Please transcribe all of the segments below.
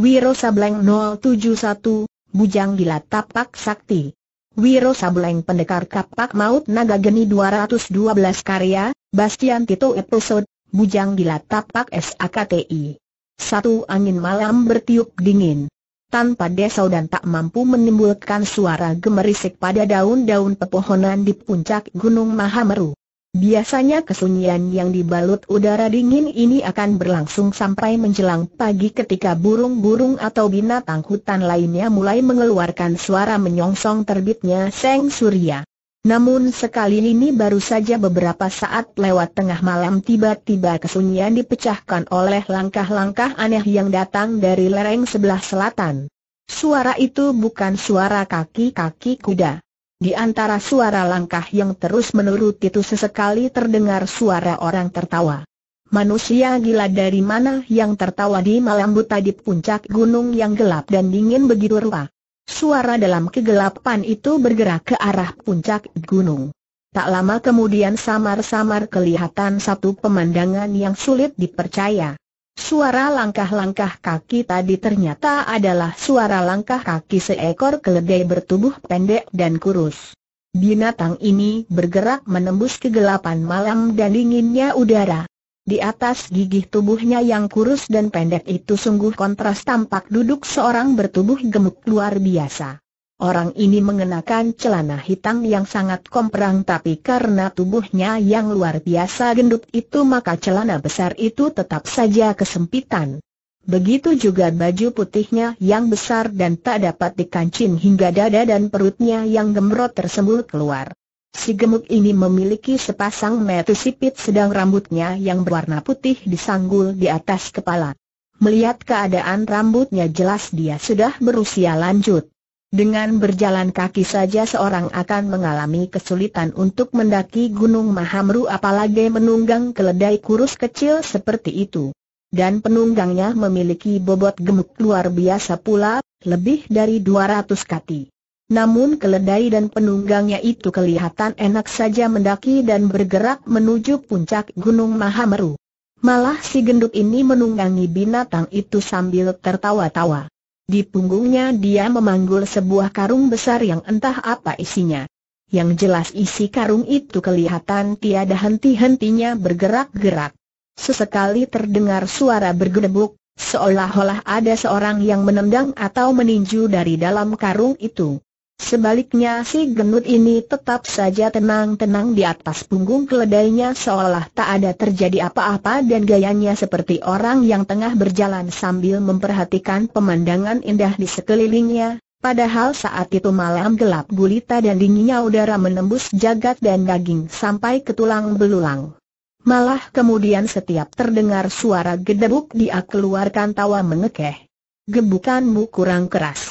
Wiro Sableng 071, Bujang Gila Tapak Sakti. Wiro Sableng Pendekar Kapak Maut Naga Geni 212 Karya, Bastian Tito Episode, Bujang Gila Tapak SAKTI. Satu angin malam bertiup dingin. Tanpa desau dan tak mampu menimbulkan suara gemerisik pada daun-daun pepohonan di puncak Gunung Mahameru. Biasanya kesunyian yang dibalut udara dingin ini akan berlangsung sampai menjelang pagi ketika burung-burung atau binatang hutan lainnya mulai mengeluarkan suara menyongsong terbitnya seng surya. Namun sekali ini baru saja beberapa saat lewat tengah malam tiba-tiba kesunyian dipecahkan oleh langkah-langkah aneh yang datang dari lereng sebelah selatan. Suara itu bukan suara kaki-kaki kuda. Di antara suara langkah yang terus menurut itu sesekali terdengar suara orang tertawa. Manusia gila dari mana yang tertawa di malam buta di puncak gunung yang gelap dan dingin begitu ruah. Suara dalam kegelapan itu bergerak ke arah puncak gunung. Tak lama kemudian samar-samar kelihatan satu pemandangan yang sulit dipercaya. Suara langkah-langkah kaki tadi ternyata adalah suara langkah kaki seekor keledai bertubuh pendek dan kurus. Binatang ini bergerak menembus kegelapan malam dan dinginnya udara. Di atas gigih tubuhnya yang kurus dan pendek itu sungguh kontras tampak duduk seorang bertubuh gemuk luar biasa. Orang ini mengenakan celana hitam yang sangat komprang tapi karena tubuhnya yang luar biasa gendut itu maka celana besar itu tetap saja kesempitan. Begitu juga baju putihnya yang besar dan tak dapat dikancing hingga dada dan perutnya yang gemrot tersembul keluar. Si gemuk ini memiliki sepasang mata sipit sedang rambutnya yang berwarna putih disanggul di atas kepala. Melihat keadaan rambutnya jelas dia sudah berusia lanjut. Dengan berjalan kaki saja seorang akan mengalami kesulitan untuk mendaki Gunung Mahamru apalagi menunggang keledai kurus kecil seperti itu. Dan penunggangnya memiliki bobot gemuk luar biasa pula, lebih dari 200 kati. Namun keledai dan penunggangnya itu kelihatan enak saja mendaki dan bergerak menuju puncak Gunung Mahameru. Malah si gendut ini menunggangi binatang itu sambil tertawa-tawa. Di punggungnya dia memanggul sebuah karung besar yang entah apa isinya. Yang jelas isi karung itu kelihatan tiada henti-hentinya bergerak-gerak. Sesekali terdengar suara bergedebuk, seolah-olah ada seorang yang menendang atau meninju dari dalam karung itu. Sebaliknya si genut ini tetap saja tenang-tenang di atas punggung keledainya seolah tak ada terjadi apa-apa dan gayanya seperti orang yang tengah berjalan sambil memperhatikan pemandangan indah di sekelilingnya, padahal saat itu malam gelap gulita dan dinginnya udara menembus jagat dan daging sampai ke tulang belulang. Malah kemudian setiap terdengar suara gedebuk dia keluarkan tawa mengekeh. Gebukanmu kurang keras.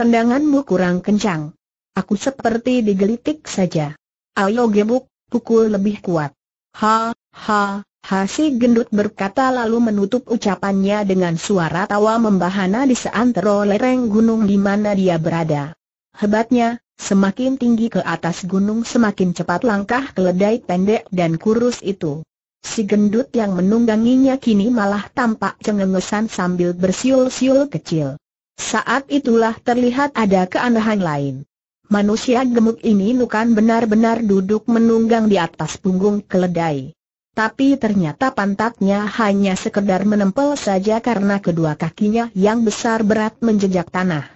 Tendanganmu kurang kencang. Aku seperti digelitik saja. Ayo gebuk, pukul lebih kuat. Ha, ha, ha si gendut berkata lalu menutup ucapannya dengan suara tawa membahana di seantero lereng gunung di mana dia berada. Hebatnya, Semakin tinggi ke atas gunung semakin cepat langkah keledai pendek dan kurus itu. Si gendut yang menungganginya kini malah tampak cengengesan sambil bersiul-siul kecil. Saat itulah terlihat ada keanehan lain. Manusia gemuk ini bukan benar-benar duduk menunggang di atas punggung keledai. Tapi ternyata pantatnya hanya sekedar menempel saja karena kedua kakinya yang besar berat menjejak tanah.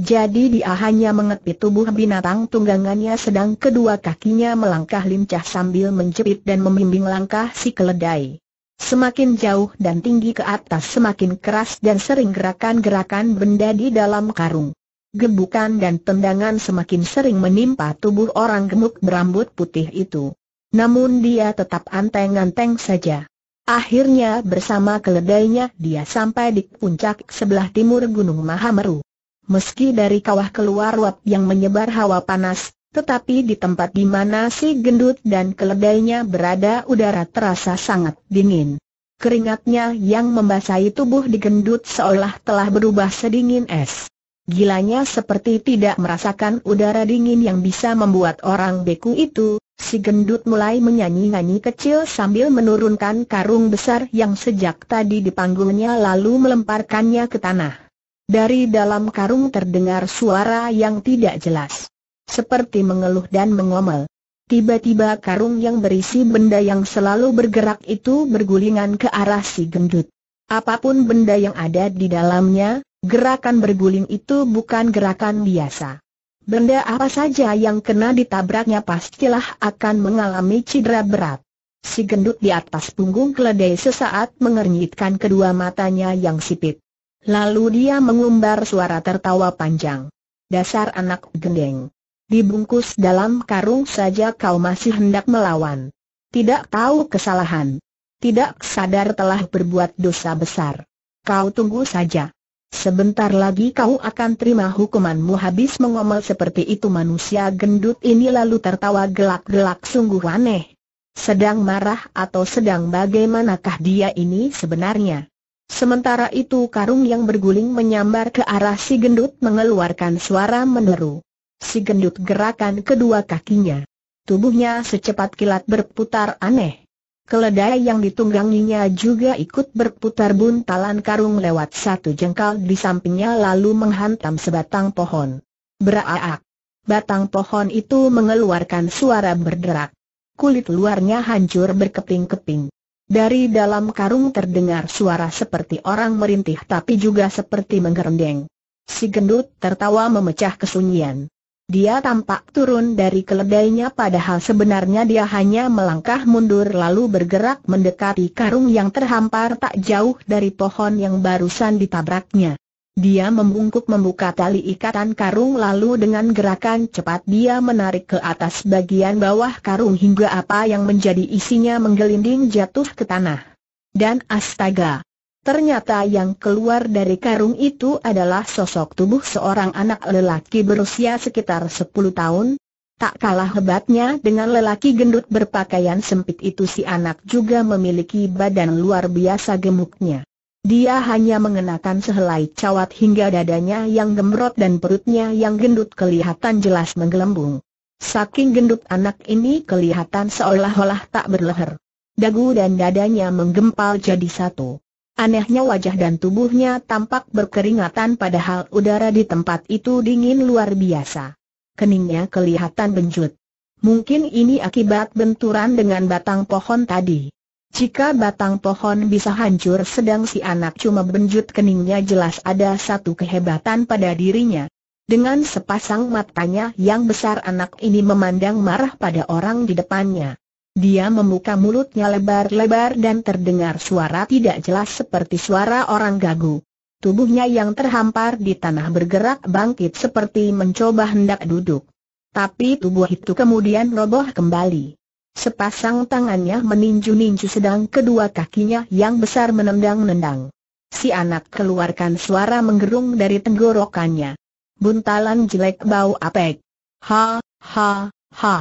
Jadi dia hanya mengepit tubuh binatang tunggangannya sedang kedua kakinya melangkah lincah sambil menjepit dan membimbing langkah si keledai. Semakin jauh dan tinggi ke atas semakin keras dan sering gerakan-gerakan benda di dalam karung. Gebukan dan tendangan semakin sering menimpa tubuh orang gemuk berambut putih itu. Namun dia tetap anteng-anteng saja. Akhirnya bersama keledainya dia sampai di puncak sebelah timur Gunung Mahameru. Meski dari kawah keluar wap yang menyebar hawa panas, tetapi di tempat di mana si gendut dan keledainya berada udara terasa sangat dingin. Keringatnya yang membasahi tubuh di gendut seolah telah berubah sedingin es. Gilanya seperti tidak merasakan udara dingin yang bisa membuat orang beku itu, si gendut mulai menyanyi-nyanyi kecil sambil menurunkan karung besar yang sejak tadi dipanggulnya lalu melemparkannya ke tanah. Dari dalam karung terdengar suara yang tidak jelas seperti mengeluh dan mengomel. Tiba-tiba karung yang berisi benda yang selalu bergerak itu bergulingan ke arah si gendut. Apapun benda yang ada di dalamnya, gerakan berguling itu bukan gerakan biasa. Benda apa saja yang kena ditabraknya pastilah akan mengalami cedera berat. Si gendut di atas punggung keledai sesaat mengernyitkan kedua matanya yang sipit. Lalu dia mengumbar suara tertawa panjang. Dasar anak gendeng. Dibungkus dalam karung saja kau masih hendak melawan. Tidak tahu kesalahan. Tidak sadar telah berbuat dosa besar. Kau tunggu saja. Sebentar lagi kau akan terima hukumanmu habis mengomel seperti itu manusia gendut ini lalu tertawa gelak-gelak sungguh aneh. Sedang marah atau sedang bagaimanakah dia ini sebenarnya? Sementara itu karung yang berguling menyambar ke arah si gendut mengeluarkan suara meneru. Si gendut gerakan kedua kakinya. Tubuhnya secepat kilat berputar aneh. Keledai yang ditungganginya juga ikut berputar buntalan karung lewat satu jengkal di sampingnya lalu menghantam sebatang pohon. Beraak! Batang pohon itu mengeluarkan suara berderak. Kulit luarnya hancur berkeping-keping. Dari dalam karung terdengar suara seperti orang merintih tapi juga seperti menggerendeng. Si gendut tertawa memecah kesunyian. Dia tampak turun dari keledainya padahal sebenarnya dia hanya melangkah mundur lalu bergerak mendekati karung yang terhampar tak jauh dari pohon yang barusan ditabraknya. Dia membungkuk membuka tali ikatan karung lalu dengan gerakan cepat dia menarik ke atas bagian bawah karung hingga apa yang menjadi isinya menggelinding jatuh ke tanah. Dan astaga! Ternyata yang keluar dari karung itu adalah sosok tubuh seorang anak lelaki berusia sekitar 10 tahun. Tak kalah hebatnya dengan lelaki gendut berpakaian sempit itu si anak juga memiliki badan luar biasa gemuknya. Dia hanya mengenakan sehelai cawat hingga dadanya yang gemrot dan perutnya yang gendut kelihatan jelas menggelembung. Saking gendut anak ini kelihatan seolah-olah tak berleher. Dagu dan dadanya menggempal jadi satu. Anehnya wajah dan tubuhnya tampak berkeringatan padahal udara di tempat itu dingin luar biasa. Keningnya kelihatan benjut. Mungkin ini akibat benturan dengan batang pohon tadi. Jika batang pohon bisa hancur sedang si anak cuma benjut keningnya jelas ada satu kehebatan pada dirinya. Dengan sepasang matanya yang besar anak ini memandang marah pada orang di depannya. Dia membuka mulutnya lebar-lebar dan terdengar suara tidak jelas seperti suara orang gagu. Tubuhnya yang terhampar di tanah bergerak bangkit seperti mencoba hendak duduk. Tapi tubuh itu kemudian roboh kembali. Sepasang tangannya meninju-ninju sedang kedua kakinya yang besar menendang-nendang. Si anak keluarkan suara menggerung dari tenggorokannya. Buntalan jelek bau apek. Ha, ha, ha.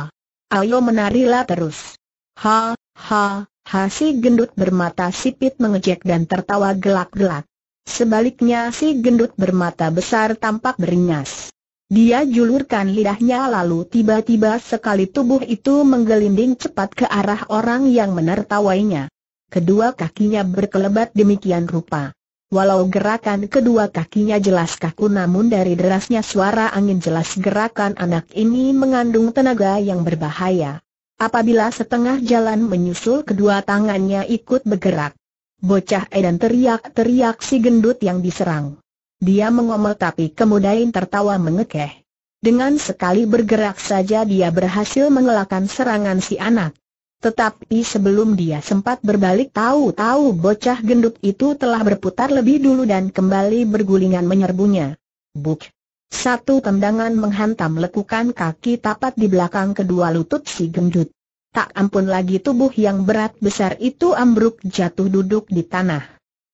Ayo menarilah terus. Ha, ha, ha si gendut bermata sipit mengejek dan tertawa gelak-gelak. Sebaliknya si gendut bermata besar tampak beringas. Dia julurkan lidahnya lalu tiba-tiba sekali tubuh itu menggelinding cepat ke arah orang yang menertawainya. Kedua kakinya berkelebat demikian rupa. Walau gerakan kedua kakinya jelas kaku namun dari derasnya suara angin jelas gerakan anak ini mengandung tenaga yang berbahaya. Apabila setengah jalan menyusul kedua tangannya ikut bergerak. Bocah Edan teriak-teriak si gendut yang diserang. Dia mengomel tapi kemudian tertawa mengekeh. Dengan sekali bergerak saja dia berhasil mengelakkan serangan si anak. Tetapi sebelum dia sempat berbalik tahu-tahu bocah gendut itu telah berputar lebih dulu dan kembali bergulingan menyerbunya. Buk! Satu tendangan menghantam lekukan kaki tapat di belakang kedua lutut si gendut. Tak ampun lagi tubuh yang berat besar itu ambruk jatuh duduk di tanah.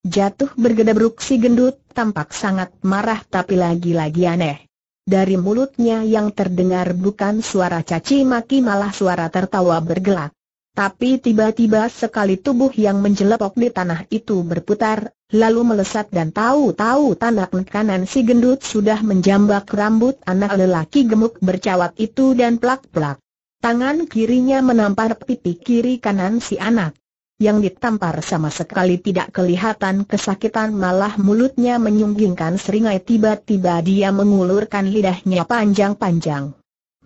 Jatuh bergedabruk si gendut tampak sangat marah tapi lagi-lagi aneh. Dari mulutnya yang terdengar bukan suara caci maki malah suara tertawa bergelak. Tapi tiba-tiba sekali tubuh yang menjelepok di tanah itu berputar, lalu melesat dan tahu-tahu tanah kanan si gendut sudah menjambak rambut anak lelaki gemuk bercawat itu dan plak-plak. Tangan kirinya menampar pipi kiri kanan si anak. Yang ditampar sama sekali tidak kelihatan kesakitan malah mulutnya menyunggingkan seringai tiba-tiba dia mengulurkan lidahnya panjang-panjang.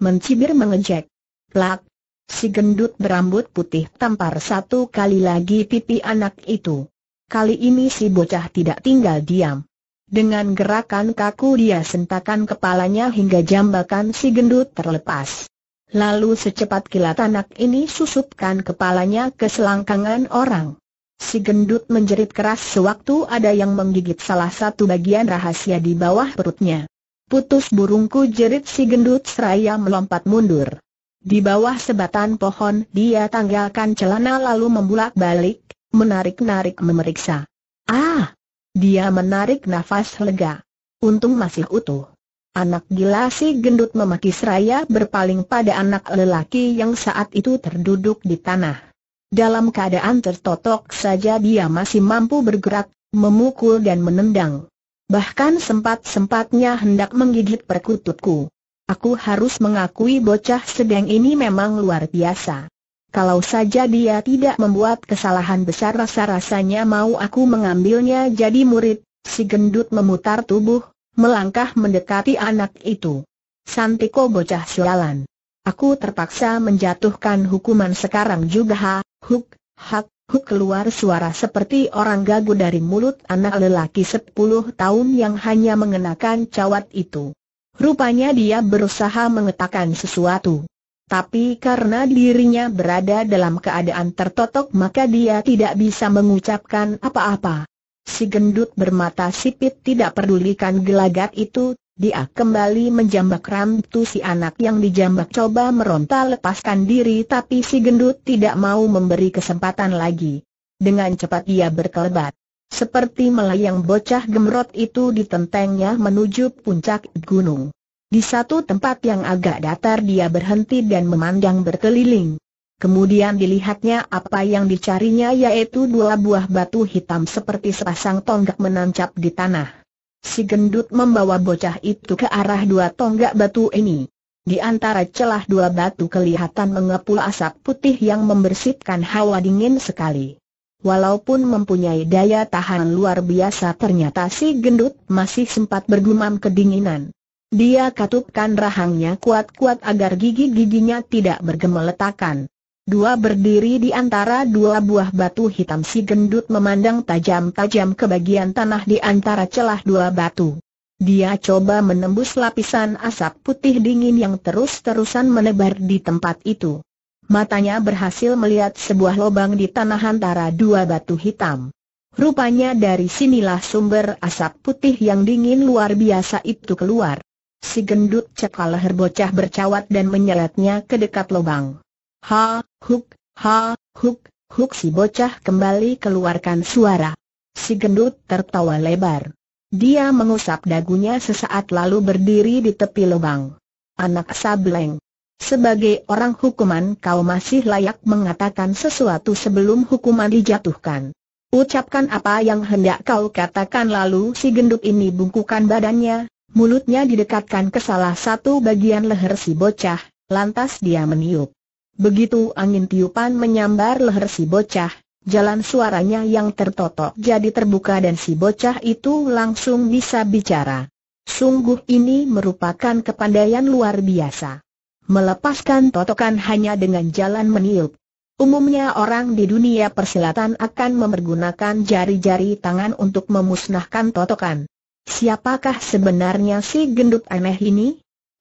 Mencibir mengejek. Plak, Si gendut berambut putih tampar satu kali lagi pipi anak itu. Kali ini si bocah tidak tinggal diam. Dengan gerakan kaku dia sentakan kepalanya hingga jambakan si gendut terlepas. Lalu secepat kilat anak ini susupkan kepalanya ke selangkangan orang. Si gendut menjerit keras sewaktu ada yang menggigit salah satu bagian rahasia di bawah perutnya. Putus burungku jerit si gendut seraya melompat mundur. Di bawah sebatan pohon dia tanggalkan celana lalu membulak-balik, menarik-narik memeriksa. Ah! Dia menarik nafas lega. Untung masih utuh. Anak gila si gendut memaki seraya berpaling pada anak lelaki yang saat itu terduduk di tanah. Dalam keadaan tertotok saja dia masih mampu bergerak, memukul dan menendang. Bahkan sempat-sempatnya hendak menggigit perkututku. Aku harus mengakui bocah sedang ini memang luar biasa. Kalau saja dia tidak membuat kesalahan besar rasa-rasanya mau aku mengambilnya jadi murid, si gendut memutar tubuh, melangkah mendekati anak itu. Santiko bocah sialan. Aku terpaksa menjatuhkan hukuman sekarang juga ha, huk, hak, huk keluar suara seperti orang gagu dari mulut anak lelaki 10 tahun yang hanya mengenakan cawat itu. Rupanya dia berusaha mengetahkan sesuatu. Tapi karena dirinya berada dalam keadaan tertotok maka dia tidak bisa mengucapkan apa-apa. Si gendut bermata sipit tidak pedulikan gelagat itu, dia kembali menjambak ramtu si anak yang dijambak coba meronta lepaskan diri tapi si gendut tidak mau memberi kesempatan lagi. Dengan cepat ia berkelebat. Seperti melayang bocah gemrot itu ditentengnya menuju puncak gunung. Di satu tempat yang agak datar dia berhenti dan memandang berkeliling. Kemudian dilihatnya apa yang dicarinya yaitu dua buah batu hitam seperti sepasang tonggak menancap di tanah. Si gendut membawa bocah itu ke arah dua tonggak batu ini. Di antara celah dua batu kelihatan mengepul asap putih yang membersihkan hawa dingin sekali. Walaupun mempunyai daya tahan luar biasa ternyata si gendut masih sempat bergumam kedinginan. Dia katupkan rahangnya kuat-kuat agar gigi-giginya tidak bergemeletakan. Dua berdiri di antara dua buah batu hitam si gendut memandang tajam-tajam ke bagian tanah di antara celah dua batu. Dia coba menembus lapisan asap putih dingin yang terus-terusan menebar di tempat itu matanya berhasil melihat sebuah lubang di tanah antara dua batu hitam. Rupanya dari sinilah sumber asap putih yang dingin luar biasa itu keluar. Si gendut cekal leher bocah bercawat dan menyeretnya ke dekat lubang. Ha, huk, ha, huk, huk si bocah kembali keluarkan suara. Si gendut tertawa lebar. Dia mengusap dagunya sesaat lalu berdiri di tepi lubang. Anak sableng. Sebagai orang hukuman kau masih layak mengatakan sesuatu sebelum hukuman dijatuhkan. Ucapkan apa yang hendak kau katakan lalu si gendut ini bungkukan badannya, mulutnya didekatkan ke salah satu bagian leher si bocah, lantas dia meniup. Begitu angin tiupan menyambar leher si bocah, jalan suaranya yang tertotok jadi terbuka dan si bocah itu langsung bisa bicara. Sungguh ini merupakan kepandaian luar biasa. Melepaskan totokan hanya dengan jalan meniup. Umumnya orang di dunia persilatan akan memergunakan jari-jari tangan untuk memusnahkan totokan. Siapakah sebenarnya si gendut aneh ini?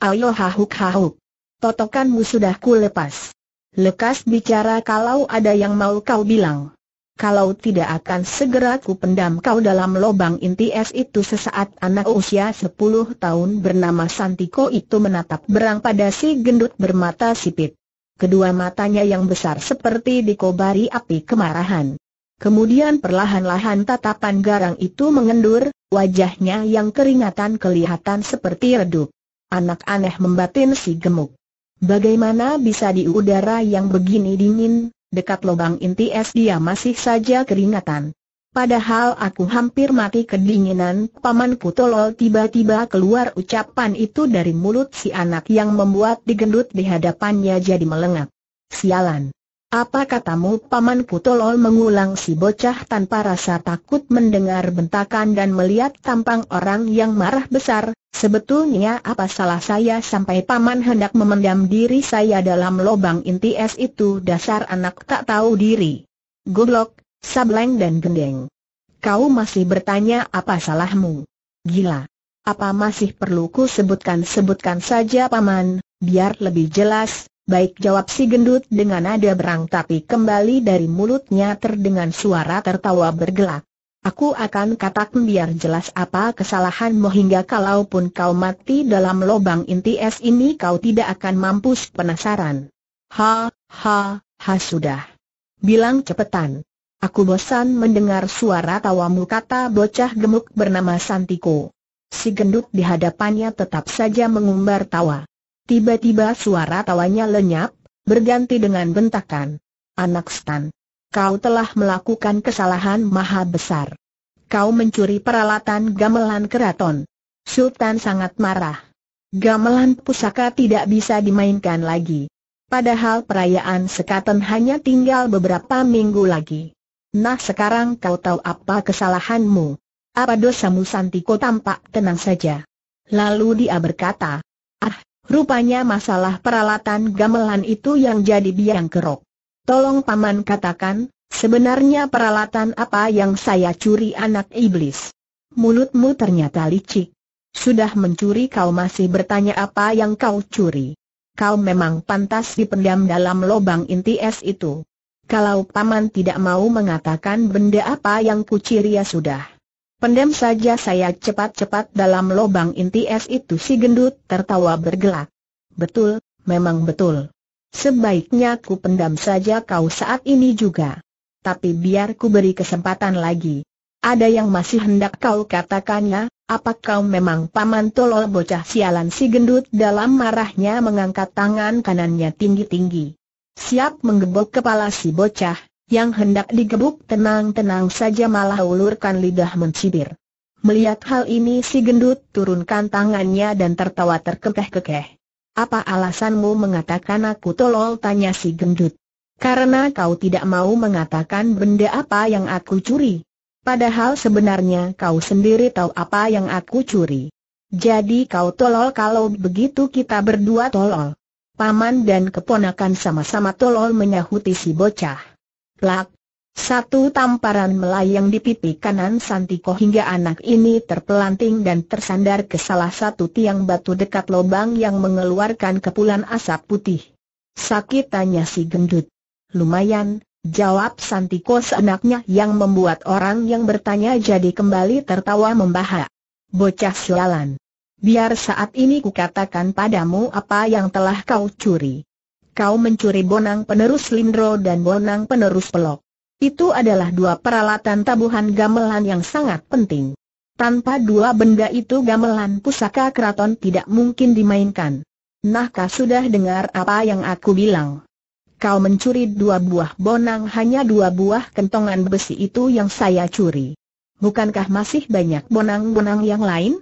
Ayo hahuk-hahuk. Totokanmu sudah kulepas. Lekas bicara kalau ada yang mau kau bilang kalau tidak akan segera ku pendam kau dalam lubang inti es itu sesaat anak usia 10 tahun bernama Santiko itu menatap berang pada si gendut bermata sipit. Kedua matanya yang besar seperti dikobari api kemarahan. Kemudian perlahan-lahan tatapan garang itu mengendur, wajahnya yang keringatan kelihatan seperti redup. Anak aneh membatin si gemuk. Bagaimana bisa di udara yang begini dingin, dekat lubang inti es dia masih saja keringatan. Padahal aku hampir mati kedinginan, Paman tolol tiba-tiba keluar ucapan itu dari mulut si anak yang membuat digendut di hadapannya jadi melengak. Sialan. Apa katamu Paman Putolol mengulang si bocah tanpa rasa takut mendengar bentakan dan melihat tampang orang yang marah besar, sebetulnya apa salah saya sampai Paman hendak memendam diri saya dalam lobang inti es itu dasar anak tak tahu diri. Goblok, sableng dan gendeng. Kau masih bertanya apa salahmu? Gila. Apa masih perlu ku sebutkan-sebutkan saja Paman, biar lebih jelas, Baik jawab si gendut dengan nada berang tapi kembali dari mulutnya terdengar suara tertawa bergelak. Aku akan katakan biar jelas apa kesalahanmu hingga kalaupun kau mati dalam lubang inti es ini kau tidak akan mampus penasaran. Ha, ha, ha sudah. Bilang cepetan. Aku bosan mendengar suara tawamu kata bocah gemuk bernama Santiko. Si gendut di hadapannya tetap saja mengumbar tawa. Tiba-tiba suara tawanya lenyap, berganti dengan bentakan. Anak Stan, kau telah melakukan kesalahan maha besar. Kau mencuri peralatan gamelan keraton. Sultan sangat marah. Gamelan pusaka tidak bisa dimainkan lagi. Padahal perayaan sekaten hanya tinggal beberapa minggu lagi. Nah sekarang kau tahu apa kesalahanmu. Apa dosamu Santiko tampak tenang saja. Lalu dia berkata, Ah, Rupanya masalah peralatan gamelan itu yang jadi biang kerok. Tolong paman katakan, sebenarnya peralatan apa yang saya curi anak iblis? Mulutmu ternyata licik. Sudah mencuri kau masih bertanya apa yang kau curi. Kau memang pantas dipendam dalam lubang inti es itu. Kalau paman tidak mau mengatakan benda apa yang kuciri ya sudah. Pendam saja saya cepat-cepat dalam lubang inti es itu si gendut tertawa bergelak. Betul, memang betul. Sebaiknya ku pendam saja kau saat ini juga. Tapi biar ku beri kesempatan lagi. Ada yang masih hendak kau katakannya, apa kau memang paman tolol bocah sialan si gendut dalam marahnya mengangkat tangan kanannya tinggi-tinggi. Siap menggebok kepala si bocah, yang hendak digebuk tenang-tenang saja malah ulurkan lidah mencibir. Melihat hal ini si gendut turunkan tangannya dan tertawa terkekeh-kekeh. Apa alasanmu mengatakan aku tolol tanya si gendut. Karena kau tidak mau mengatakan benda apa yang aku curi. Padahal sebenarnya kau sendiri tahu apa yang aku curi. Jadi kau tolol kalau begitu kita berdua tolol. Paman dan keponakan sama-sama tolol menyahuti si bocah. Plak! Satu tamparan melayang di pipi kanan Santiko hingga anak ini terpelanting dan tersandar ke salah satu tiang batu dekat lubang yang mengeluarkan kepulan asap putih. Sakit tanya si gendut. Lumayan, jawab Santiko seenaknya yang membuat orang yang bertanya jadi kembali tertawa membahak. Bocah sialan. Biar saat ini kukatakan padamu apa yang telah kau curi kau mencuri bonang penerus lindro dan bonang penerus pelok. Itu adalah dua peralatan tabuhan gamelan yang sangat penting. Tanpa dua benda itu gamelan pusaka keraton tidak mungkin dimainkan. Nah kau sudah dengar apa yang aku bilang. Kau mencuri dua buah bonang hanya dua buah kentongan besi itu yang saya curi. Bukankah masih banyak bonang-bonang yang lain?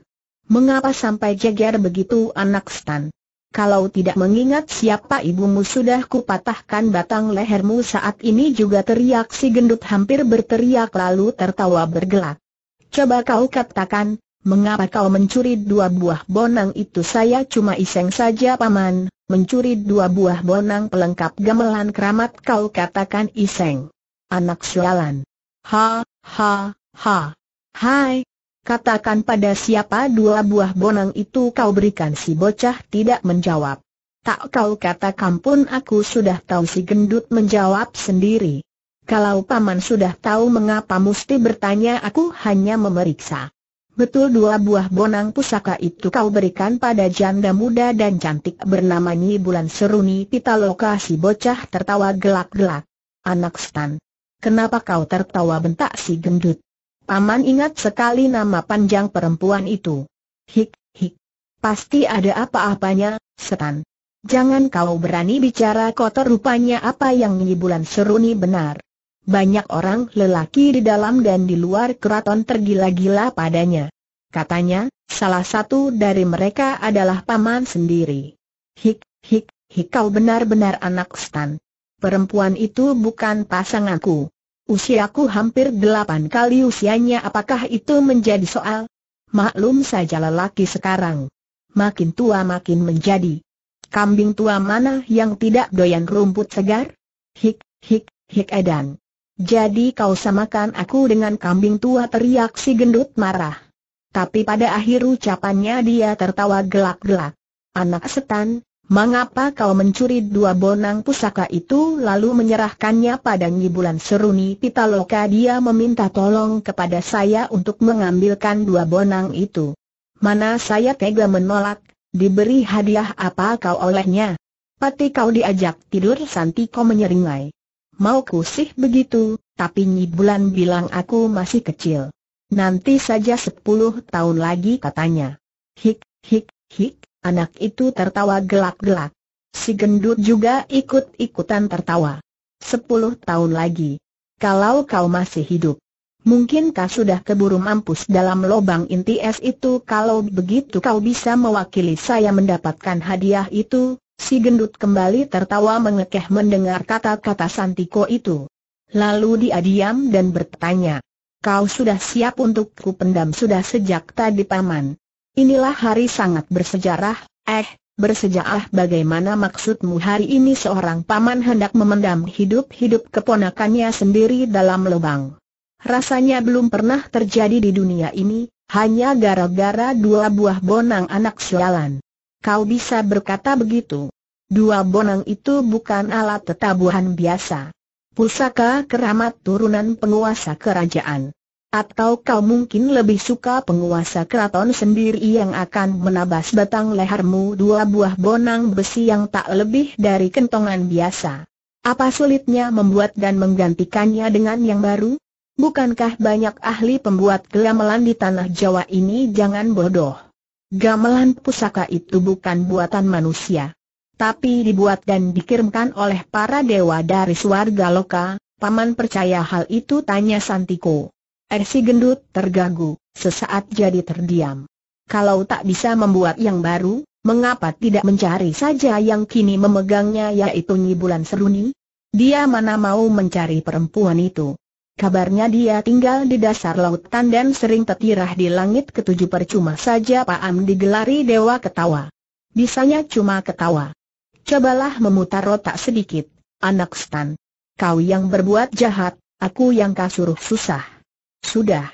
Mengapa sampai jeger begitu anak stan? kalau tidak mengingat siapa ibumu sudah kupatahkan batang lehermu saat ini juga teriak si gendut hampir berteriak lalu tertawa bergelak. Coba kau katakan, mengapa kau mencuri dua buah bonang itu saya cuma iseng saja paman, mencuri dua buah bonang pelengkap gamelan keramat kau katakan iseng. Anak sualan. Ha, ha, ha. Hai, Katakan pada siapa dua buah bonang itu kau berikan si bocah tidak menjawab. Tak kau katakan pun aku sudah tahu si gendut menjawab sendiri. Kalau paman sudah tahu mengapa mesti bertanya aku hanya memeriksa. Betul dua buah bonang pusaka itu kau berikan pada janda muda dan cantik bernama Nyi Bulan Seruni Pitaloka si bocah tertawa gelak-gelak. Anak stan. Kenapa kau tertawa bentak si gendut? Paman ingat sekali nama panjang perempuan itu. Hik, hik. Pasti ada apa-apanya, setan. Jangan kau berani bicara kotor rupanya apa yang nyibulan Bulan seruni benar. Banyak orang lelaki di dalam dan di luar keraton tergila-gila padanya. Katanya, salah satu dari mereka adalah paman sendiri. Hik, hik, hik kau benar-benar anak stan. Perempuan itu bukan pasanganku. Usiaku hampir delapan kali usianya apakah itu menjadi soal? Maklum saja lelaki sekarang. Makin tua makin menjadi. Kambing tua mana yang tidak doyan rumput segar? Hik, hik, hik edan. Jadi kau samakan aku dengan kambing tua teriak si gendut marah. Tapi pada akhir ucapannya dia tertawa gelak-gelak. Anak setan, Mengapa kau mencuri dua bonang pusaka itu lalu menyerahkannya pada Nyi Bulan Seruni Pitaloka dia meminta tolong kepada saya untuk mengambilkan dua bonang itu. Mana saya tega menolak, diberi hadiah apa kau olehnya? Pati kau diajak tidur Santi kau menyeringai. Mau kusih begitu, tapi Nyi Bulan bilang aku masih kecil. Nanti saja sepuluh tahun lagi katanya. Hik, hik, hik. Anak itu tertawa gelak-gelak. Si gendut juga ikut-ikutan tertawa. Sepuluh tahun lagi. Kalau kau masih hidup. Mungkinkah sudah keburu mampus dalam lobang inti es itu kalau begitu kau bisa mewakili saya mendapatkan hadiah itu? Si gendut kembali tertawa mengekeh mendengar kata-kata Santiko itu. Lalu dia diam dan bertanya. Kau sudah siap untuk ku pendam sudah sejak tadi paman. Inilah hari sangat bersejarah, eh, bersejarah bagaimana maksudmu hari ini seorang paman hendak memendam hidup-hidup keponakannya sendiri dalam lubang. Rasanya belum pernah terjadi di dunia ini, hanya gara-gara dua buah bonang anak sialan. Kau bisa berkata begitu. Dua bonang itu bukan alat tetabuhan biasa. Pusaka keramat turunan penguasa kerajaan. Atau kau mungkin lebih suka penguasa keraton sendiri yang akan menabas batang lehermu dua buah bonang besi yang tak lebih dari kentongan biasa. Apa sulitnya membuat dan menggantikannya dengan yang baru? Bukankah banyak ahli pembuat gamelan di tanah Jawa ini jangan bodoh? Gamelan pusaka itu bukan buatan manusia. Tapi dibuat dan dikirimkan oleh para dewa dari swarga loka, paman percaya hal itu tanya Santiko. Eh si gendut tergagu, sesaat jadi terdiam. Kalau tak bisa membuat yang baru, mengapa tidak mencari saja yang kini memegangnya yaitu Nyi Bulan Seruni? Dia mana mau mencari perempuan itu? Kabarnya dia tinggal di dasar lautan dan sering tertirah di langit ketujuh percuma saja Paam digelari dewa ketawa. Bisanya cuma ketawa. Cobalah memutar otak sedikit, anak stan. Kau yang berbuat jahat, aku yang kasuruh susah. Sudah.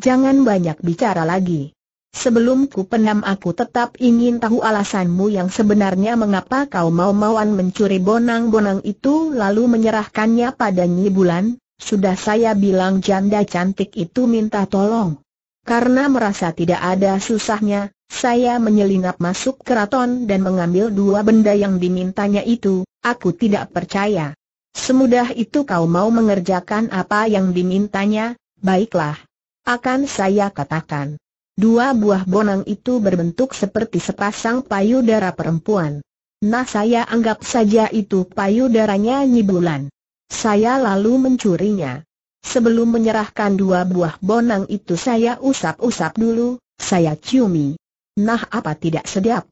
Jangan banyak bicara lagi. Sebelum ku penam aku tetap ingin tahu alasanmu yang sebenarnya mengapa kau mau-mauan mencuri bonang-bonang itu lalu menyerahkannya pada Nyi Bulan, sudah saya bilang janda cantik itu minta tolong. Karena merasa tidak ada susahnya, saya menyelinap masuk keraton dan mengambil dua benda yang dimintanya itu, aku tidak percaya. Semudah itu kau mau mengerjakan apa yang dimintanya, Baiklah. Akan saya katakan. Dua buah bonang itu berbentuk seperti sepasang payudara perempuan. Nah saya anggap saja itu payudaranya Nyibulan. Saya lalu mencurinya. Sebelum menyerahkan dua buah bonang itu saya usap-usap dulu, saya ciumi. Nah apa tidak sedap?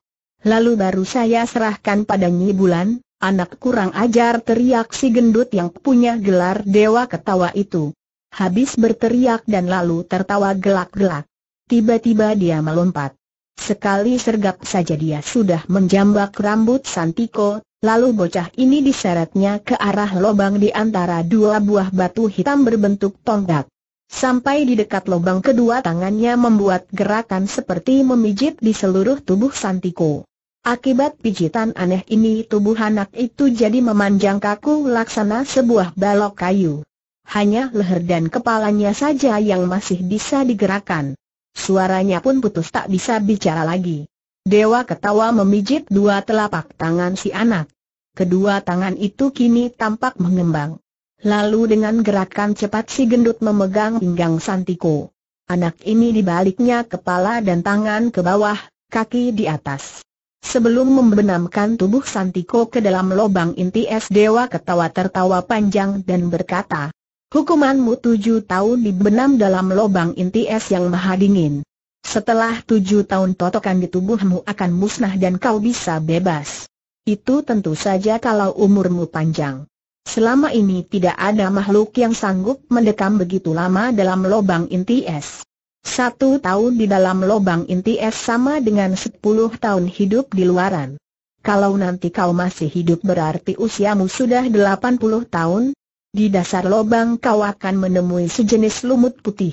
Lalu baru saya serahkan pada Nyi Bulan, anak kurang ajar teriak si gendut yang punya gelar dewa ketawa itu habis berteriak dan lalu tertawa gelak-gelak. Tiba-tiba dia melompat. Sekali sergap saja dia sudah menjambak rambut Santiko, lalu bocah ini diseretnya ke arah lubang di antara dua buah batu hitam berbentuk tongkat. Sampai di dekat lubang kedua tangannya membuat gerakan seperti memijit di seluruh tubuh Santiko. Akibat pijitan aneh ini tubuh anak itu jadi memanjang kaku laksana sebuah balok kayu hanya leher dan kepalanya saja yang masih bisa digerakkan. Suaranya pun putus tak bisa bicara lagi. Dewa ketawa memijit dua telapak tangan si anak. Kedua tangan itu kini tampak mengembang. Lalu dengan gerakan cepat si gendut memegang pinggang Santiko. Anak ini dibaliknya kepala dan tangan ke bawah, kaki di atas. Sebelum membenamkan tubuh Santiko ke dalam lubang inti es dewa ketawa tertawa panjang dan berkata, Hukumanmu tujuh tahun dibenam dalam lubang inti es yang maha dingin. Setelah tujuh tahun totokan di tubuhmu akan musnah dan kau bisa bebas. Itu tentu saja kalau umurmu panjang. Selama ini tidak ada makhluk yang sanggup mendekam begitu lama dalam lubang inti es. Satu tahun di dalam lubang inti es sama dengan sepuluh tahun hidup di luaran. Kalau nanti kau masih hidup berarti usiamu sudah delapan puluh tahun, di dasar lobang kau akan menemui sejenis lumut putih.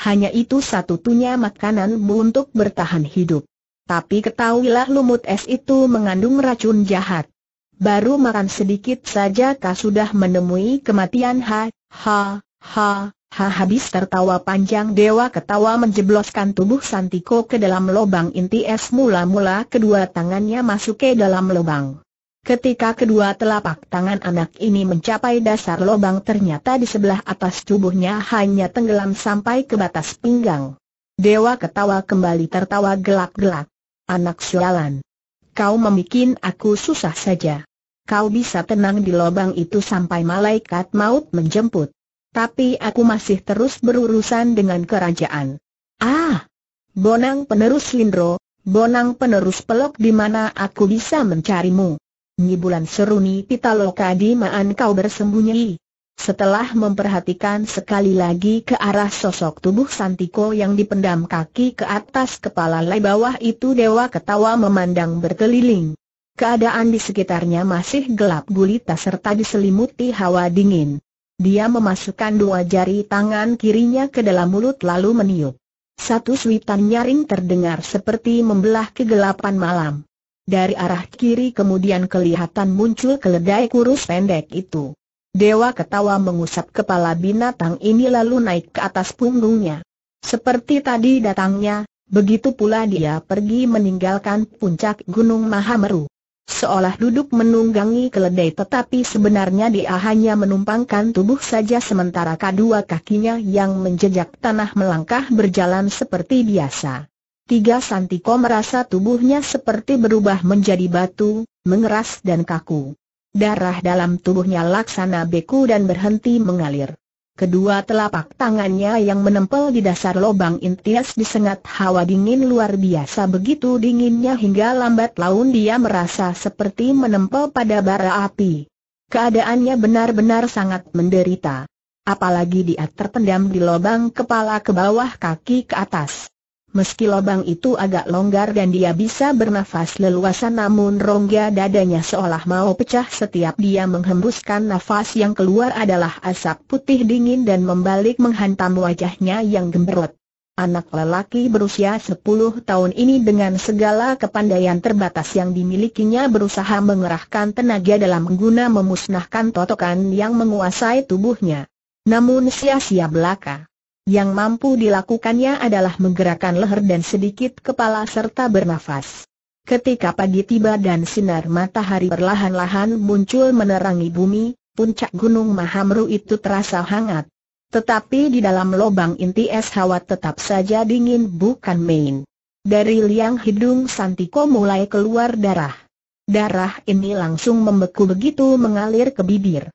Hanya itu satu-satunya makananmu untuk bertahan hidup. Tapi ketahuilah lumut es itu mengandung racun jahat. Baru makan sedikit saja kau sudah menemui kematian ha, ha, ha, ha habis tertawa panjang dewa ketawa menjebloskan tubuh Santiko ke dalam lubang inti es mula-mula kedua tangannya masuk ke dalam lubang. Ketika kedua telapak tangan anak ini mencapai dasar lubang ternyata di sebelah atas tubuhnya hanya tenggelam sampai ke batas pinggang. Dewa ketawa kembali tertawa gelak-gelak. Anak sialan. Kau membuat aku susah saja. Kau bisa tenang di lubang itu sampai malaikat maut menjemput. Tapi aku masih terus berurusan dengan kerajaan. Ah! Bonang penerus Lindro, bonang penerus pelok di mana aku bisa mencarimu. Nyibulan seruni Pitaloka di maan kau bersembunyi. Setelah memperhatikan sekali lagi ke arah sosok tubuh Santiko yang dipendam kaki ke atas kepala lay bawah itu dewa ketawa memandang berkeliling. Keadaan di sekitarnya masih gelap gulita serta diselimuti hawa dingin. Dia memasukkan dua jari tangan kirinya ke dalam mulut lalu meniup. Satu suitan nyaring terdengar seperti membelah kegelapan malam dari arah kiri kemudian kelihatan muncul keledai kurus pendek itu. Dewa ketawa mengusap kepala binatang ini lalu naik ke atas punggungnya. Seperti tadi datangnya, begitu pula dia pergi meninggalkan puncak Gunung Mahameru. Seolah duduk menunggangi keledai tetapi sebenarnya dia hanya menumpangkan tubuh saja sementara kedua kakinya yang menjejak tanah melangkah berjalan seperti biasa. Tiga Santiko merasa tubuhnya seperti berubah menjadi batu, mengeras dan kaku. Darah dalam tubuhnya laksana beku dan berhenti mengalir. Kedua telapak tangannya yang menempel di dasar lubang intias disengat hawa dingin luar biasa begitu dinginnya hingga lambat laun dia merasa seperti menempel pada bara api. Keadaannya benar-benar sangat menderita. Apalagi dia terpendam di lubang kepala ke bawah kaki ke atas. Meski lubang itu agak longgar dan dia bisa bernafas leluasa namun rongga dadanya seolah mau pecah setiap dia menghembuskan nafas yang keluar adalah asap putih dingin dan membalik menghantam wajahnya yang gemberot. Anak lelaki berusia 10 tahun ini dengan segala kepandaian terbatas yang dimilikinya berusaha mengerahkan tenaga dalam guna memusnahkan totokan yang menguasai tubuhnya. Namun sia-sia belaka yang mampu dilakukannya adalah menggerakkan leher dan sedikit kepala serta bernafas. Ketika pagi tiba dan sinar matahari perlahan-lahan muncul menerangi bumi, puncak Gunung Mahamru itu terasa hangat. Tetapi di dalam lubang inti es hawa tetap saja dingin bukan main. Dari liang hidung Santiko mulai keluar darah. Darah ini langsung membeku begitu mengalir ke bibir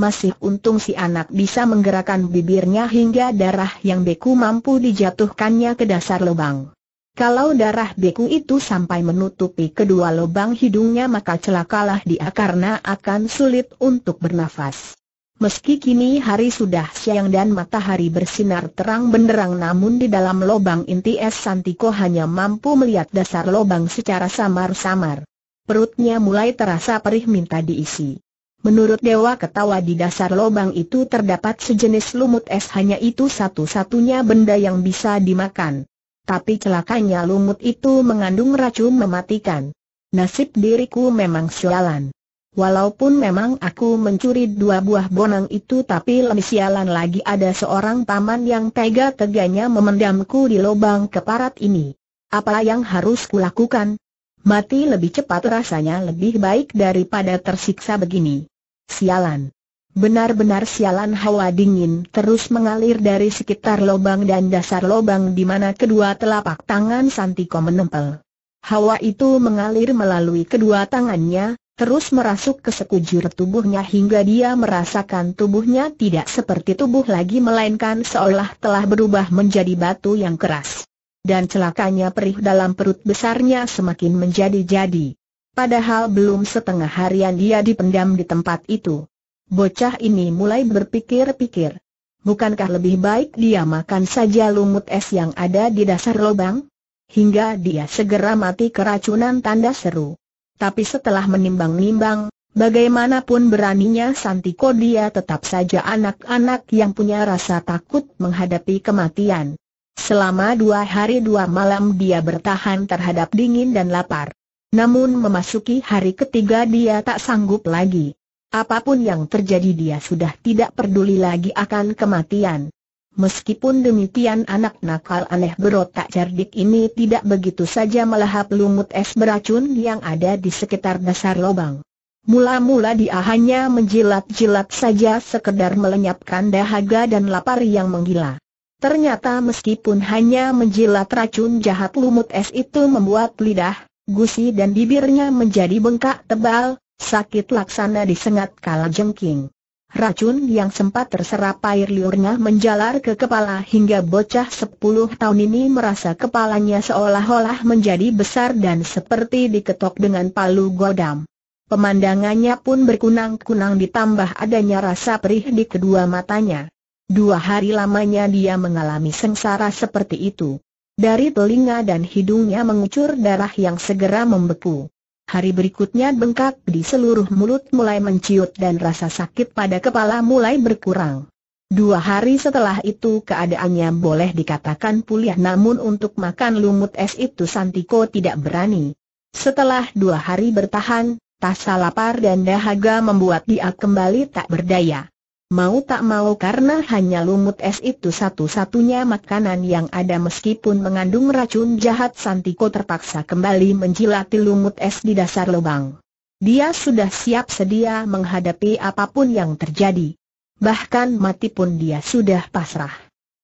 masih untung si anak bisa menggerakkan bibirnya hingga darah yang beku mampu dijatuhkannya ke dasar lubang. Kalau darah beku itu sampai menutupi kedua lubang hidungnya maka celakalah dia karena akan sulit untuk bernafas. Meski kini hari sudah siang dan matahari bersinar terang benderang namun di dalam lubang inti es Santiko hanya mampu melihat dasar lubang secara samar-samar. Perutnya mulai terasa perih minta diisi. Menurut Dewa Ketawa di dasar lubang itu terdapat sejenis lumut es hanya itu satu-satunya benda yang bisa dimakan. Tapi celakanya lumut itu mengandung racun mematikan. Nasib diriku memang sialan. Walaupun memang aku mencuri dua buah bonang itu tapi lebih sialan lagi ada seorang paman yang tega-teganya memendamku di lubang keparat ini. Apa yang harus kulakukan? Mati lebih cepat rasanya lebih baik daripada tersiksa begini. Sialan. Benar-benar sialan hawa dingin terus mengalir dari sekitar lubang dan dasar lubang di mana kedua telapak tangan Santiko menempel. Hawa itu mengalir melalui kedua tangannya, terus merasuk ke sekujur tubuhnya hingga dia merasakan tubuhnya tidak seperti tubuh lagi melainkan seolah telah berubah menjadi batu yang keras. Dan celakanya perih dalam perut besarnya semakin menjadi-jadi. Padahal belum setengah harian dia dipendam di tempat itu. Bocah ini mulai berpikir-pikir. Bukankah lebih baik dia makan saja lumut es yang ada di dasar lubang? Hingga dia segera mati keracunan tanda seru. Tapi setelah menimbang-nimbang, Bagaimanapun beraninya Santiko dia tetap saja anak-anak yang punya rasa takut menghadapi kematian. Selama dua hari dua malam dia bertahan terhadap dingin dan lapar. Namun memasuki hari ketiga dia tak sanggup lagi. Apapun yang terjadi dia sudah tidak peduli lagi akan kematian. Meskipun demikian anak nakal aneh berotak cerdik ini tidak begitu saja melahap lumut es beracun yang ada di sekitar dasar lubang. Mula-mula dia hanya menjilat-jilat saja sekedar melenyapkan dahaga dan lapar yang menggila. Ternyata meskipun hanya menjilat racun jahat lumut es itu membuat lidah, gusi dan bibirnya menjadi bengkak tebal, sakit laksana disengat kala jengking. Racun yang sempat terserap air liurnya menjalar ke kepala hingga bocah sepuluh tahun ini merasa kepalanya seolah-olah menjadi besar dan seperti diketok dengan palu godam. Pemandangannya pun berkunang-kunang ditambah adanya rasa perih di kedua matanya. Dua hari lamanya dia mengalami sengsara seperti itu. Dari telinga dan hidungnya mengucur darah yang segera membeku. Hari berikutnya bengkak di seluruh mulut mulai menciut dan rasa sakit pada kepala mulai berkurang. Dua hari setelah itu keadaannya boleh dikatakan pulih namun untuk makan lumut es itu Santiko tidak berani. Setelah dua hari bertahan, tasa lapar dan dahaga membuat dia kembali tak berdaya. Mau tak mau karena hanya lumut es itu satu-satunya makanan yang ada meskipun mengandung racun jahat Santiko terpaksa kembali menjilati lumut es di dasar lubang. Dia sudah siap sedia menghadapi apapun yang terjadi. Bahkan mati pun dia sudah pasrah.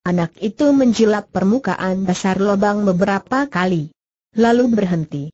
Anak itu menjilat permukaan dasar lubang beberapa kali. Lalu berhenti.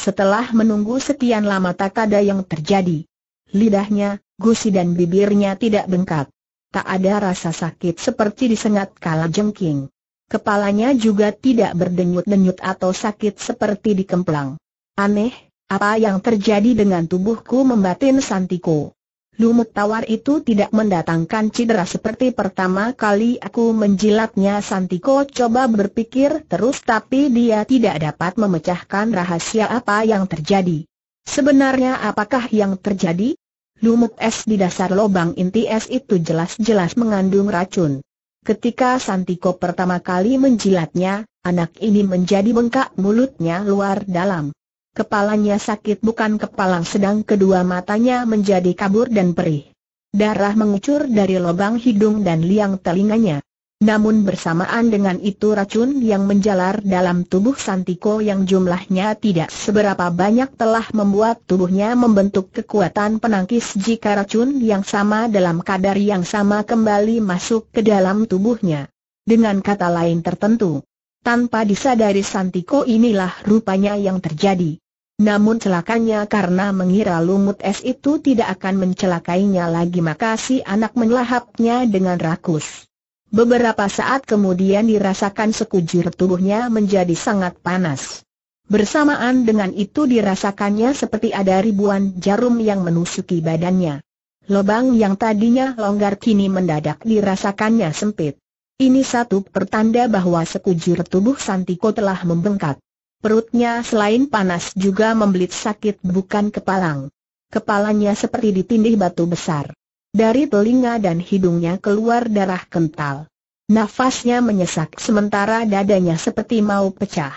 Setelah menunggu sekian lama tak ada yang terjadi, Lidahnya, gusi dan bibirnya tidak bengkak. Tak ada rasa sakit seperti disengat kala jengking. Kepalanya juga tidak berdenyut-denyut atau sakit seperti dikemplang. Aneh, apa yang terjadi dengan tubuhku membatin Santiko. Lumut tawar itu tidak mendatangkan cedera seperti pertama kali aku menjilatnya Santiko coba berpikir terus tapi dia tidak dapat memecahkan rahasia apa yang terjadi. Sebenarnya apakah yang terjadi? lumut es di dasar lubang inti es itu jelas-jelas mengandung racun. Ketika Santiko pertama kali menjilatnya, anak ini menjadi bengkak mulutnya luar dalam. Kepalanya sakit bukan kepala sedang kedua matanya menjadi kabur dan perih. Darah mengucur dari lubang hidung dan liang telinganya. Namun bersamaan dengan itu racun yang menjalar dalam tubuh Santiko yang jumlahnya tidak seberapa banyak telah membuat tubuhnya membentuk kekuatan penangkis jika racun yang sama dalam kadar yang sama kembali masuk ke dalam tubuhnya. Dengan kata lain tertentu, tanpa disadari Santiko inilah rupanya yang terjadi. Namun celakanya karena mengira lumut es itu tidak akan mencelakainya lagi maka si anak melahapnya dengan rakus. Beberapa saat kemudian dirasakan sekujur tubuhnya menjadi sangat panas. Bersamaan dengan itu dirasakannya seperti ada ribuan jarum yang menusuki badannya. Lobang yang tadinya longgar kini mendadak dirasakannya sempit. Ini satu pertanda bahwa sekujur tubuh Santiko telah membengkak. Perutnya selain panas juga membelit sakit bukan kepalang. Kepalanya seperti ditindih batu besar. Dari telinga dan hidungnya keluar darah kental. Nafasnya menyesak sementara dadanya seperti mau pecah.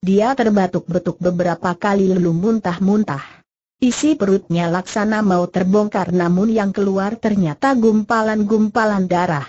Dia terbatuk-batuk beberapa kali lalu muntah-muntah. Isi perutnya laksana mau terbongkar namun yang keluar ternyata gumpalan-gumpalan darah.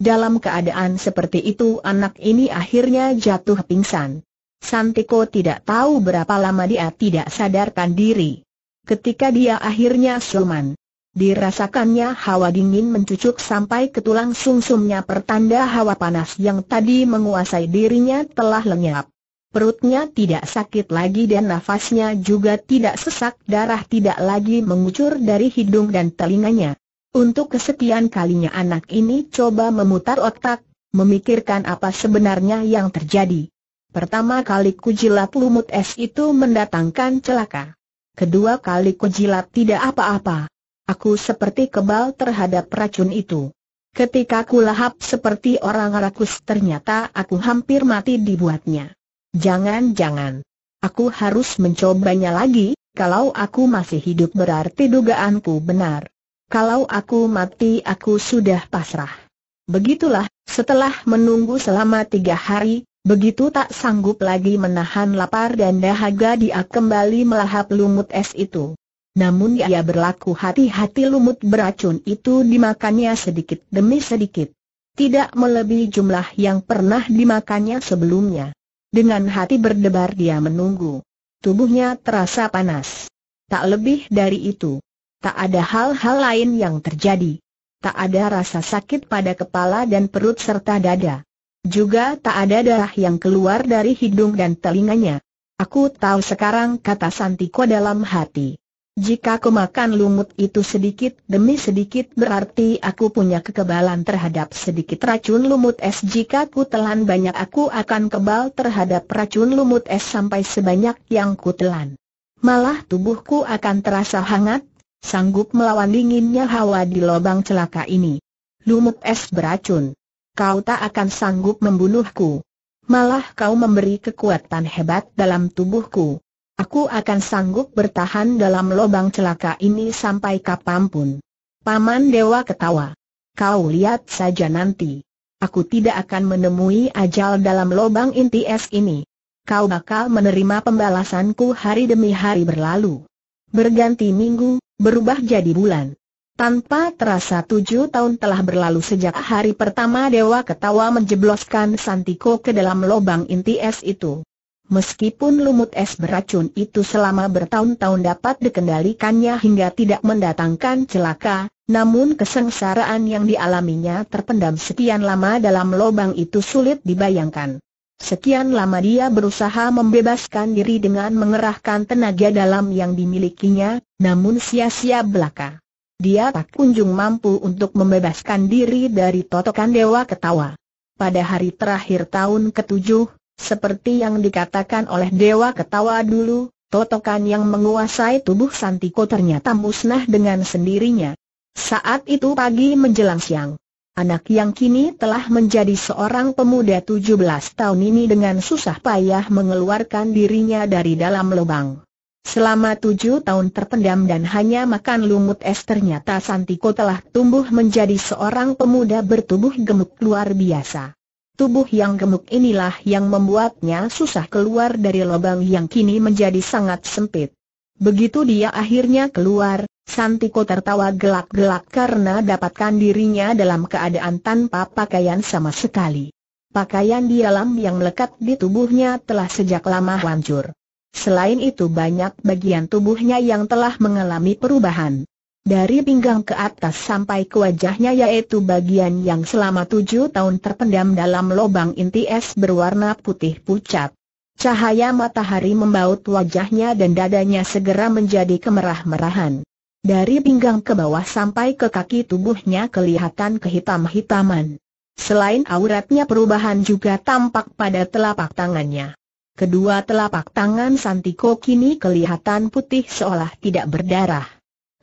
Dalam keadaan seperti itu anak ini akhirnya jatuh pingsan. Santiko tidak tahu berapa lama dia tidak sadarkan diri. Ketika dia akhirnya suman, Dirasakannya hawa dingin mencucuk sampai ke tulang sumsumnya pertanda hawa panas yang tadi menguasai dirinya telah lenyap. Perutnya tidak sakit lagi dan nafasnya juga tidak sesak, darah tidak lagi mengucur dari hidung dan telinganya. Untuk kesekian kalinya anak ini coba memutar otak, memikirkan apa sebenarnya yang terjadi. Pertama kali kujilat lumut es itu mendatangkan celaka. Kedua kali kujilat tidak apa-apa. Aku seperti kebal terhadap racun itu. Ketika aku lahap seperti orang rakus ternyata aku hampir mati dibuatnya. Jangan-jangan. Aku harus mencobanya lagi, kalau aku masih hidup berarti dugaanku benar. Kalau aku mati aku sudah pasrah. Begitulah, setelah menunggu selama tiga hari, begitu tak sanggup lagi menahan lapar dan dahaga dia kembali melahap lumut es itu. Namun ia berlaku hati-hati lumut beracun itu dimakannya sedikit demi sedikit. Tidak melebihi jumlah yang pernah dimakannya sebelumnya. Dengan hati berdebar dia menunggu. Tubuhnya terasa panas. Tak lebih dari itu. Tak ada hal-hal lain yang terjadi. Tak ada rasa sakit pada kepala dan perut serta dada. Juga tak ada darah yang keluar dari hidung dan telinganya. Aku tahu sekarang kata Santiko dalam hati. Jika aku makan lumut itu sedikit demi sedikit berarti aku punya kekebalan terhadap sedikit racun lumut es Jika ku telan banyak aku akan kebal terhadap racun lumut es sampai sebanyak yang ku telan Malah tubuhku akan terasa hangat, sanggup melawan dinginnya hawa di lubang celaka ini Lumut es beracun Kau tak akan sanggup membunuhku Malah kau memberi kekuatan hebat dalam tubuhku Aku akan sanggup bertahan dalam lubang celaka ini sampai kapanpun. Paman Dewa ketawa. Kau lihat saja nanti. Aku tidak akan menemui ajal dalam lubang inti es ini. Kau bakal menerima pembalasanku hari demi hari berlalu. Berganti minggu, berubah jadi bulan. Tanpa terasa tujuh tahun telah berlalu sejak hari pertama Dewa Ketawa menjebloskan Santiko ke dalam lubang inti es itu. Meskipun lumut es beracun itu selama bertahun-tahun dapat dikendalikannya hingga tidak mendatangkan celaka, namun kesengsaraan yang dialaminya terpendam sekian lama dalam lubang itu sulit dibayangkan. Sekian lama dia berusaha membebaskan diri dengan mengerahkan tenaga dalam yang dimilikinya, namun sia-sia belaka. Dia tak kunjung mampu untuk membebaskan diri dari totokan dewa ketawa. Pada hari terakhir tahun ketujuh, seperti yang dikatakan oleh Dewa Ketawa dulu, totokan yang menguasai tubuh Santiko ternyata musnah dengan sendirinya. Saat itu pagi menjelang siang. Anak yang kini telah menjadi seorang pemuda 17 tahun ini dengan susah payah mengeluarkan dirinya dari dalam lubang. Selama tujuh tahun terpendam dan hanya makan lumut es ternyata Santiko telah tumbuh menjadi seorang pemuda bertubuh gemuk luar biasa. Tubuh yang gemuk inilah yang membuatnya susah keluar dari lubang yang kini menjadi sangat sempit. Begitu dia akhirnya keluar, Santiko tertawa gelak-gelak karena dapatkan dirinya dalam keadaan tanpa pakaian sama sekali. Pakaian di dalam yang melekat di tubuhnya telah sejak lama hancur. Selain itu banyak bagian tubuhnya yang telah mengalami perubahan dari pinggang ke atas sampai ke wajahnya yaitu bagian yang selama tujuh tahun terpendam dalam lubang inti es berwarna putih pucat. Cahaya matahari membaut wajahnya dan dadanya segera menjadi kemerah-merahan. Dari pinggang ke bawah sampai ke kaki tubuhnya kelihatan kehitam-hitaman. Selain auratnya perubahan juga tampak pada telapak tangannya. Kedua telapak tangan Santiko kini kelihatan putih seolah tidak berdarah.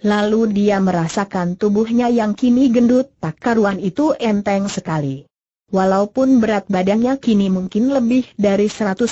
Lalu dia merasakan tubuhnya yang kini gendut tak karuan itu enteng sekali. Walaupun berat badannya kini mungkin lebih dari 150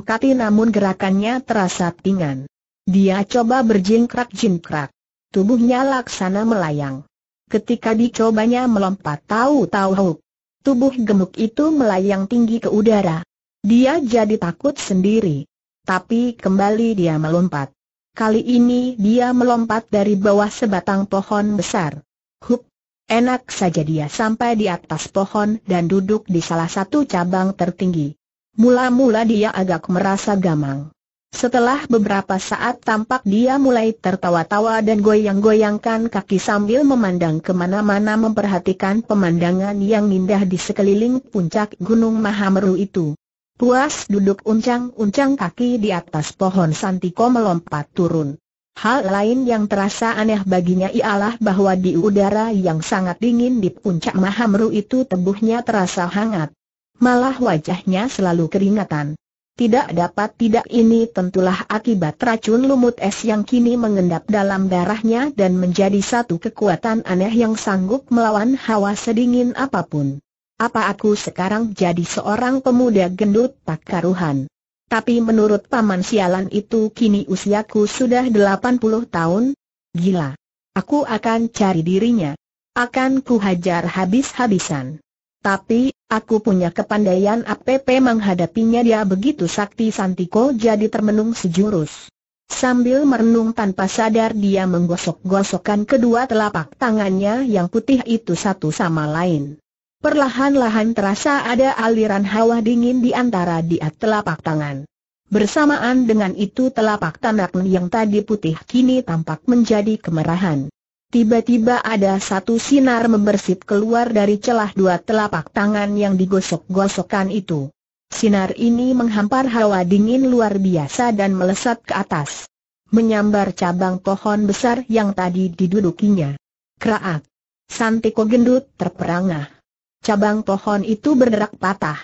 kati namun gerakannya terasa ringan. Dia coba berjingkrak-jingkrak. Tubuhnya laksana melayang. Ketika dicobanya melompat tahu-tahu, tubuh gemuk itu melayang tinggi ke udara. Dia jadi takut sendiri. Tapi kembali dia melompat. Kali ini dia melompat dari bawah sebatang pohon besar. Hup! Enak saja dia sampai di atas pohon dan duduk di salah satu cabang tertinggi. Mula-mula dia agak merasa gamang. Setelah beberapa saat tampak dia mulai tertawa-tawa dan goyang-goyangkan kaki sambil memandang kemana-mana memperhatikan pemandangan yang indah di sekeliling puncak Gunung Mahameru itu. Puas duduk uncang-uncang kaki di atas pohon Santiko melompat turun. Hal lain yang terasa aneh baginya ialah bahwa di udara yang sangat dingin di puncak Mahamru itu tubuhnya terasa hangat. Malah wajahnya selalu keringatan. Tidak dapat tidak ini tentulah akibat racun lumut es yang kini mengendap dalam darahnya dan menjadi satu kekuatan aneh yang sanggup melawan hawa sedingin apapun. Apa aku sekarang jadi seorang pemuda gendut tak karuhan? Tapi menurut paman sialan itu kini usiaku sudah 80 tahun? Gila. Aku akan cari dirinya. Akan kuhajar habis-habisan. Tapi, aku punya kepandaian APP menghadapinya dia begitu sakti Santiko jadi termenung sejurus. Sambil merenung tanpa sadar dia menggosok-gosokkan kedua telapak tangannya yang putih itu satu sama lain. Perlahan-lahan terasa ada aliran hawa dingin di antara dia telapak tangan. Bersamaan dengan itu telapak tangan yang tadi putih kini tampak menjadi kemerahan. Tiba-tiba ada satu sinar membersip keluar dari celah dua telapak tangan yang digosok-gosokkan itu. Sinar ini menghampar hawa dingin luar biasa dan melesat ke atas. Menyambar cabang pohon besar yang tadi didudukinya. Kraak. Santiko gendut terperangah cabang pohon itu berderak patah.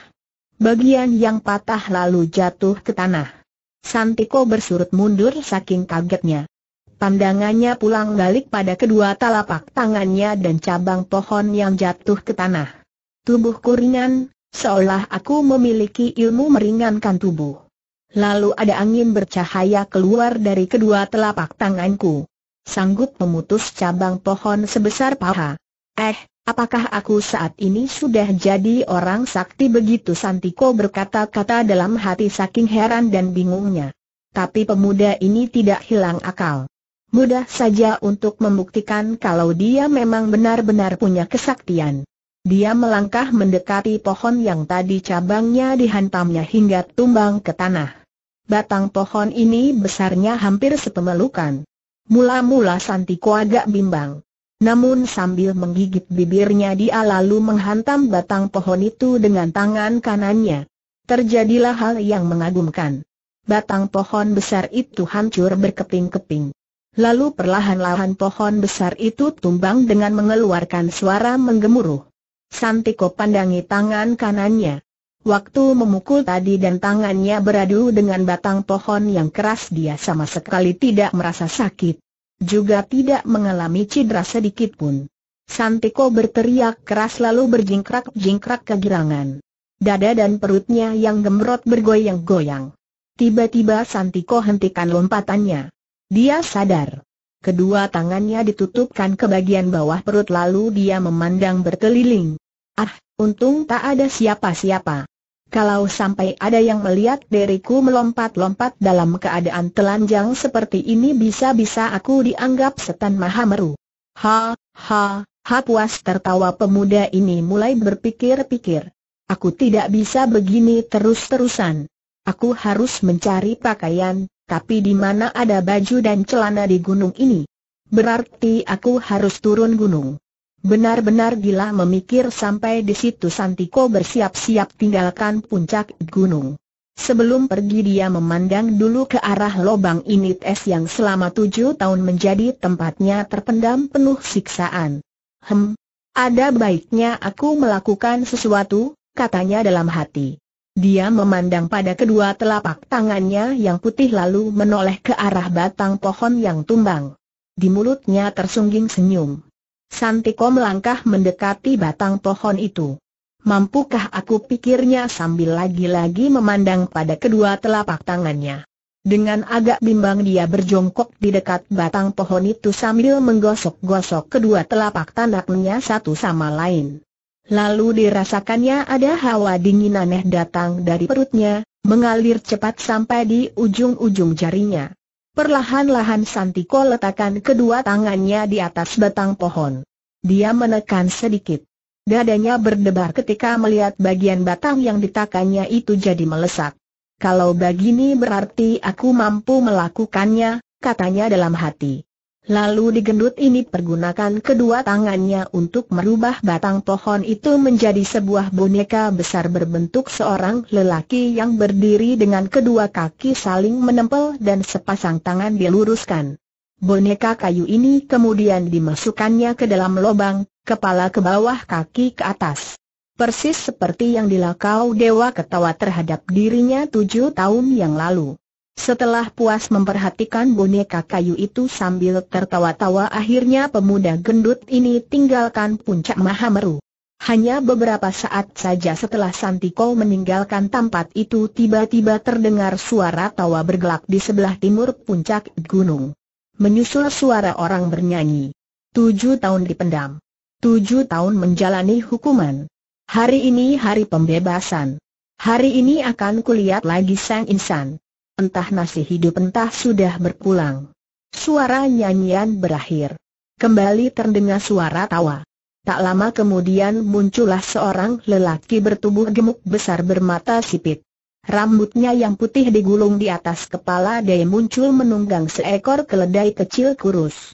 Bagian yang patah lalu jatuh ke tanah. Santiko bersurut mundur saking kagetnya. Pandangannya pulang balik pada kedua telapak tangannya dan cabang pohon yang jatuh ke tanah. Tubuhku ringan, seolah aku memiliki ilmu meringankan tubuh. Lalu ada angin bercahaya keluar dari kedua telapak tanganku. Sanggup memutus cabang pohon sebesar paha. Eh, Apakah aku saat ini sudah jadi orang sakti begitu Santiko berkata-kata dalam hati saking heran dan bingungnya. Tapi pemuda ini tidak hilang akal. Mudah saja untuk membuktikan kalau dia memang benar-benar punya kesaktian. Dia melangkah mendekati pohon yang tadi cabangnya dihantamnya hingga tumbang ke tanah. Batang pohon ini besarnya hampir sepemelukan. Mula-mula Santiko agak bimbang. Namun sambil menggigit bibirnya dia lalu menghantam batang pohon itu dengan tangan kanannya. Terjadilah hal yang mengagumkan. Batang pohon besar itu hancur berkeping-keping. Lalu perlahan-lahan pohon besar itu tumbang dengan mengeluarkan suara menggemuruh. Santiko pandangi tangan kanannya. Waktu memukul tadi dan tangannya beradu dengan batang pohon yang keras dia sama sekali tidak merasa sakit juga tidak mengalami cedera sedikit pun. Santiko berteriak keras lalu berjingkrak-jingkrak kegirangan. Dada dan perutnya yang gemrot bergoyang-goyang. Tiba-tiba Santiko hentikan lompatannya. Dia sadar. Kedua tangannya ditutupkan ke bagian bawah perut lalu dia memandang berkeliling. Ah, untung tak ada siapa-siapa. Kalau sampai ada yang melihat diriku melompat-lompat dalam keadaan telanjang seperti ini bisa-bisa aku dianggap setan maha meru. Ha, ha, ha puas tertawa pemuda ini mulai berpikir-pikir. Aku tidak bisa begini terus-terusan. Aku harus mencari pakaian, tapi di mana ada baju dan celana di gunung ini? Berarti aku harus turun gunung. Benar-benar gila memikir sampai di situ Santiko bersiap-siap tinggalkan puncak gunung. Sebelum pergi dia memandang dulu ke arah lobang ini es yang selama tujuh tahun menjadi tempatnya terpendam penuh siksaan. Hem, ada baiknya aku melakukan sesuatu, katanya dalam hati. Dia memandang pada kedua telapak tangannya yang putih lalu menoleh ke arah batang pohon yang tumbang. Di mulutnya tersungging senyum. Santiko melangkah mendekati batang pohon itu. Mampukah aku pikirnya sambil lagi-lagi memandang pada kedua telapak tangannya. Dengan agak bimbang dia berjongkok di dekat batang pohon itu sambil menggosok-gosok kedua telapak tandaknya satu sama lain. Lalu dirasakannya ada hawa dingin aneh datang dari perutnya, mengalir cepat sampai di ujung-ujung jarinya. Perlahan-lahan Santiko letakkan kedua tangannya di atas batang pohon. Dia menekan sedikit. Dadanya berdebar ketika melihat bagian batang yang ditakannya itu jadi melesat. Kalau begini berarti aku mampu melakukannya, katanya dalam hati. Lalu digendut ini pergunakan kedua tangannya untuk merubah batang pohon itu menjadi sebuah boneka besar berbentuk seorang lelaki yang berdiri dengan kedua kaki saling menempel dan sepasang tangan diluruskan. Boneka kayu ini kemudian dimasukkannya ke dalam lubang, kepala ke bawah kaki ke atas. Persis seperti yang dilakau Dewa Ketawa terhadap dirinya tujuh tahun yang lalu. Setelah puas memperhatikan boneka kayu itu sambil tertawa-tawa akhirnya pemuda gendut ini tinggalkan puncak Mahameru. Hanya beberapa saat saja setelah Santiko meninggalkan tempat itu tiba-tiba terdengar suara tawa bergelak di sebelah timur puncak gunung. Menyusul suara orang bernyanyi. Tujuh tahun dipendam. Tujuh tahun menjalani hukuman. Hari ini hari pembebasan. Hari ini akan kulihat lagi sang insan entah masih hidup entah sudah berpulang. Suara nyanyian berakhir. Kembali terdengar suara tawa. Tak lama kemudian muncullah seorang lelaki bertubuh gemuk besar bermata sipit. Rambutnya yang putih digulung di atas kepala dia muncul menunggang seekor keledai kecil kurus.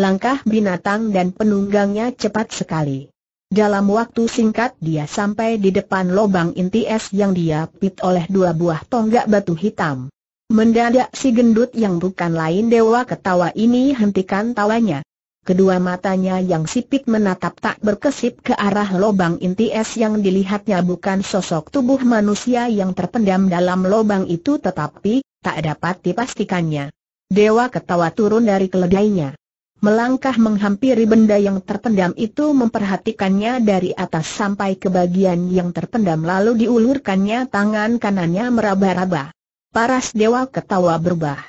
Langkah binatang dan penunggangnya cepat sekali. Dalam waktu singkat dia sampai di depan lubang inti es yang diapit oleh dua buah tonggak batu hitam. Mendadak si gendut yang bukan lain dewa ketawa ini hentikan tawanya. Kedua matanya yang sipit menatap tak berkesip ke arah lobang inti es yang dilihatnya bukan sosok tubuh manusia yang terpendam dalam lobang itu tetapi, tak dapat dipastikannya. Dewa ketawa turun dari keledainya. Melangkah menghampiri benda yang terpendam itu memperhatikannya dari atas sampai ke bagian yang terpendam lalu diulurkannya tangan kanannya meraba-raba. Paras dewa ketawa berubah.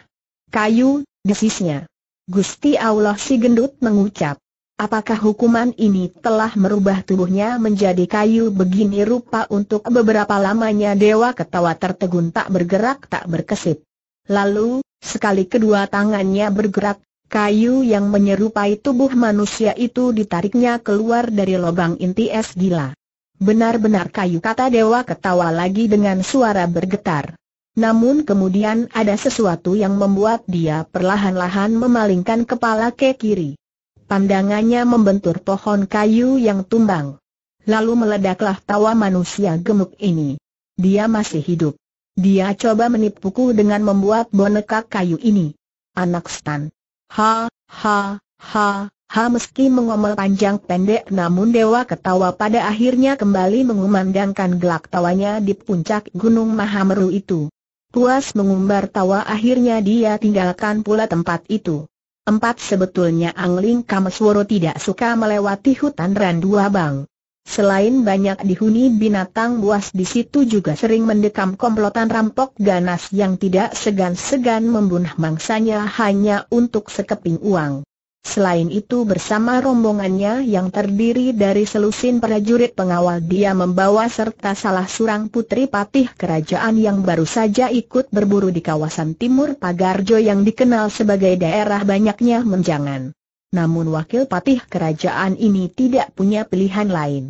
Kayu, desisnya. Gusti Allah si gendut mengucap. Apakah hukuman ini telah merubah tubuhnya menjadi kayu begini rupa untuk beberapa lamanya dewa ketawa tertegun tak bergerak tak berkesip. Lalu, sekali kedua tangannya bergerak, kayu yang menyerupai tubuh manusia itu ditariknya keluar dari lubang inti es gila. Benar-benar kayu kata dewa ketawa lagi dengan suara bergetar. Namun kemudian ada sesuatu yang membuat dia perlahan-lahan memalingkan kepala ke kiri. Pandangannya membentur pohon kayu yang tumbang. Lalu meledaklah tawa manusia gemuk ini. Dia masih hidup. Dia coba menipuku dengan membuat boneka kayu ini. Anak Stan. Ha, ha, ha, ha meski mengomel panjang pendek namun dewa ketawa pada akhirnya kembali mengumandangkan gelak tawanya di puncak Gunung Mahameru itu. Puas mengumbar tawa akhirnya dia tinggalkan pula tempat itu. Empat sebetulnya Angling Kamesworo tidak suka melewati hutan Randu bang. Selain banyak dihuni binatang buas di situ juga sering mendekam komplotan rampok ganas yang tidak segan-segan membunuh mangsanya hanya untuk sekeping uang. Selain itu bersama rombongannya yang terdiri dari selusin prajurit pengawal dia membawa serta salah seorang putri patih kerajaan yang baru saja ikut berburu di kawasan timur Pagarjo yang dikenal sebagai daerah banyaknya menjangan. Namun wakil patih kerajaan ini tidak punya pilihan lain.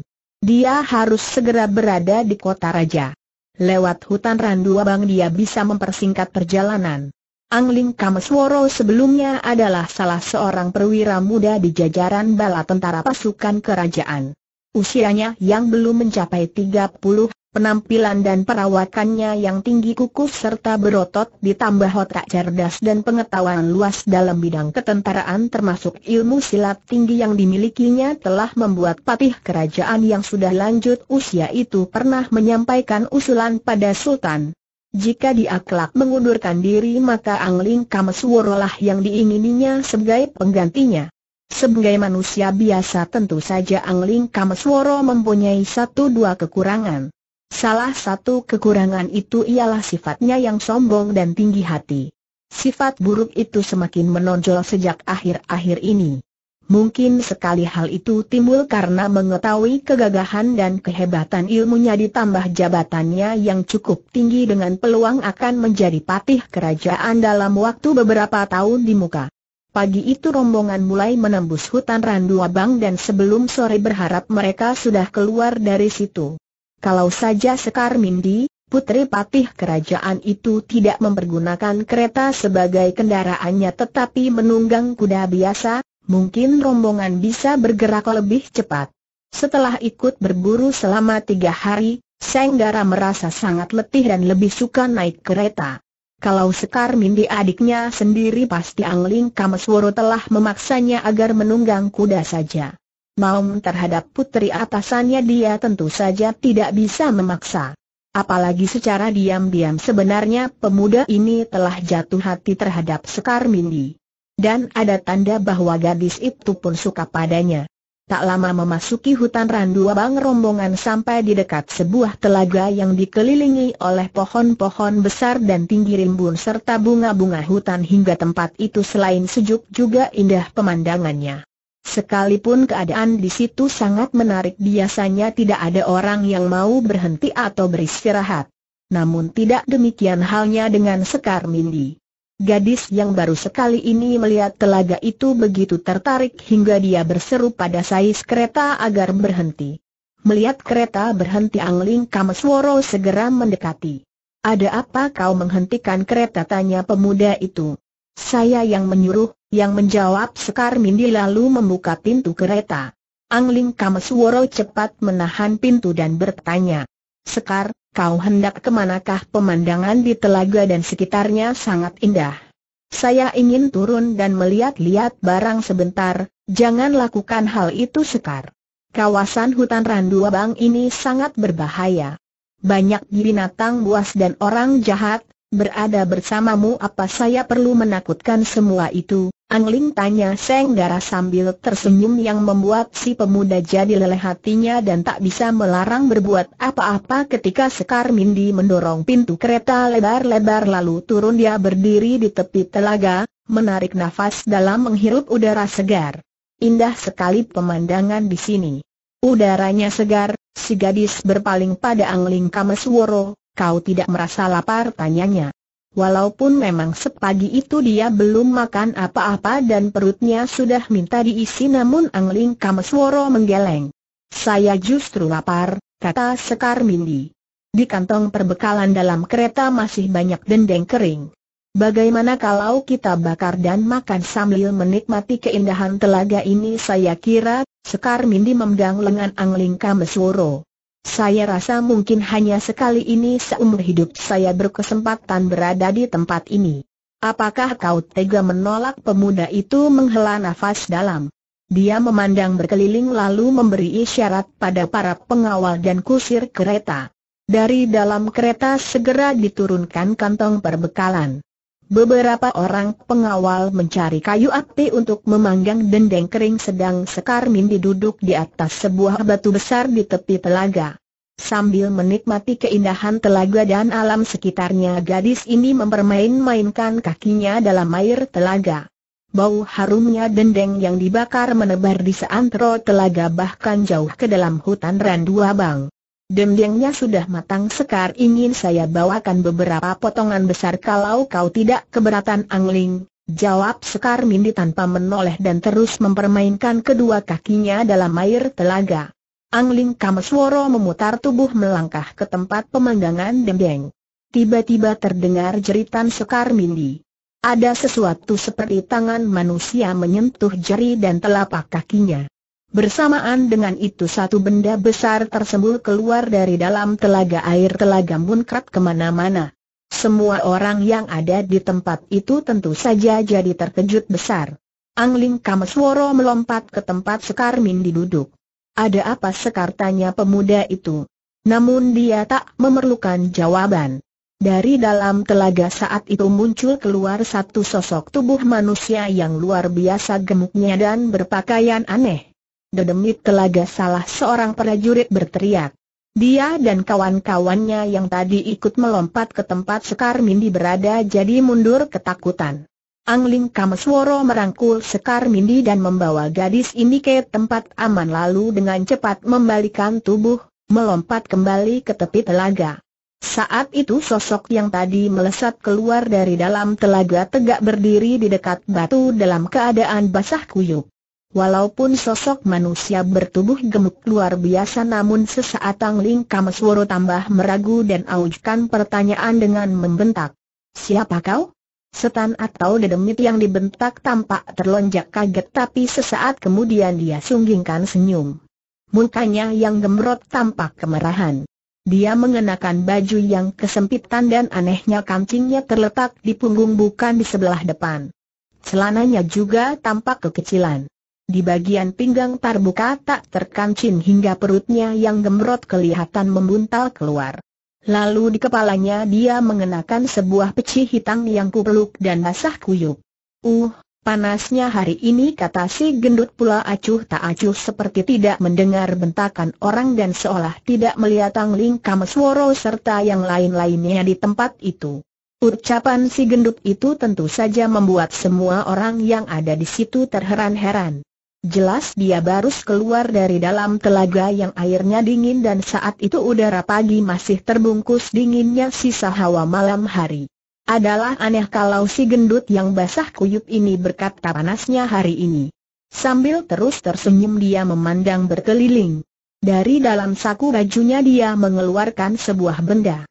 Dia harus segera berada di kota raja. Lewat hutan Randuabang dia bisa mempersingkat perjalanan. Angling Kamesworo sebelumnya adalah salah seorang perwira muda di jajaran bala tentara pasukan kerajaan. Usianya yang belum mencapai 30, penampilan dan perawakannya yang tinggi kukuh serta berotot ditambah otak cerdas dan pengetahuan luas dalam bidang ketentaraan termasuk ilmu silat tinggi yang dimilikinya telah membuat patih kerajaan yang sudah lanjut usia itu pernah menyampaikan usulan pada Sultan. Jika dia kelak mengundurkan diri maka Angling lah yang diingininya sebagai penggantinya. Sebagai manusia biasa tentu saja Angling Kamesworo mempunyai satu dua kekurangan. Salah satu kekurangan itu ialah sifatnya yang sombong dan tinggi hati. Sifat buruk itu semakin menonjol sejak akhir-akhir ini. Mungkin sekali hal itu timbul karena mengetahui kegagahan dan kehebatan ilmunya ditambah jabatannya yang cukup tinggi dengan peluang akan menjadi patih kerajaan dalam waktu beberapa tahun di muka. Pagi itu rombongan mulai menembus hutan Randu Abang dan sebelum sore berharap mereka sudah keluar dari situ. Kalau saja Sekar Mindi, Putri Patih kerajaan itu tidak mempergunakan kereta sebagai kendaraannya tetapi menunggang kuda biasa, mungkin rombongan bisa bergerak lebih cepat. Setelah ikut berburu selama tiga hari, Senggara merasa sangat letih dan lebih suka naik kereta. Kalau Sekar Mindi adiknya sendiri pasti Angling Kamesworo telah memaksanya agar menunggang kuda saja. Maum terhadap putri atasannya dia tentu saja tidak bisa memaksa. Apalagi secara diam-diam sebenarnya pemuda ini telah jatuh hati terhadap Sekar Mindi. Dan ada tanda bahwa gadis itu pun suka padanya. Tak lama memasuki hutan randu abang rombongan sampai di dekat sebuah telaga yang dikelilingi oleh pohon-pohon besar dan tinggi rimbun serta bunga-bunga hutan hingga tempat itu selain sejuk juga indah pemandangannya. Sekalipun keadaan di situ sangat menarik biasanya tidak ada orang yang mau berhenti atau beristirahat. Namun tidak demikian halnya dengan Sekar Mindi. Gadis yang baru sekali ini melihat telaga itu begitu tertarik hingga dia berseru pada sais kereta agar berhenti. Melihat kereta berhenti Angling Kamesworo segera mendekati. Ada apa kau menghentikan kereta tanya pemuda itu? Saya yang menyuruh, yang menjawab Sekar Mindi lalu membuka pintu kereta. Angling Kamesworo cepat menahan pintu dan bertanya. Sekar, kau hendak kemanakah pemandangan di telaga dan sekitarnya sangat indah. Saya ingin turun dan melihat-lihat barang sebentar, jangan lakukan hal itu sekar. Kawasan hutan Randuabang ini sangat berbahaya. Banyak binatang buas dan orang jahat, berada bersamamu apa saya perlu menakutkan semua itu, Angling tanya Seng Dara sambil tersenyum yang membuat si pemuda jadi leleh hatinya dan tak bisa melarang berbuat apa-apa ketika Sekar Mindi mendorong pintu kereta lebar-lebar lalu turun dia berdiri di tepi telaga, menarik nafas dalam menghirup udara segar. Indah sekali pemandangan di sini. Udaranya segar, si gadis berpaling pada Angling Kamesworo, kau tidak merasa lapar tanyanya. Walaupun memang sepagi itu dia belum makan apa-apa dan perutnya sudah minta diisi namun Angling Kamesworo menggeleng. Saya justru lapar, kata Sekar Mindi. Di kantong perbekalan dalam kereta masih banyak dendeng kering. Bagaimana kalau kita bakar dan makan sambil menikmati keindahan telaga ini saya kira, Sekar Mindi memegang lengan Angling Kamesworo. Saya rasa mungkin hanya sekali ini seumur hidup saya berkesempatan berada di tempat ini. Apakah kau tega menolak pemuda itu menghela nafas dalam? Dia memandang berkeliling lalu memberi isyarat pada para pengawal dan kusir kereta. Dari dalam kereta segera diturunkan kantong perbekalan. Beberapa orang pengawal mencari kayu api untuk memanggang dendeng kering sedang Sekar Mindi duduk di atas sebuah batu besar di tepi telaga. Sambil menikmati keindahan telaga dan alam sekitarnya gadis ini mempermain-mainkan kakinya dalam air telaga. Bau harumnya dendeng yang dibakar menebar di seantero telaga bahkan jauh ke dalam hutan Randuabang. Dendengnya sudah matang sekar ingin saya bawakan beberapa potongan besar kalau kau tidak keberatan angling. Jawab Sekar Mindi tanpa menoleh dan terus mempermainkan kedua kakinya dalam air telaga. Angling Kamesworo memutar tubuh melangkah ke tempat pemanggangan dendeng. Tiba-tiba terdengar jeritan Sekar Mindi. Ada sesuatu seperti tangan manusia menyentuh jari dan telapak kakinya. Bersamaan dengan itu satu benda besar tersembul keluar dari dalam telaga air telaga munkrat kemana-mana. Semua orang yang ada di tempat itu tentu saja jadi terkejut besar. Angling Kamesworo melompat ke tempat Sekar Mindi duduk. Ada apa Sekar tanya pemuda itu? Namun dia tak memerlukan jawaban. Dari dalam telaga saat itu muncul keluar satu sosok tubuh manusia yang luar biasa gemuknya dan berpakaian aneh dedemit telaga salah seorang prajurit berteriak. Dia dan kawan-kawannya yang tadi ikut melompat ke tempat Sekar Mindi berada jadi mundur ketakutan. Angling Kamesworo merangkul Sekar Mindi dan membawa gadis ini ke tempat aman lalu dengan cepat membalikan tubuh, melompat kembali ke tepi telaga. Saat itu sosok yang tadi melesat keluar dari dalam telaga tegak berdiri di dekat batu dalam keadaan basah kuyup. Walaupun sosok manusia bertubuh gemuk luar biasa namun sesaat Tang Ling Kamesworo tambah meragu dan aujkan pertanyaan dengan membentak. Siapa kau? Setan atau dedemit yang dibentak tampak terlonjak kaget tapi sesaat kemudian dia sunggingkan senyum. Mukanya yang gemrot tampak kemerahan. Dia mengenakan baju yang kesempitan dan anehnya kancingnya terletak di punggung bukan di sebelah depan. Celananya juga tampak kekecilan. Di bagian pinggang Tarbuka tak terkancing hingga perutnya yang gemrot kelihatan membuntal keluar. Lalu di kepalanya dia mengenakan sebuah peci hitam yang kupeluk dan basah kuyuk. Uh, panasnya hari ini kata si gendut pula acuh tak acuh seperti tidak mendengar bentakan orang dan seolah tidak melihat Angling Kamesworo serta yang lain-lainnya di tempat itu. Ucapan si gendut itu tentu saja membuat semua orang yang ada di situ terheran-heran. Jelas dia baru keluar dari dalam telaga yang airnya dingin dan saat itu udara pagi masih terbungkus dinginnya sisa hawa malam hari. Adalah aneh kalau si gendut yang basah kuyup ini berkata panasnya hari ini. Sambil terus tersenyum dia memandang berkeliling. Dari dalam saku bajunya dia mengeluarkan sebuah benda.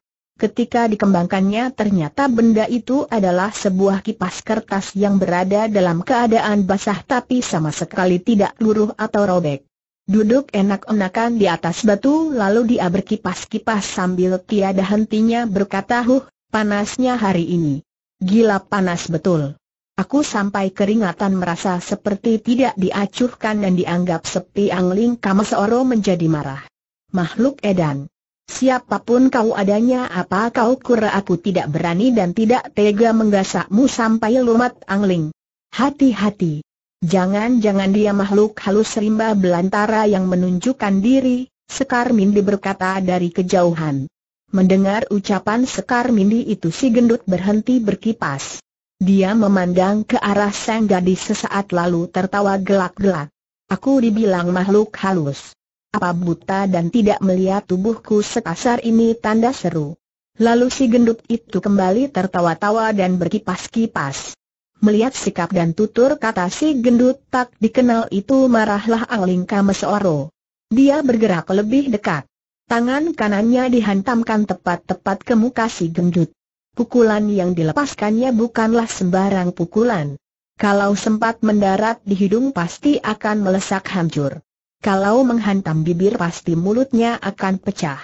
Ketika dikembangkannya ternyata benda itu adalah sebuah kipas kertas yang berada dalam keadaan basah tapi sama sekali tidak luruh atau robek. Duduk enak-enakan di atas batu lalu dia berkipas-kipas sambil tiada hentinya berkata huh, panasnya hari ini. Gila panas betul. Aku sampai keringatan merasa seperti tidak diacuhkan dan dianggap sepi angling Kamasoro menjadi marah. Makhluk edan. Siapapun kau adanya apa kau kura aku tidak berani dan tidak tega menggasakmu sampai lumat angling. Hati-hati. Jangan-jangan dia makhluk halus rimba belantara yang menunjukkan diri, Sekar Mindi berkata dari kejauhan. Mendengar ucapan Sekar Mindi itu si gendut berhenti berkipas. Dia memandang ke arah sang gadis sesaat lalu tertawa gelak-gelak. Aku dibilang makhluk halus. Apa buta dan tidak melihat tubuhku sekasar ini tanda seru. Lalu si gendut itu kembali tertawa-tawa dan berkipas-kipas. Melihat sikap dan tutur kata si gendut tak dikenal itu marahlah Alingka Mesoro. Dia bergerak lebih dekat. Tangan kanannya dihantamkan tepat-tepat ke muka si gendut. Pukulan yang dilepaskannya bukanlah sembarang pukulan. Kalau sempat mendarat di hidung pasti akan melesak hancur. Kalau menghantam bibir pasti mulutnya akan pecah.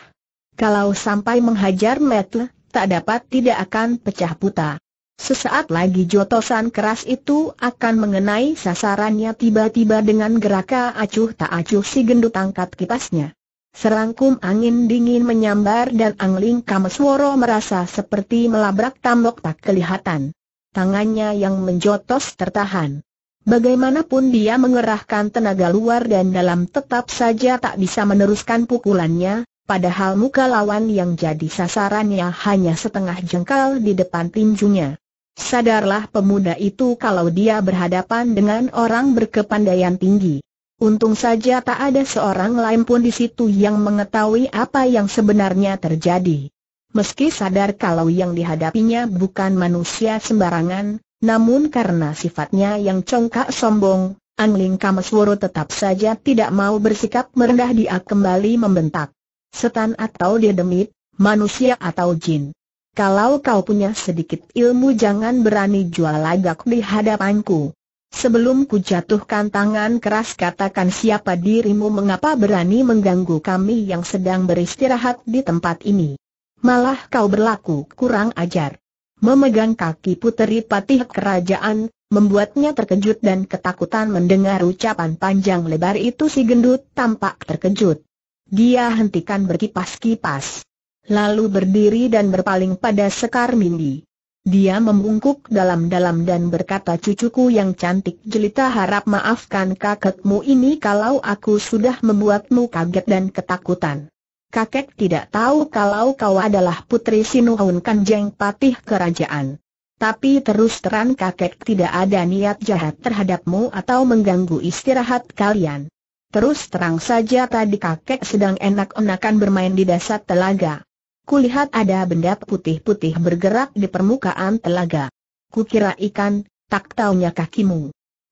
Kalau sampai menghajar metle, tak dapat tidak akan pecah puta. Sesaat lagi jotosan keras itu akan mengenai sasarannya tiba-tiba dengan geraka acuh tak acuh si gendut angkat kipasnya. Serangkum angin dingin menyambar dan Angling Kamesworo merasa seperti melabrak tambok tak kelihatan. Tangannya yang menjotos tertahan. Bagaimanapun dia mengerahkan tenaga luar dan dalam tetap saja tak bisa meneruskan pukulannya, padahal muka lawan yang jadi sasarannya hanya setengah jengkal di depan tinjunya. Sadarlah pemuda itu kalau dia berhadapan dengan orang berkepandaian tinggi. Untung saja tak ada seorang lain pun di situ yang mengetahui apa yang sebenarnya terjadi. Meski sadar kalau yang dihadapinya bukan manusia sembarangan, namun karena sifatnya yang congkak sombong, Angling Kamesworo tetap saja tidak mau bersikap merendah dia kembali membentak. Setan atau dia demit, manusia atau jin. Kalau kau punya sedikit ilmu jangan berani jual lagak di hadapanku. Sebelum ku jatuhkan tangan keras katakan siapa dirimu mengapa berani mengganggu kami yang sedang beristirahat di tempat ini. Malah kau berlaku kurang ajar memegang kaki puteri patih kerajaan, membuatnya terkejut dan ketakutan mendengar ucapan panjang lebar itu si gendut tampak terkejut. Dia hentikan berkipas-kipas. Lalu berdiri dan berpaling pada Sekar Mindi. Dia membungkuk dalam-dalam dan berkata cucuku yang cantik jelita harap maafkan kakekmu ini kalau aku sudah membuatmu kaget dan ketakutan kakek tidak tahu kalau kau adalah putri Sinuhun Kanjeng Patih Kerajaan. Tapi terus terang kakek tidak ada niat jahat terhadapmu atau mengganggu istirahat kalian. Terus terang saja tadi kakek sedang enak-enakan bermain di dasar telaga. Kulihat ada benda putih-putih bergerak di permukaan telaga. Kukira ikan, tak taunya kakimu.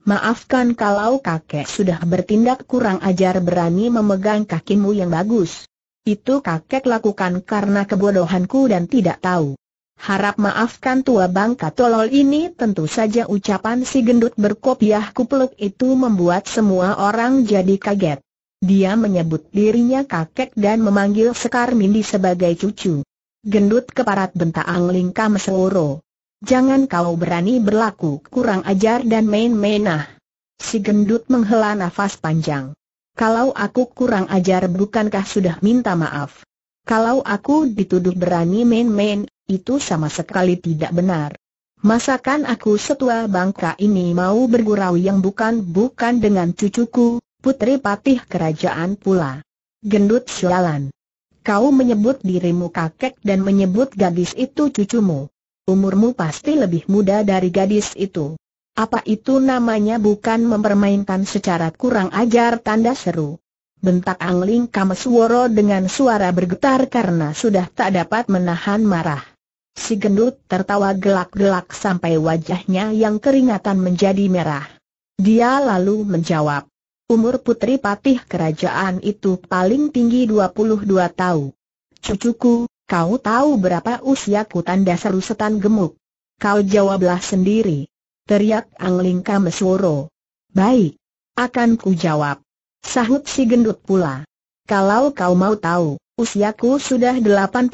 Maafkan kalau kakek sudah bertindak kurang ajar berani memegang kakimu yang bagus. Itu kakek lakukan karena kebodohanku dan tidak tahu. Harap maafkan tua bangka tolol ini tentu saja ucapan si gendut berkopiah kupluk itu membuat semua orang jadi kaget. Dia menyebut dirinya kakek dan memanggil Sekar Mindi sebagai cucu. Gendut keparat bentak Angling Mesoro. Jangan kau berani berlaku kurang ajar dan main-mainah. main Si gendut menghela nafas panjang. Kalau aku kurang ajar bukankah sudah minta maaf? Kalau aku dituduh berani main-main, itu sama sekali tidak benar. Masakan aku setua bangka ini mau bergurau yang bukan-bukan dengan cucuku, putri patih kerajaan pula. Gendut sialan. Kau menyebut dirimu kakek dan menyebut gadis itu cucumu. Umurmu pasti lebih muda dari gadis itu. Apa itu namanya bukan mempermainkan secara kurang ajar tanda seru. Bentak Angling Kamesworo dengan suara bergetar karena sudah tak dapat menahan marah. Si gendut tertawa gelak-gelak sampai wajahnya yang keringatan menjadi merah. Dia lalu menjawab, umur putri patih kerajaan itu paling tinggi 22 tahun. Cucuku, kau tahu berapa usiaku tanda seru setan gemuk? Kau jawablah sendiri teriak Angling Kamesworo. Baik. Akan ku jawab. Sahut si gendut pula. Kalau kau mau tahu, usiaku sudah 80.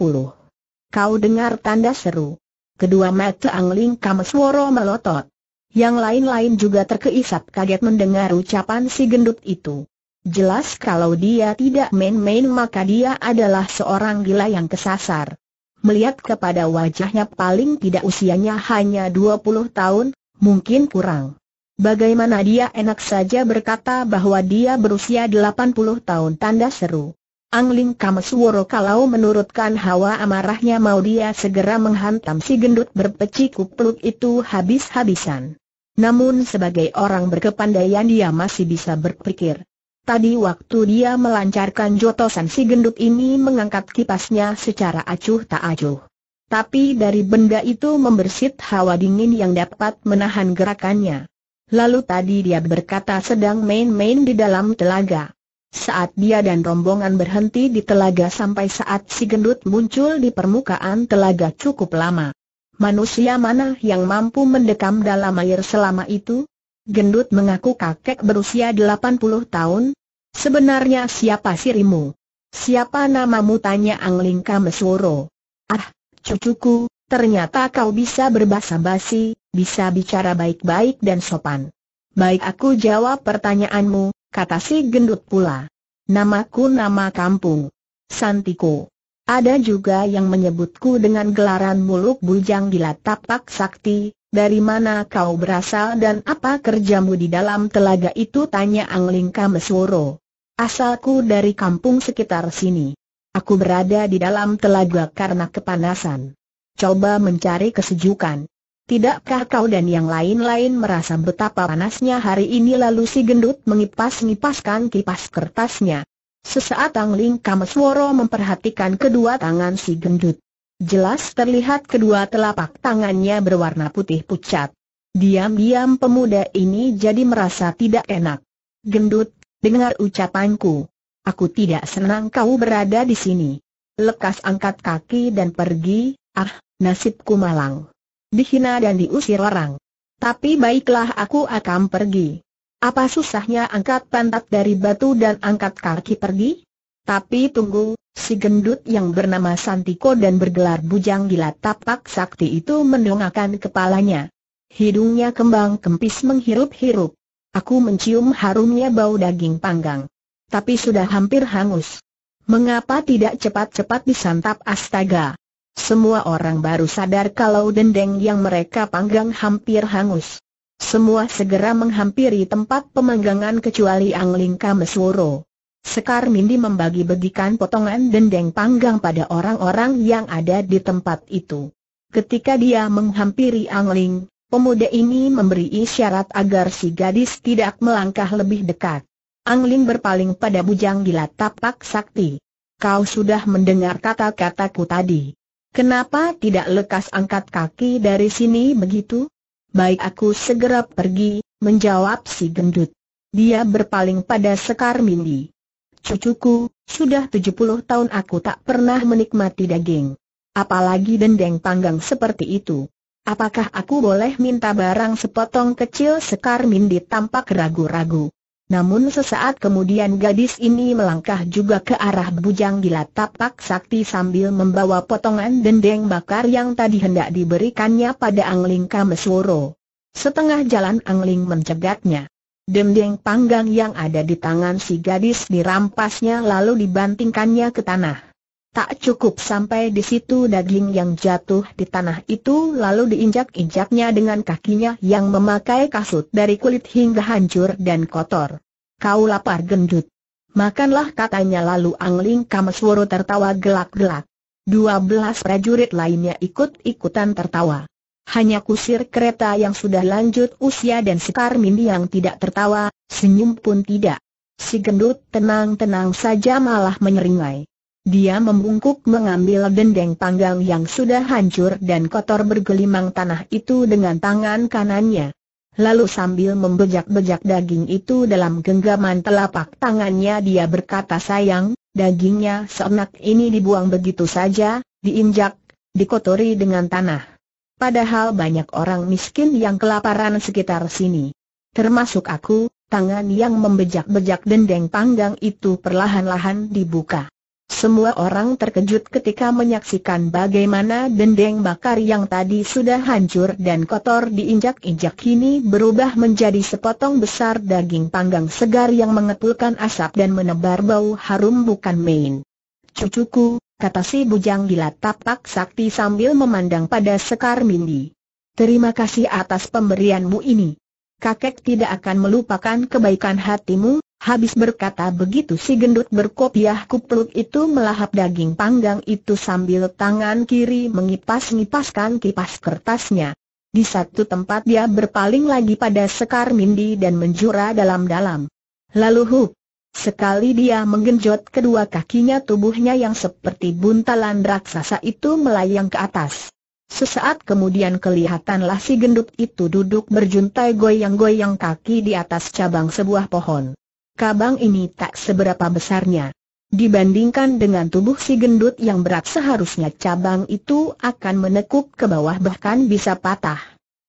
Kau dengar tanda seru. Kedua mata Angling Kamesworo melotot. Yang lain-lain juga terkeisap kaget mendengar ucapan si gendut itu. Jelas kalau dia tidak main-main maka dia adalah seorang gila yang kesasar. Melihat kepada wajahnya paling tidak usianya hanya 20 tahun, mungkin kurang. Bagaimana dia enak saja berkata bahwa dia berusia 80 tahun tanda seru. Angling Kamesworo kalau menurutkan hawa amarahnya mau dia segera menghantam si gendut berpeci kupluk itu habis-habisan. Namun sebagai orang berkepandaian dia masih bisa berpikir. Tadi waktu dia melancarkan jotosan si gendut ini mengangkat kipasnya secara acuh tak acuh. Tapi dari benda itu membersit hawa dingin yang dapat menahan gerakannya. Lalu tadi dia berkata sedang main-main di dalam telaga. Saat dia dan rombongan berhenti di telaga sampai saat si gendut muncul di permukaan telaga cukup lama. Manusia mana yang mampu mendekam dalam air selama itu? Gendut mengaku kakek berusia 80 tahun. Sebenarnya siapa sirimu? Siapa namamu tanya Angling Kamesworo. Ah, Cucuku, ternyata kau bisa berbahasa basi, bisa bicara baik-baik dan sopan. Baik aku jawab pertanyaanmu, kata si gendut pula. Namaku nama kampung. Santiko. Ada juga yang menyebutku dengan gelaran muluk bujang gila tapak sakti, dari mana kau berasal dan apa kerjamu di dalam telaga itu tanya Angling Kamesworo. Asalku dari kampung sekitar sini. Aku berada di dalam telaga karena kepanasan. Coba mencari kesejukan. Tidakkah kau dan yang lain-lain merasa betapa panasnya hari ini lalu si gendut mengipas-ngipaskan kipas kertasnya. Sesaat Tang Ling memperhatikan kedua tangan si gendut. Jelas terlihat kedua telapak tangannya berwarna putih pucat. Diam-diam pemuda ini jadi merasa tidak enak. Gendut, dengar ucapanku. Aku tidak senang kau berada di sini. Lekas angkat kaki dan pergi, ah, nasibku malang. Dihina dan diusir orang. Tapi baiklah aku akan pergi. Apa susahnya angkat pantat dari batu dan angkat kaki pergi? Tapi tunggu, si gendut yang bernama Santiko dan bergelar bujang gila tapak sakti itu mendongakkan kepalanya. Hidungnya kembang kempis menghirup-hirup. Aku mencium harumnya bau daging panggang tapi sudah hampir hangus. Mengapa tidak cepat-cepat disantap astaga? Semua orang baru sadar kalau dendeng yang mereka panggang hampir hangus. Semua segera menghampiri tempat pemanggangan kecuali Angling Kamesworo. Sekar Mindi membagi bagikan potongan dendeng panggang pada orang-orang yang ada di tempat itu. Ketika dia menghampiri Angling, pemuda ini memberi isyarat agar si gadis tidak melangkah lebih dekat. Angling berpaling pada bujang gila tapak sakti. Kau sudah mendengar kata-kataku tadi. Kenapa tidak lekas angkat kaki dari sini begitu? Baik aku segera pergi, menjawab si gendut. Dia berpaling pada Sekar Mindi. Cucuku, sudah 70 tahun aku tak pernah menikmati daging. Apalagi dendeng panggang seperti itu. Apakah aku boleh minta barang sepotong kecil Sekar Mindi tampak ragu-ragu. Namun sesaat kemudian gadis ini melangkah juga ke arah bujang gila tapak sakti sambil membawa potongan dendeng bakar yang tadi hendak diberikannya pada Angling Kamesworo. Setengah jalan Angling mencegatnya. Dendeng panggang yang ada di tangan si gadis dirampasnya lalu dibantingkannya ke tanah. Tak cukup sampai di situ daging yang jatuh di tanah itu lalu diinjak-injaknya dengan kakinya yang memakai kasut dari kulit hingga hancur dan kotor. Kau lapar gendut. Makanlah katanya lalu Angling Kamesworo tertawa gelak-gelak. Dua belas prajurit lainnya ikut-ikutan tertawa. Hanya kusir kereta yang sudah lanjut usia dan sekar mindi yang tidak tertawa, senyum pun tidak. Si gendut tenang-tenang saja malah menyeringai. Dia membungkuk mengambil dendeng panggang yang sudah hancur dan kotor bergelimang tanah itu dengan tangan kanannya. Lalu sambil membejak-bejak daging itu dalam genggaman telapak tangannya dia berkata sayang, dagingnya seenak ini dibuang begitu saja, diinjak, dikotori dengan tanah. Padahal banyak orang miskin yang kelaparan sekitar sini. Termasuk aku, tangan yang membejak-bejak dendeng panggang itu perlahan-lahan dibuka. Semua orang terkejut ketika menyaksikan bagaimana dendeng bakar yang tadi sudah hancur dan kotor diinjak-injak kini berubah menjadi sepotong besar daging panggang segar yang mengepulkan asap dan menebar bau harum bukan main. Cucuku, kata si bujang gila tapak sakti sambil memandang pada Sekar Mindi. Terima kasih atas pemberianmu ini. Kakek tidak akan melupakan kebaikan hatimu, Habis berkata begitu si gendut berkopiah kupluk itu melahap daging panggang itu sambil tangan kiri mengipas-ngipaskan kipas kertasnya. Di satu tempat dia berpaling lagi pada Sekar Mindi dan menjura dalam-dalam. Lalu hup! Sekali dia menggenjot kedua kakinya tubuhnya yang seperti buntalan raksasa itu melayang ke atas. Sesaat kemudian kelihatanlah si gendut itu duduk berjuntai goyang-goyang kaki di atas cabang sebuah pohon kabang ini tak seberapa besarnya. Dibandingkan dengan tubuh si gendut yang berat seharusnya cabang itu akan menekuk ke bawah bahkan bisa patah.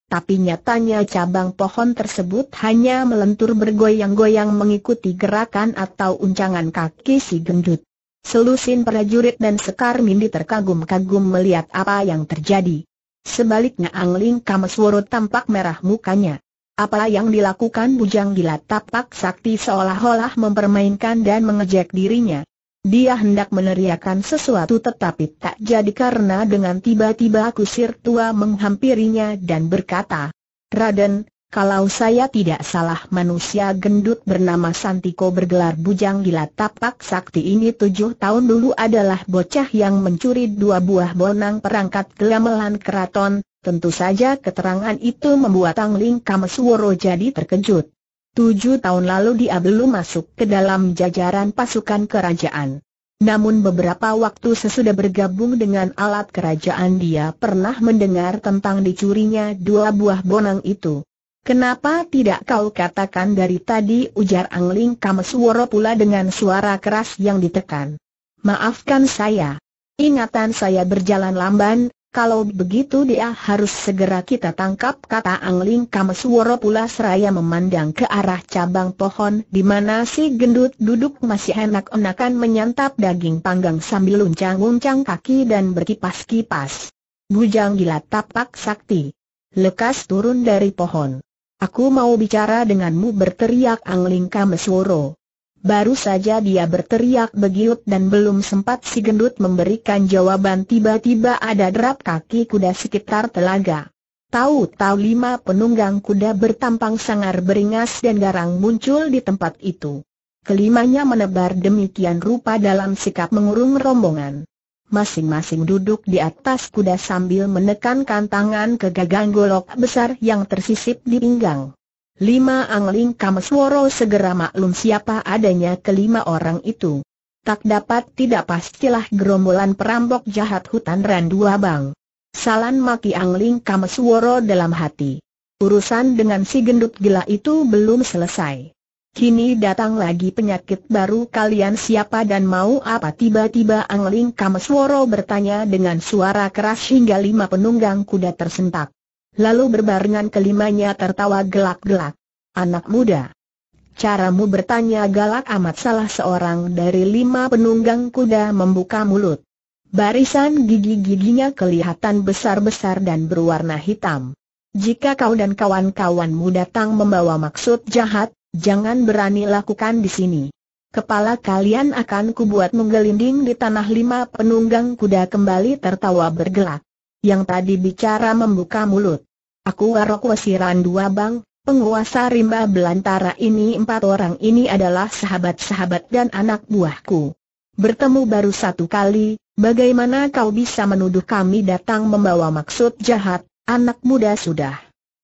Tapi nyatanya cabang pohon tersebut hanya melentur bergoyang-goyang mengikuti gerakan atau uncangan kaki si gendut. Selusin prajurit dan Sekar Mindi terkagum-kagum melihat apa yang terjadi. Sebaliknya Angling Kamesworo tampak merah mukanya. Apa yang dilakukan bujang gila tapak sakti seolah-olah mempermainkan dan mengejek dirinya. Dia hendak meneriakan sesuatu tetapi tak jadi karena dengan tiba-tiba kusir tua menghampirinya dan berkata, Raden, kalau saya tidak salah manusia gendut bernama Santiko bergelar bujang gila tapak sakti ini tujuh tahun dulu adalah bocah yang mencuri dua buah bonang perangkat gelamelan keraton, Tentu saja keterangan itu membuat Angling Ling Kamesworo jadi terkejut. Tujuh tahun lalu dia belum masuk ke dalam jajaran pasukan kerajaan. Namun beberapa waktu sesudah bergabung dengan alat kerajaan dia pernah mendengar tentang dicurinya dua buah bonang itu. Kenapa tidak kau katakan dari tadi ujar Angling Kamesworo pula dengan suara keras yang ditekan. Maafkan saya. Ingatan saya berjalan lamban, kalau begitu dia harus segera kita tangkap kata Angling Kamesworo pula seraya memandang ke arah cabang pohon di mana si gendut duduk masih enak-enakan menyantap daging panggang sambil uncang-uncang kaki dan berkipas-kipas. Bujang gila tapak sakti. Lekas turun dari pohon. Aku mau bicara denganmu berteriak Angling Kamesworo. Baru saja dia berteriak begiut dan belum sempat si gendut memberikan jawaban tiba-tiba ada derap kaki kuda sekitar telaga. Tahu-tahu lima penunggang kuda bertampang sangar beringas dan garang muncul di tempat itu. Kelimanya menebar demikian rupa dalam sikap mengurung rombongan. Masing-masing duduk di atas kuda sambil menekankan tangan ke gagang golok besar yang tersisip di pinggang. Lima angling Kamesworo segera maklum siapa adanya kelima orang itu. Tak dapat tidak pastilah gerombolan perampok jahat hutan Randua Bang. Salan maki angling Kamesworo dalam hati. Urusan dengan si gendut gila itu belum selesai. Kini datang lagi penyakit baru kalian siapa dan mau apa tiba-tiba Angling Kamesworo bertanya dengan suara keras hingga lima penunggang kuda tersentak. Lalu berbarengan kelimanya tertawa gelak-gelak. Anak muda. Caramu bertanya galak amat salah seorang dari lima penunggang kuda membuka mulut. Barisan gigi-giginya kelihatan besar-besar dan berwarna hitam. Jika kau dan kawan-kawanmu datang membawa maksud jahat, jangan berani lakukan di sini. Kepala kalian akan kubuat menggelinding di tanah lima penunggang kuda kembali tertawa bergelak yang tadi bicara membuka mulut. Aku warok wasiran dua bang, penguasa rimba belantara ini empat orang ini adalah sahabat-sahabat dan anak buahku. Bertemu baru satu kali, bagaimana kau bisa menuduh kami datang membawa maksud jahat, anak muda sudah.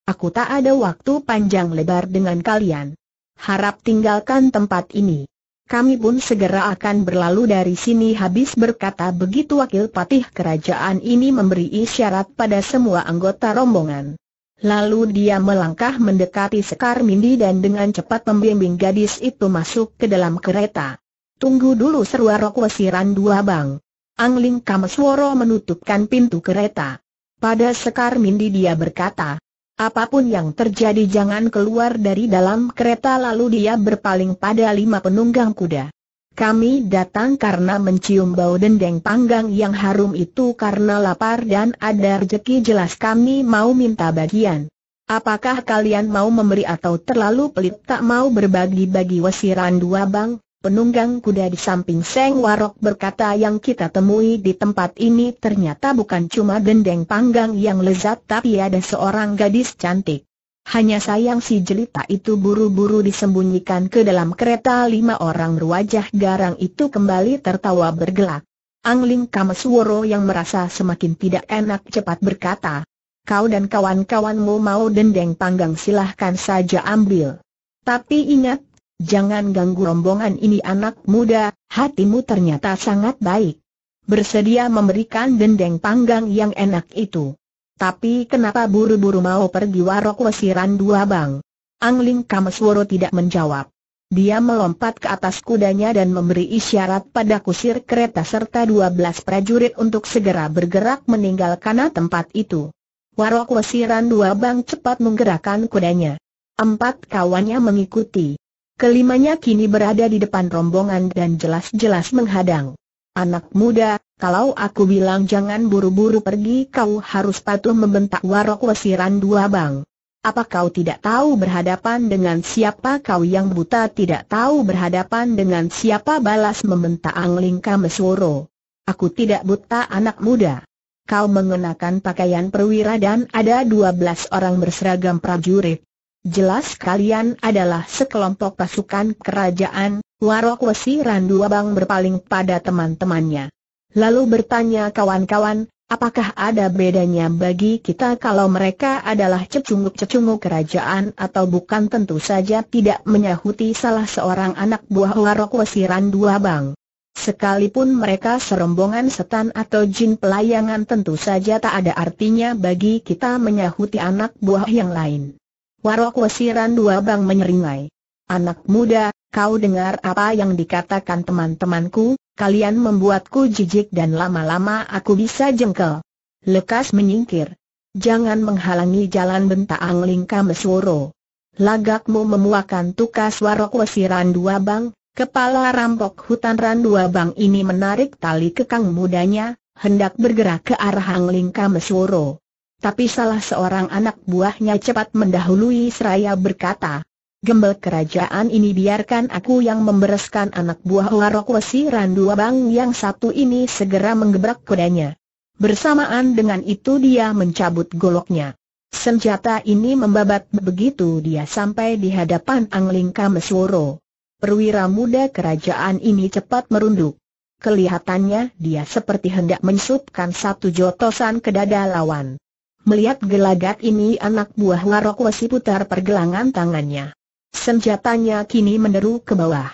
Aku tak ada waktu panjang lebar dengan kalian. Harap tinggalkan tempat ini kami pun segera akan berlalu dari sini habis berkata begitu wakil patih kerajaan ini memberi isyarat pada semua anggota rombongan. Lalu dia melangkah mendekati Sekar Mindi dan dengan cepat membimbing gadis itu masuk ke dalam kereta. Tunggu dulu seru arok wasiran dua bang. Angling Kamesworo menutupkan pintu kereta. Pada Sekar Mindi dia berkata, Apapun yang terjadi jangan keluar dari dalam kereta lalu dia berpaling pada lima penunggang kuda. Kami datang karena mencium bau dendeng panggang yang harum itu karena lapar dan ada rezeki jelas kami mau minta bagian. Apakah kalian mau memberi atau terlalu pelit tak mau berbagi-bagi wasiran dua bang? Penunggang kuda di samping Seng Warok berkata yang kita temui di tempat ini ternyata bukan cuma dendeng panggang yang lezat tapi ada seorang gadis cantik. Hanya sayang si jelita itu buru-buru disembunyikan ke dalam kereta lima orang wajah garang itu kembali tertawa bergelak. Angling Kamesworo yang merasa semakin tidak enak cepat berkata, Kau dan kawan-kawanmu mau dendeng panggang silahkan saja ambil. Tapi ingat, Jangan ganggu rombongan ini anak muda, hatimu ternyata sangat baik. Bersedia memberikan dendeng panggang yang enak itu. Tapi kenapa buru-buru mau pergi warok wesiran dua bang? Angling Kamesworo tidak menjawab. Dia melompat ke atas kudanya dan memberi isyarat pada kusir kereta serta 12 prajurit untuk segera bergerak meninggalkan tempat itu. Warok wesiran dua bang cepat menggerakkan kudanya. Empat kawannya mengikuti. Kelimanya kini berada di depan rombongan dan jelas-jelas menghadang. Anak muda, kalau aku bilang jangan buru-buru pergi kau harus patuh membentak warok wesiran dua bang. Apa kau tidak tahu berhadapan dengan siapa kau yang buta tidak tahu berhadapan dengan siapa balas membentak Angling kamesoro. Aku tidak buta anak muda. Kau mengenakan pakaian perwira dan ada dua belas orang berseragam prajurit. Jelas kalian adalah sekelompok pasukan kerajaan, Warok Wesi Randu Abang berpaling pada teman-temannya. Lalu bertanya kawan-kawan, apakah ada bedanya bagi kita kalau mereka adalah cecunguk-cecunguk kerajaan atau bukan tentu saja tidak menyahuti salah seorang anak buah Warok Wesi Randu Abang. Sekalipun mereka serombongan setan atau jin pelayangan tentu saja tak ada artinya bagi kita menyahuti anak buah yang lain. Warok Wesiran dua bang menyeringai. Anak muda, kau dengar apa yang dikatakan teman-temanku, kalian membuatku jijik dan lama-lama aku bisa jengkel. Lekas menyingkir. Jangan menghalangi jalan bentak Anglingka kamesworo. Lagakmu memuakan tukas warok wesiran dua bang, kepala rampok hutan randua bang ini menarik tali kekang mudanya, hendak bergerak ke arah Anglingka kamesworo. Tapi salah seorang anak buahnya cepat mendahului seraya berkata, Gembel kerajaan ini biarkan aku yang membereskan anak buah Warokwesi Randua Bang yang satu ini segera menggebrak kudanya. Bersamaan dengan itu dia mencabut goloknya. Senjata ini membabat begitu dia sampai di hadapan Angling Kamesworo. Perwira muda kerajaan ini cepat merunduk. Kelihatannya dia seperti hendak menyusupkan satu jotosan ke dada lawan. Melihat gelagat ini anak buah Warok Wesi putar pergelangan tangannya. Senjatanya kini meneru ke bawah.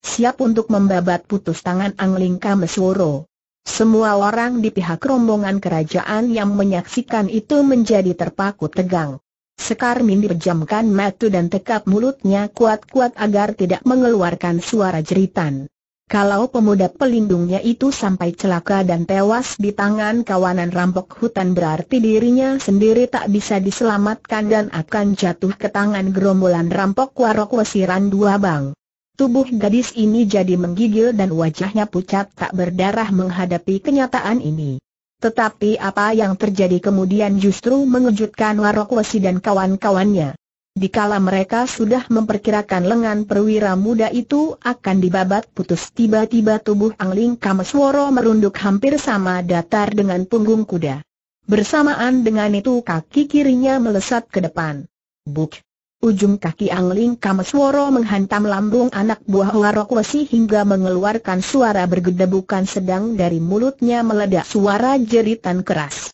Siap untuk membabat putus tangan Angling Kamesworo. Semua orang di pihak rombongan kerajaan yang menyaksikan itu menjadi terpaku tegang. Sekar Min dipejamkan matu dan tekap mulutnya kuat-kuat agar tidak mengeluarkan suara jeritan. Kalau pemuda pelindungnya itu sampai celaka dan tewas di tangan kawanan rampok hutan berarti dirinya sendiri tak bisa diselamatkan dan akan jatuh ke tangan gerombolan rampok warok wesiran dua bang. Tubuh gadis ini jadi menggigil dan wajahnya pucat tak berdarah menghadapi kenyataan ini. Tetapi apa yang terjadi kemudian justru mengejutkan Warok Wesi dan kawan-kawannya. Dikala mereka sudah memperkirakan lengan perwira muda itu akan dibabat putus tiba-tiba tubuh Angling Kamesworo merunduk hampir sama datar dengan punggung kuda. Bersamaan dengan itu kaki kirinya melesat ke depan. Buk! Ujung kaki Angling Kamesworo menghantam lambung anak buah Warokwesi hingga mengeluarkan suara bergedebukan sedang dari mulutnya meledak suara jeritan keras.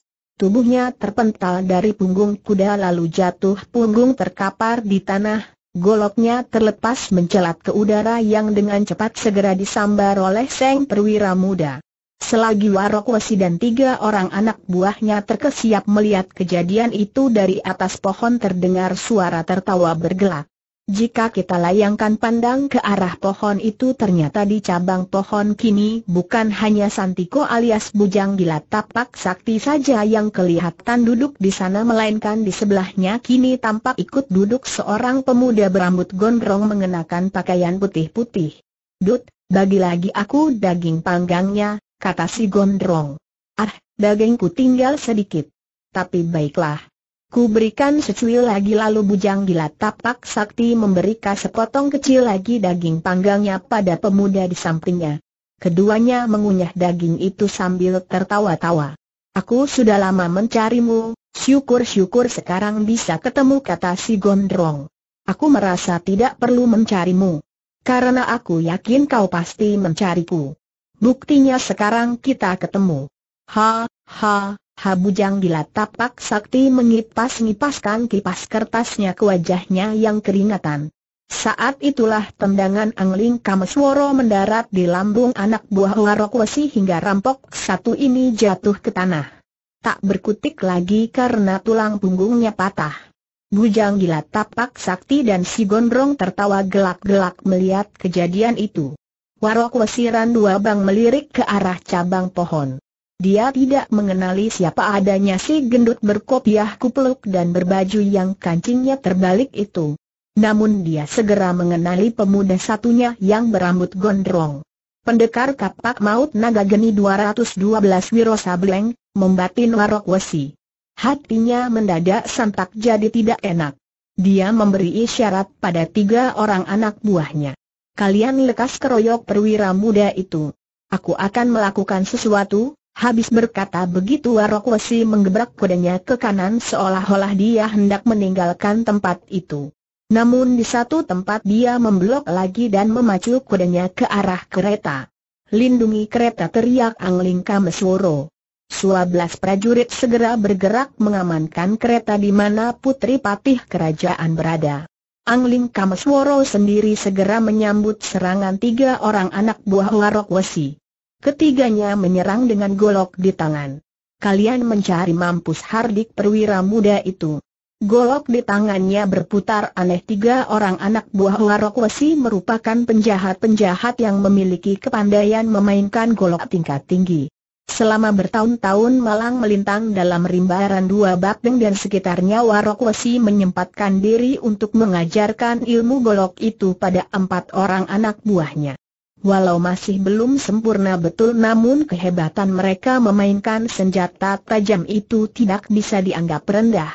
Tubuhnya terpental dari punggung kuda lalu jatuh punggung terkapar di tanah, goloknya terlepas mencelat ke udara yang dengan cepat segera disambar oleh Seng Perwira Muda. Selagi Warok Wasi dan tiga orang anak buahnya terkesiap melihat kejadian itu dari atas pohon terdengar suara tertawa bergelak. Jika kita layangkan pandang ke arah pohon itu ternyata di cabang pohon kini bukan hanya Santiko alias Bujang Gila Tapak Sakti saja yang kelihatan duduk di sana melainkan di sebelahnya kini tampak ikut duduk seorang pemuda berambut gondrong mengenakan pakaian putih-putih. Dut, bagi lagi aku daging panggangnya, kata si gondrong. Ah, dagingku tinggal sedikit. Tapi baiklah, Ku berikan secuil lagi lalu bujang gila tapak sakti memberikan sepotong kecil lagi daging panggangnya pada pemuda di sampingnya. Keduanya mengunyah daging itu sambil tertawa-tawa. Aku sudah lama mencarimu, syukur-syukur sekarang bisa ketemu kata si gondrong. Aku merasa tidak perlu mencarimu. Karena aku yakin kau pasti mencariku. Buktinya sekarang kita ketemu. Ha, ha, Habujang Janggila tapak sakti mengipas-ngipaskan kipas kertasnya ke wajahnya yang keringatan. Saat itulah tendangan angling Kamesworo mendarat di lambung anak buah Warokwesi hingga rampok satu ini jatuh ke tanah. Tak berkutik lagi karena tulang punggungnya patah. Bujang gila tapak sakti dan si gondrong tertawa gelak-gelak melihat kejadian itu. Warokwesi bang melirik ke arah cabang pohon. Dia tidak mengenali siapa adanya si gendut berkopiah kupluk dan berbaju yang kancingnya terbalik itu. Namun dia segera mengenali pemuda satunya yang berambut gondrong. Pendekar kapak maut naga geni 212 Wiro Sableng, membatin warok wasi. Hatinya mendadak santak jadi tidak enak. Dia memberi isyarat pada tiga orang anak buahnya. Kalian lekas keroyok perwira muda itu. Aku akan melakukan sesuatu, Habis berkata begitu Warokwesi menggebrak kudanya ke kanan seolah-olah dia hendak meninggalkan tempat itu. Namun di satu tempat dia memblok lagi dan memacu kudanya ke arah kereta. Lindungi kereta teriak Angling Kamesworo. Suablas prajurit segera bergerak mengamankan kereta di mana putri patih kerajaan berada. Angling Kamesworo sendiri segera menyambut serangan tiga orang anak buah Warokwesi. Ketiganya menyerang dengan golok di tangan. Kalian mencari mampus Hardik perwira muda itu. Golok di tangannya berputar aneh tiga orang anak buah Warokwasi merupakan penjahat-penjahat yang memiliki kepandaian memainkan golok tingkat tinggi. Selama bertahun-tahun malang melintang dalam rimbaran dua Bakdeng dan sekitarnya Warokwasi menyempatkan diri untuk mengajarkan ilmu golok itu pada empat orang anak buahnya. Walau masih belum sempurna betul namun kehebatan mereka memainkan senjata tajam itu tidak bisa dianggap rendah.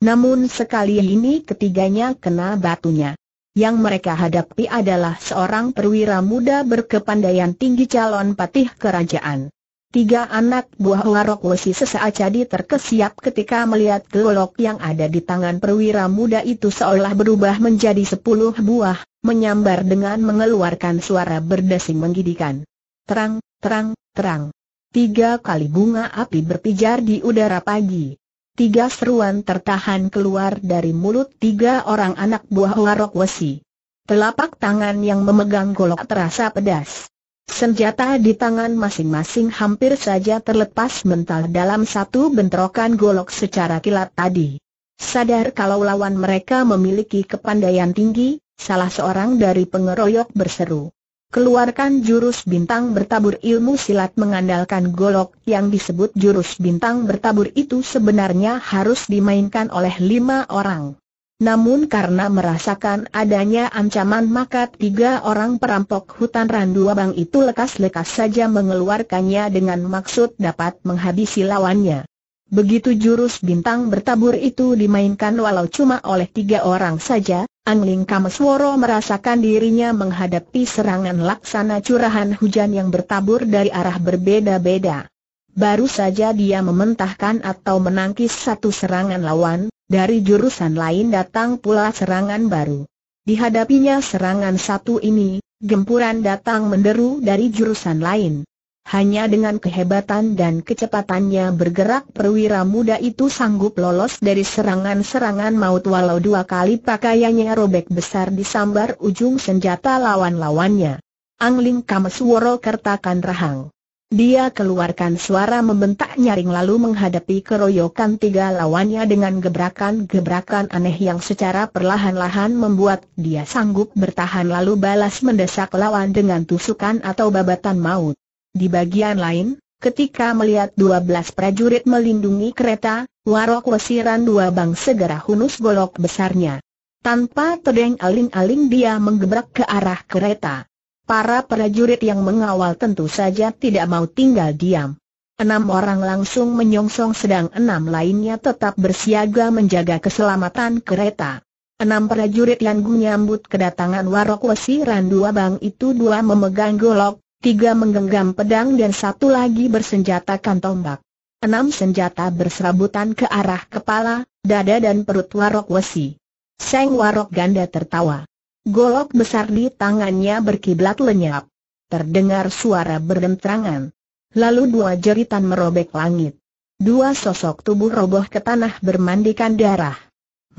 Namun sekali ini ketiganya kena batunya. Yang mereka hadapi adalah seorang perwira muda berkepandaian tinggi calon patih kerajaan. Tiga anak buah warok Wesi sesaat jadi terkesiap ketika melihat golok yang ada di tangan perwira muda itu seolah berubah menjadi sepuluh buah, menyambar dengan mengeluarkan suara berdesing menggidikan. Terang, terang, terang. Tiga kali bunga api berpijar di udara pagi. Tiga seruan tertahan keluar dari mulut tiga orang anak buah warok Wesi. Telapak tangan yang memegang golok terasa pedas. Senjata di tangan masing-masing hampir saja terlepas mental dalam satu bentrokan golok secara kilat tadi. Sadar kalau lawan mereka memiliki kepandaian tinggi, salah seorang dari pengeroyok berseru. Keluarkan jurus bintang bertabur ilmu silat mengandalkan golok yang disebut jurus bintang bertabur itu sebenarnya harus dimainkan oleh lima orang. Namun karena merasakan adanya ancaman maka tiga orang perampok hutan Randu Abang itu lekas-lekas saja mengeluarkannya dengan maksud dapat menghabisi lawannya. Begitu jurus bintang bertabur itu dimainkan walau cuma oleh tiga orang saja, Angling Kamesworo merasakan dirinya menghadapi serangan laksana curahan hujan yang bertabur dari arah berbeda-beda. Baru saja dia mementahkan atau menangkis satu serangan lawan, dari jurusan lain datang pula serangan baru. Dihadapinya serangan satu ini, gempuran datang menderu dari jurusan lain. Hanya dengan kehebatan dan kecepatannya bergerak perwira muda itu sanggup lolos dari serangan-serangan maut walau dua kali pakaiannya robek besar disambar ujung senjata lawan-lawannya. Angling Kamesworo kertakan rahang. Dia keluarkan suara membentak nyaring lalu menghadapi keroyokan tiga lawannya dengan gebrakan-gebrakan aneh yang secara perlahan-lahan membuat dia sanggup bertahan lalu balas mendesak lawan dengan tusukan atau babatan maut. Di bagian lain, ketika melihat dua belas prajurit melindungi kereta, warok wesiran dua bang segera hunus golok besarnya. Tanpa terdeng aling-aling dia menggebrak ke arah kereta. Para prajurit yang mengawal tentu saja tidak mau tinggal diam. Enam orang langsung menyongsong sedang enam lainnya tetap bersiaga menjaga keselamatan kereta. Enam prajurit yang menyambut kedatangan Warok Wesi Randua Bang itu dua memegang golok, tiga menggenggam pedang dan satu lagi bersenjatakan tombak. Enam senjata berserabutan ke arah kepala, dada dan perut Warok Wesi. Seng Warok Ganda tertawa. Golok besar di tangannya berkiblat lenyap. Terdengar suara berdentrangan. Lalu dua jeritan merobek langit. Dua sosok tubuh roboh ke tanah bermandikan darah.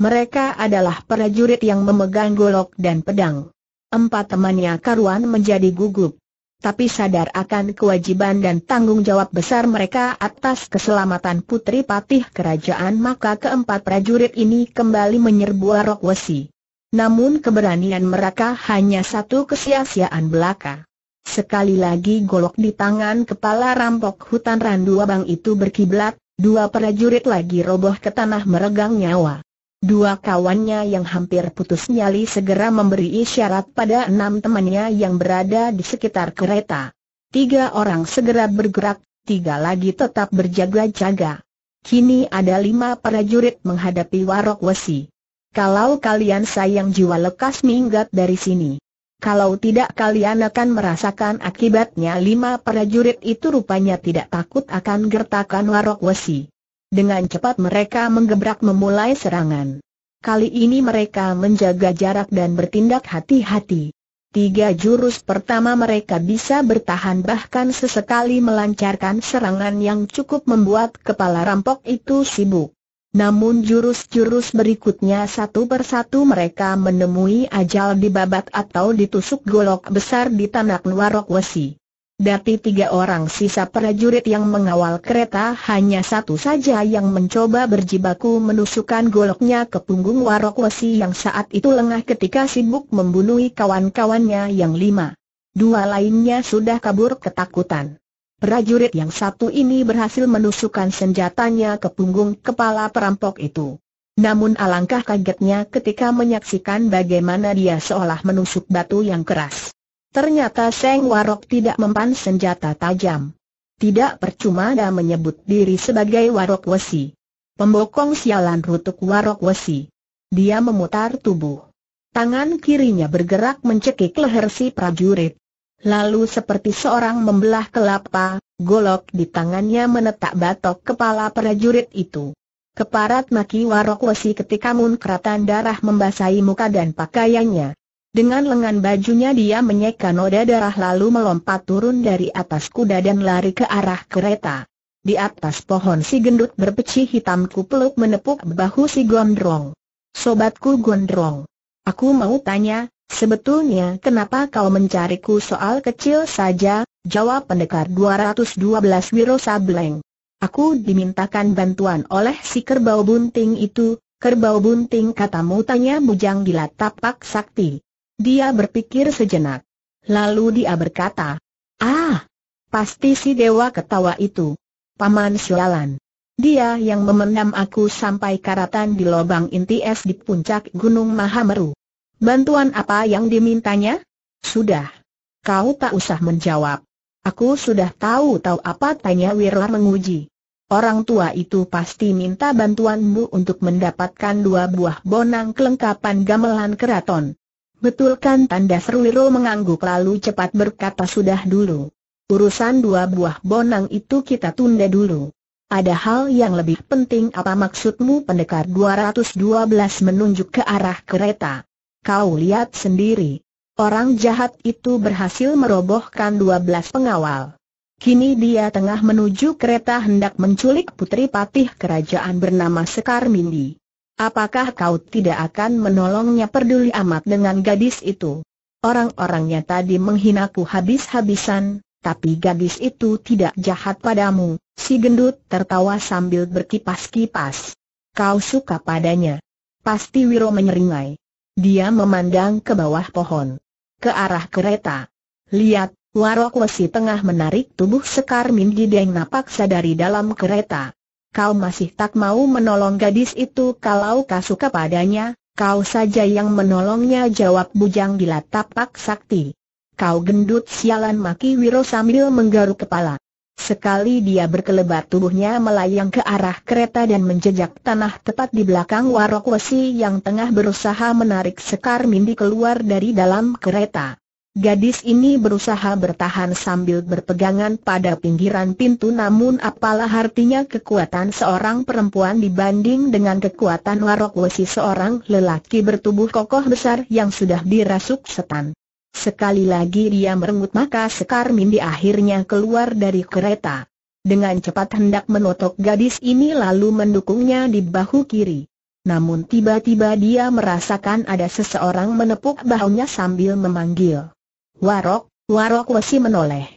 Mereka adalah prajurit yang memegang golok dan pedang. Empat temannya karuan menjadi gugup. Tapi sadar akan kewajiban dan tanggung jawab besar mereka atas keselamatan putri patih kerajaan maka keempat prajurit ini kembali menyerbu Arok Wesi. Namun keberanian mereka hanya satu kesia belaka. Sekali lagi golok di tangan kepala rampok hutan Randu Abang itu berkiblat, dua prajurit lagi roboh ke tanah meregang nyawa. Dua kawannya yang hampir putus nyali segera memberi isyarat pada enam temannya yang berada di sekitar kereta. Tiga orang segera bergerak, tiga lagi tetap berjaga-jaga. Kini ada lima prajurit menghadapi Warok Wesi kalau kalian sayang jiwa lekas minggat dari sini. Kalau tidak kalian akan merasakan akibatnya lima prajurit itu rupanya tidak takut akan gertakan warok wesi. Dengan cepat mereka menggebrak memulai serangan. Kali ini mereka menjaga jarak dan bertindak hati-hati. Tiga jurus pertama mereka bisa bertahan bahkan sesekali melancarkan serangan yang cukup membuat kepala rampok itu sibuk. Namun jurus-jurus berikutnya satu persatu mereka menemui ajal dibabat atau ditusuk golok besar di tanah Warok Wesi. Dari tiga orang sisa prajurit yang mengawal kereta hanya satu saja yang mencoba berjibaku menusukkan goloknya ke punggung warokwesi yang saat itu lengah ketika sibuk membunuh kawan-kawannya yang lima. Dua lainnya sudah kabur ketakutan. Prajurit yang satu ini berhasil menusukkan senjatanya ke punggung kepala perampok itu. Namun alangkah kagetnya ketika menyaksikan bagaimana dia seolah menusuk batu yang keras. Ternyata Seng Warok tidak mempan senjata tajam. Tidak percuma dia menyebut diri sebagai Warok Wesi. Pembokong sialan rutuk Warok Wesi. Dia memutar tubuh. Tangan kirinya bergerak mencekik leher si prajurit. Lalu seperti seorang membelah kelapa, golok di tangannya menetak batok kepala prajurit itu. Keparat Maki Warokwesi ketika munkratan darah membasahi muka dan pakaiannya. Dengan lengan bajunya dia menyeka noda darah lalu melompat turun dari atas kuda dan lari ke arah kereta. Di atas pohon si gendut berpeci hitam kupeluk menepuk bahu si gondrong. Sobatku gondrong. Aku mau tanya, Sebetulnya kenapa kau mencariku soal kecil saja, jawab pendekar 212 Wiro Sableng. Aku dimintakan bantuan oleh si kerbau bunting itu, kerbau bunting katamu tanya bujang gila tapak sakti. Dia berpikir sejenak. Lalu dia berkata, Ah, pasti si dewa ketawa itu. Paman sialan. Dia yang memendam aku sampai karatan di lubang inti es di puncak Gunung Mahameru. Bantuan apa yang dimintanya? Sudah. Kau tak usah menjawab. Aku sudah tahu-tahu apa tanya Wirla menguji. Orang tua itu pasti minta bantuanmu untuk mendapatkan dua buah bonang kelengkapan gamelan keraton. Betul kan tanda Serwiro mengangguk lalu cepat berkata sudah dulu. Urusan dua buah bonang itu kita tunda dulu. Ada hal yang lebih penting apa maksudmu pendekar 212 menunjuk ke arah kereta. Kau lihat sendiri. Orang jahat itu berhasil merobohkan 12 pengawal. Kini dia tengah menuju kereta hendak menculik putri patih kerajaan bernama Sekar Mindi. Apakah kau tidak akan menolongnya peduli amat dengan gadis itu? Orang-orangnya tadi menghinaku habis-habisan, tapi gadis itu tidak jahat padamu, si gendut tertawa sambil berkipas-kipas. Kau suka padanya. Pasti Wiro menyeringai. Dia memandang ke bawah pohon. Ke arah kereta. Lihat, Warok Wesi tengah menarik tubuh Sekar Mindi Deng napaksa dari dalam kereta. Kau masih tak mau menolong gadis itu kalau kau suka padanya, kau saja yang menolongnya jawab bujang gila tapak sakti. Kau gendut sialan maki Wiro sambil menggaruk kepala. Sekali dia berkelebat tubuhnya melayang ke arah kereta dan menjejak tanah tepat di belakang Warok Wesi yang tengah berusaha menarik Sekar Mindi keluar dari dalam kereta. Gadis ini berusaha bertahan sambil berpegangan pada pinggiran pintu namun apalah artinya kekuatan seorang perempuan dibanding dengan kekuatan Warok Wesi seorang lelaki bertubuh kokoh besar yang sudah dirasuk setan. Sekali lagi dia merengut maka Sekar Mindi akhirnya keluar dari kereta. Dengan cepat hendak menotok gadis ini lalu mendukungnya di bahu kiri. Namun tiba-tiba dia merasakan ada seseorang menepuk bahunya sambil memanggil. Warok, warok Wesi menoleh.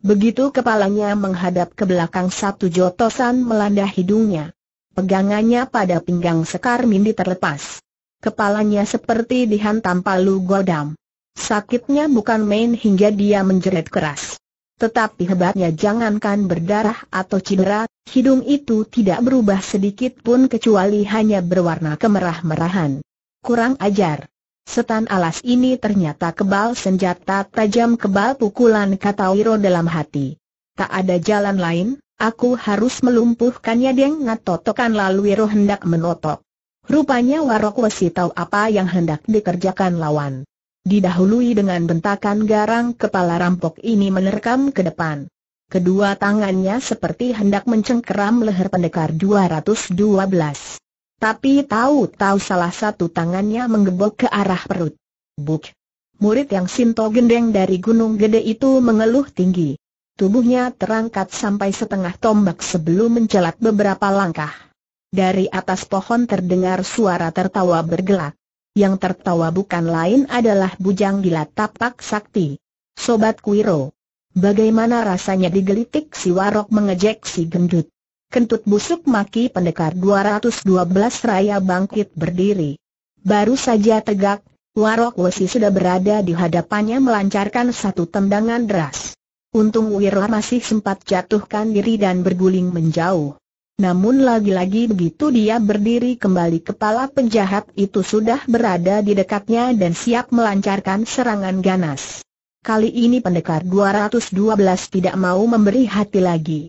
Begitu kepalanya menghadap ke belakang satu jotosan melanda hidungnya. Pegangannya pada pinggang Sekar Mindi terlepas. Kepalanya seperti dihantam palu godam. Sakitnya bukan main hingga dia menjerit keras. Tetapi hebatnya jangankan berdarah atau cedera, hidung itu tidak berubah sedikit pun kecuali hanya berwarna kemerah-merahan. Kurang ajar. Setan alas ini ternyata kebal senjata tajam kebal pukulan kata Wiro dalam hati. Tak ada jalan lain, aku harus melumpuhkannya Deng ngatotokan lalu Wiro hendak menotok. Rupanya Warok Wesi tahu apa yang hendak dikerjakan lawan. Didahului dengan bentakan garang kepala rampok ini menerkam ke depan. Kedua tangannya seperti hendak mencengkeram leher pendekar 212. Tapi tahu-tahu salah satu tangannya menggebok ke arah perut. Buk! Murid yang Sinto gendeng dari Gunung Gede itu mengeluh tinggi. Tubuhnya terangkat sampai setengah tombak sebelum mencelat beberapa langkah. Dari atas pohon terdengar suara tertawa bergelak yang tertawa bukan lain adalah bujang gila tapak sakti. Sobat Kuiro, bagaimana rasanya digelitik si warok mengejek si gendut? Kentut busuk maki pendekar 212 raya bangkit berdiri. Baru saja tegak, warok wesi sudah berada di hadapannya melancarkan satu tendangan deras. Untung Wiro masih sempat jatuhkan diri dan berguling menjauh. Namun lagi-lagi begitu dia berdiri kembali kepala penjahat itu sudah berada di dekatnya dan siap melancarkan serangan ganas. Kali ini pendekar 212 tidak mau memberi hati lagi.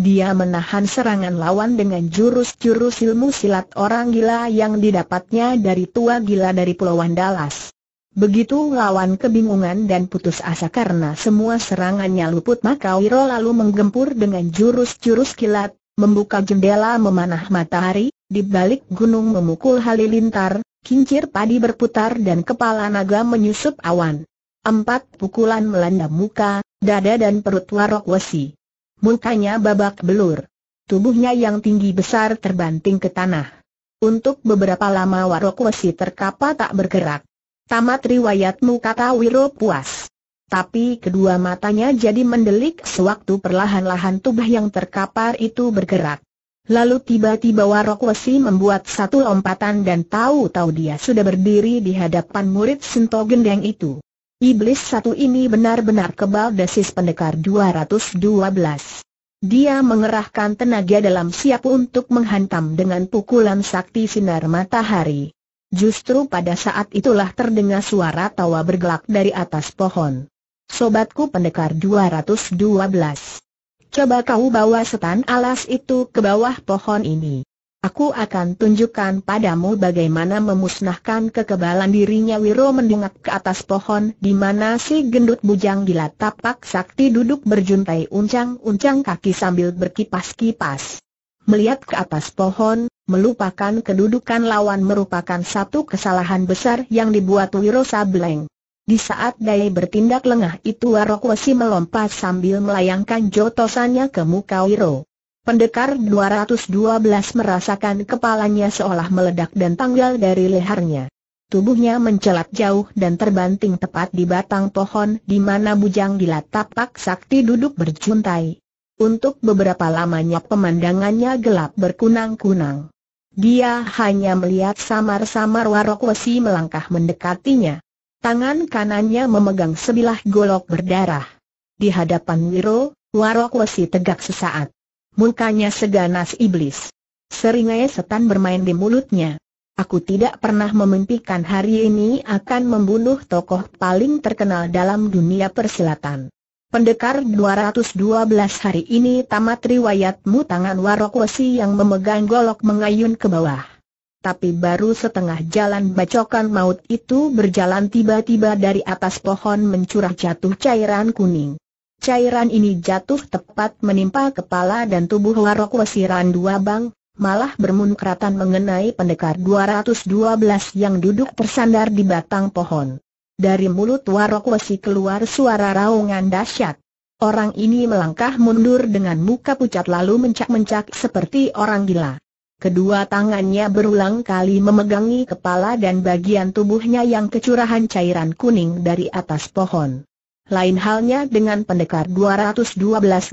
Dia menahan serangan lawan dengan jurus-jurus ilmu silat orang gila yang didapatnya dari tua gila dari Pulau Andalas. Begitu lawan kebingungan dan putus asa karena semua serangannya luput maka Wiro lalu menggempur dengan jurus-jurus kilat, membuka jendela memanah matahari, di balik gunung memukul halilintar, kincir padi berputar dan kepala naga menyusup awan. Empat pukulan melanda muka, dada dan perut warok wesi. Mukanya babak belur. Tubuhnya yang tinggi besar terbanting ke tanah. Untuk beberapa lama warok wesi terkapa tak bergerak. Tamat riwayatmu kata Wiro puas. Tapi kedua matanya jadi mendelik sewaktu perlahan-lahan tubuh yang terkapar itu bergerak. Lalu tiba-tiba Warok Wesi membuat satu lompatan dan tahu-tahu dia sudah berdiri di hadapan murid Sinto Gendeng itu. Iblis satu ini benar-benar kebal desis pendekar 212. Dia mengerahkan tenaga dalam siap untuk menghantam dengan pukulan sakti sinar matahari. Justru pada saat itulah terdengar suara tawa bergelak dari atas pohon. Sobatku pendekar 212. Coba kau bawa setan alas itu ke bawah pohon ini. Aku akan tunjukkan padamu bagaimana memusnahkan kekebalan dirinya Wiro mendongak ke atas pohon di mana si gendut bujang gila tapak sakti duduk berjuntai uncang-uncang kaki sambil berkipas-kipas. Melihat ke atas pohon, melupakan kedudukan lawan merupakan satu kesalahan besar yang dibuat Wiro Sableng. Di saat Dai bertindak lengah itu Warokwasi melompat sambil melayangkan jotosannya ke muka Wiro. Pendekar 212 merasakan kepalanya seolah meledak dan tanggal dari lehernya. Tubuhnya mencelat jauh dan terbanting tepat di batang pohon di mana bujang gila tapak sakti duduk berjuntai. Untuk beberapa lamanya pemandangannya gelap berkunang-kunang. Dia hanya melihat samar-samar Warokwasi melangkah mendekatinya. Tangan kanannya memegang sebilah golok berdarah. Di hadapan Wiro, Warokwesi tegak sesaat. Mukanya seganas iblis. Seringai setan bermain di mulutnya. Aku tidak pernah memimpikan hari ini akan membunuh tokoh paling terkenal dalam dunia persilatan. Pendekar 212 hari ini tamat riwayatmu tangan Warokwesi yang memegang golok mengayun ke bawah tapi baru setengah jalan bacokan maut itu berjalan tiba-tiba dari atas pohon mencurah jatuh cairan kuning. Cairan ini jatuh tepat menimpa kepala dan tubuh Warok Wesiran dua bang, malah bermunkratan mengenai pendekar 212 yang duduk tersandar di batang pohon. Dari mulut Warok Wesi keluar suara raungan dahsyat. Orang ini melangkah mundur dengan muka pucat lalu mencak-mencak seperti orang gila. Kedua tangannya berulang kali memegangi kepala dan bagian tubuhnya yang kecurahan cairan kuning dari atas pohon. Lain halnya dengan pendekar 212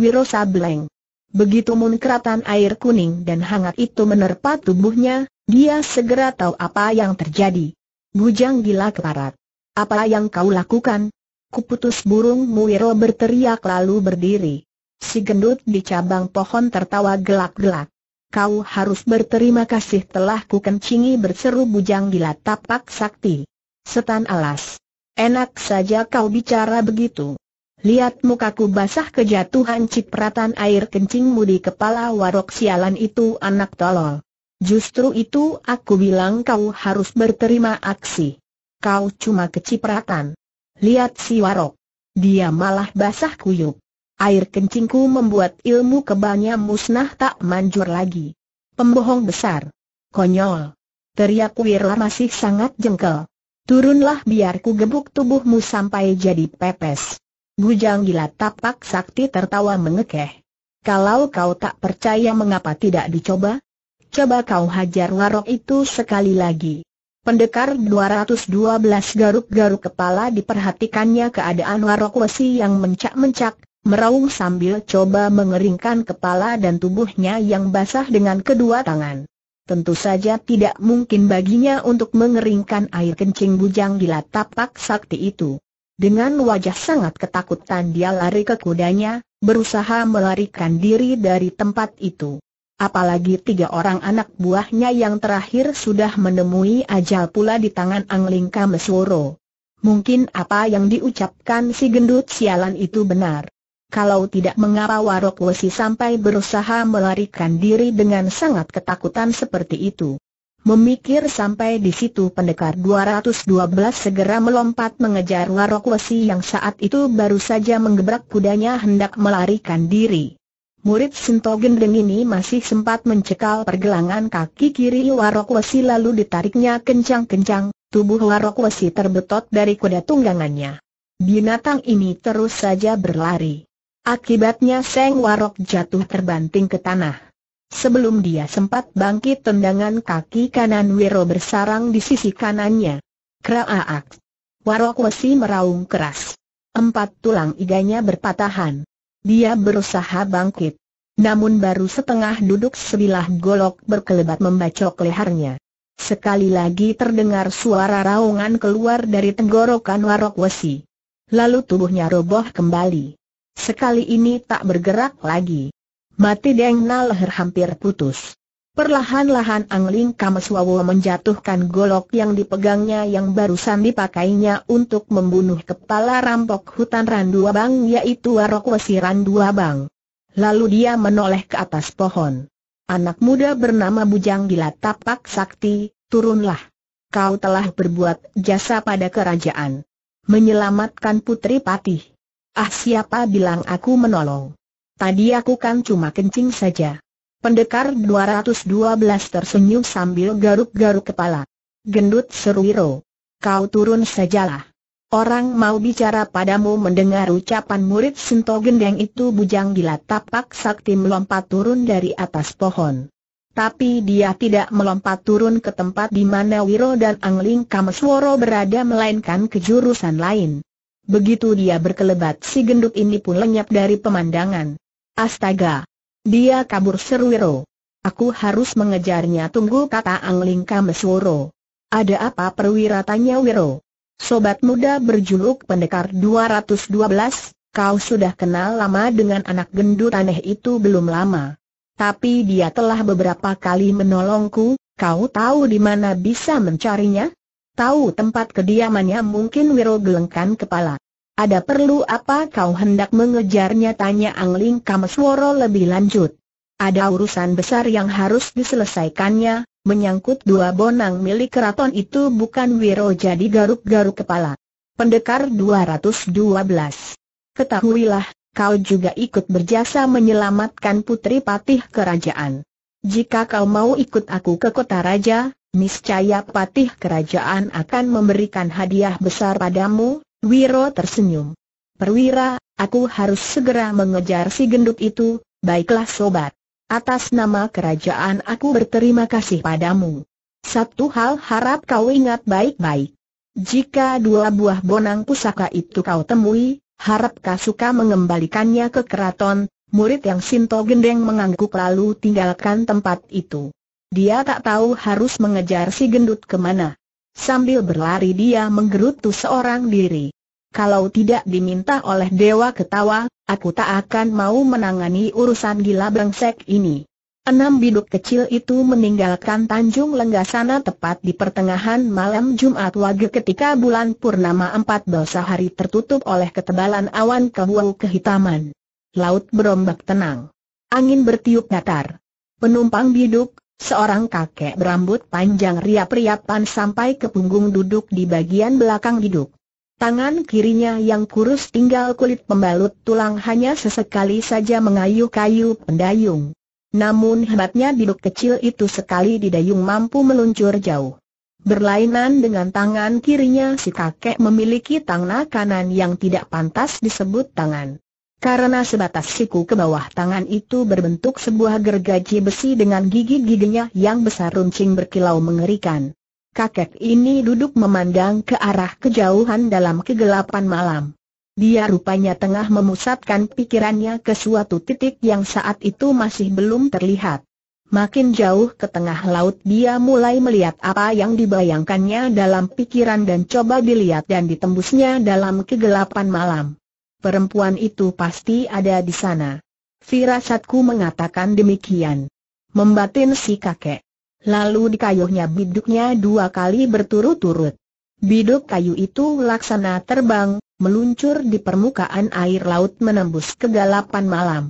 Wiro Sableng. Begitu munkratan air kuning dan hangat itu menerpa tubuhnya, dia segera tahu apa yang terjadi. Bujang gila keparat. Apa yang kau lakukan? Kuputus burung Muiro berteriak lalu berdiri. Si gendut di cabang pohon tertawa gelak-gelak kau harus berterima kasih telah ku kencingi berseru bujang gila tapak sakti. Setan alas. Enak saja kau bicara begitu. Lihat mukaku basah kejatuhan cipratan air kencingmu di kepala warok sialan itu anak tolol. Justru itu aku bilang kau harus berterima aksi. Kau cuma kecipratan. Lihat si warok. Dia malah basah kuyup air kencingku membuat ilmu kebalnya musnah tak manjur lagi. Pembohong besar. Konyol. Teriak Wirla masih sangat jengkel. Turunlah biar ku gebuk tubuhmu sampai jadi pepes. Bujang gila tapak sakti tertawa mengekeh. Kalau kau tak percaya mengapa tidak dicoba? Coba kau hajar warok itu sekali lagi. Pendekar 212 garuk-garuk kepala diperhatikannya keadaan warok wesi yang mencak-mencak, meraung sambil coba mengeringkan kepala dan tubuhnya yang basah dengan kedua tangan. Tentu saja tidak mungkin baginya untuk mengeringkan air kencing bujang di latapak sakti itu. Dengan wajah sangat ketakutan dia lari ke kudanya, berusaha melarikan diri dari tempat itu. Apalagi tiga orang anak buahnya yang terakhir sudah menemui ajal pula di tangan Angling Kamesworo. Mungkin apa yang diucapkan si gendut sialan itu benar. Kalau tidak mengapa Warok Wesi sampai berusaha melarikan diri dengan sangat ketakutan seperti itu. Memikir sampai di situ pendekar 212 segera melompat mengejar Warok Wesi yang saat itu baru saja menggebrak kudanya hendak melarikan diri. Murid Sinto Gendeng ini masih sempat mencekal pergelangan kaki kiri Warok Wesi lalu ditariknya kencang-kencang, tubuh Warok Wesi terbetot dari kuda tunggangannya. Binatang ini terus saja berlari. Akibatnya Seng Warok jatuh terbanting ke tanah. Sebelum dia sempat bangkit tendangan kaki kanan Wiro bersarang di sisi kanannya. Kraaak. Warok Wesi meraung keras. Empat tulang iganya berpatahan. Dia berusaha bangkit. Namun baru setengah duduk sebilah golok berkelebat membacok lehernya. Sekali lagi terdengar suara raungan keluar dari tenggorokan Warok Wesi. Lalu tubuhnya roboh kembali. Sekali ini tak bergerak lagi. Mati Deng Na leher hampir putus. Perlahan-lahan Angling Kameswawo menjatuhkan golok yang dipegangnya yang barusan dipakainya untuk membunuh kepala rampok hutan Randuabang yaitu Warok Randuabang. Lalu dia menoleh ke atas pohon. Anak muda bernama Bujang Gila Tapak Sakti, turunlah. Kau telah berbuat jasa pada kerajaan. Menyelamatkan Putri Patih. Ah siapa bilang aku menolong? Tadi aku kan cuma kencing saja. Pendekar 212 tersenyum sambil garuk-garuk kepala. Gendut Wiro. Kau turun sajalah. Orang mau bicara padamu mendengar ucapan murid Sinto Gendeng itu bujang gila tapak sakti melompat turun dari atas pohon. Tapi dia tidak melompat turun ke tempat di mana Wiro dan Angling Kamesworo berada melainkan ke jurusan lain. Begitu dia berkelebat si gendut ini pun lenyap dari pemandangan. Astaga! Dia kabur serwiro. Aku harus mengejarnya tunggu kata Anglingka Mesworo. Ada apa perwira tanya Wiro? Sobat muda berjuluk pendekar 212, kau sudah kenal lama dengan anak gendut aneh itu belum lama. Tapi dia telah beberapa kali menolongku, kau tahu di mana bisa mencarinya? Tahu tempat kediamannya mungkin Wiro gelengkan kepala. Ada perlu apa kau hendak mengejarnya tanya Angling Kamesworo lebih lanjut. Ada urusan besar yang harus diselesaikannya, menyangkut dua bonang milik keraton itu bukan Wiro jadi garuk-garuk kepala. Pendekar 212. Ketahuilah, kau juga ikut berjasa menyelamatkan putri patih kerajaan. Jika kau mau ikut aku ke kota raja, Niscaya patih kerajaan akan memberikan hadiah besar padamu, Wiro tersenyum. Perwira, aku harus segera mengejar si gendut itu, baiklah sobat. Atas nama kerajaan aku berterima kasih padamu. Satu hal harap kau ingat baik-baik. Jika dua buah bonang pusaka itu kau temui, harap kau suka mengembalikannya ke keraton, murid yang Sinto Gendeng mengangguk lalu tinggalkan tempat itu. Dia tak tahu harus mengejar si gendut kemana. Sambil berlari dia menggerutu seorang diri. Kalau tidak diminta oleh Dewa Ketawa, aku tak akan mau menangani urusan gila bangsek ini. Enam biduk kecil itu meninggalkan Tanjung Lenggasana tepat di pertengahan malam Jumat Wage ketika bulan purnama empat 14 hari tertutup oleh ketebalan awan kebuang kehitaman. Laut berombak tenang. Angin bertiup datar. Penumpang biduk, Seorang kakek berambut panjang riap-riapan sampai ke punggung duduk di bagian belakang duduk. Tangan kirinya yang kurus tinggal kulit pembalut tulang hanya sesekali saja mengayuh kayu pendayung. Namun hebatnya biduk kecil itu sekali didayung mampu meluncur jauh. Berlainan dengan tangan kirinya si kakek memiliki tangan kanan yang tidak pantas disebut tangan. Karena sebatas siku ke bawah tangan itu berbentuk sebuah gergaji besi dengan gigi-giginya yang besar runcing berkilau mengerikan. Kakek ini duduk memandang ke arah kejauhan dalam kegelapan malam. Dia rupanya tengah memusatkan pikirannya ke suatu titik yang saat itu masih belum terlihat. Makin jauh ke tengah laut dia mulai melihat apa yang dibayangkannya dalam pikiran dan coba dilihat dan ditembusnya dalam kegelapan malam perempuan itu pasti ada di sana. Firasatku mengatakan demikian. Membatin si kakek. Lalu dikayuhnya biduknya dua kali berturut-turut. Biduk kayu itu laksana terbang, meluncur di permukaan air laut menembus kegelapan malam.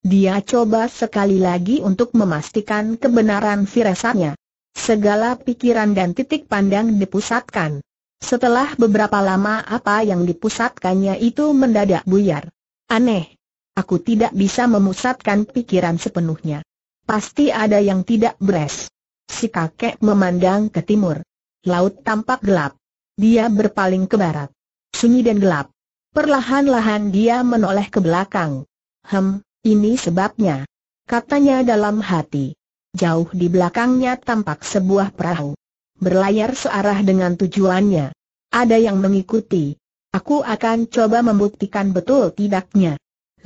Dia coba sekali lagi untuk memastikan kebenaran firasatnya. Segala pikiran dan titik pandang dipusatkan. Setelah beberapa lama apa yang dipusatkannya itu mendadak buyar. Aneh. Aku tidak bisa memusatkan pikiran sepenuhnya. Pasti ada yang tidak beres. Si kakek memandang ke timur. Laut tampak gelap. Dia berpaling ke barat. Sunyi dan gelap. Perlahan-lahan dia menoleh ke belakang. Hem, ini sebabnya. Katanya dalam hati. Jauh di belakangnya tampak sebuah perahu berlayar searah dengan tujuannya. Ada yang mengikuti. Aku akan coba membuktikan betul tidaknya.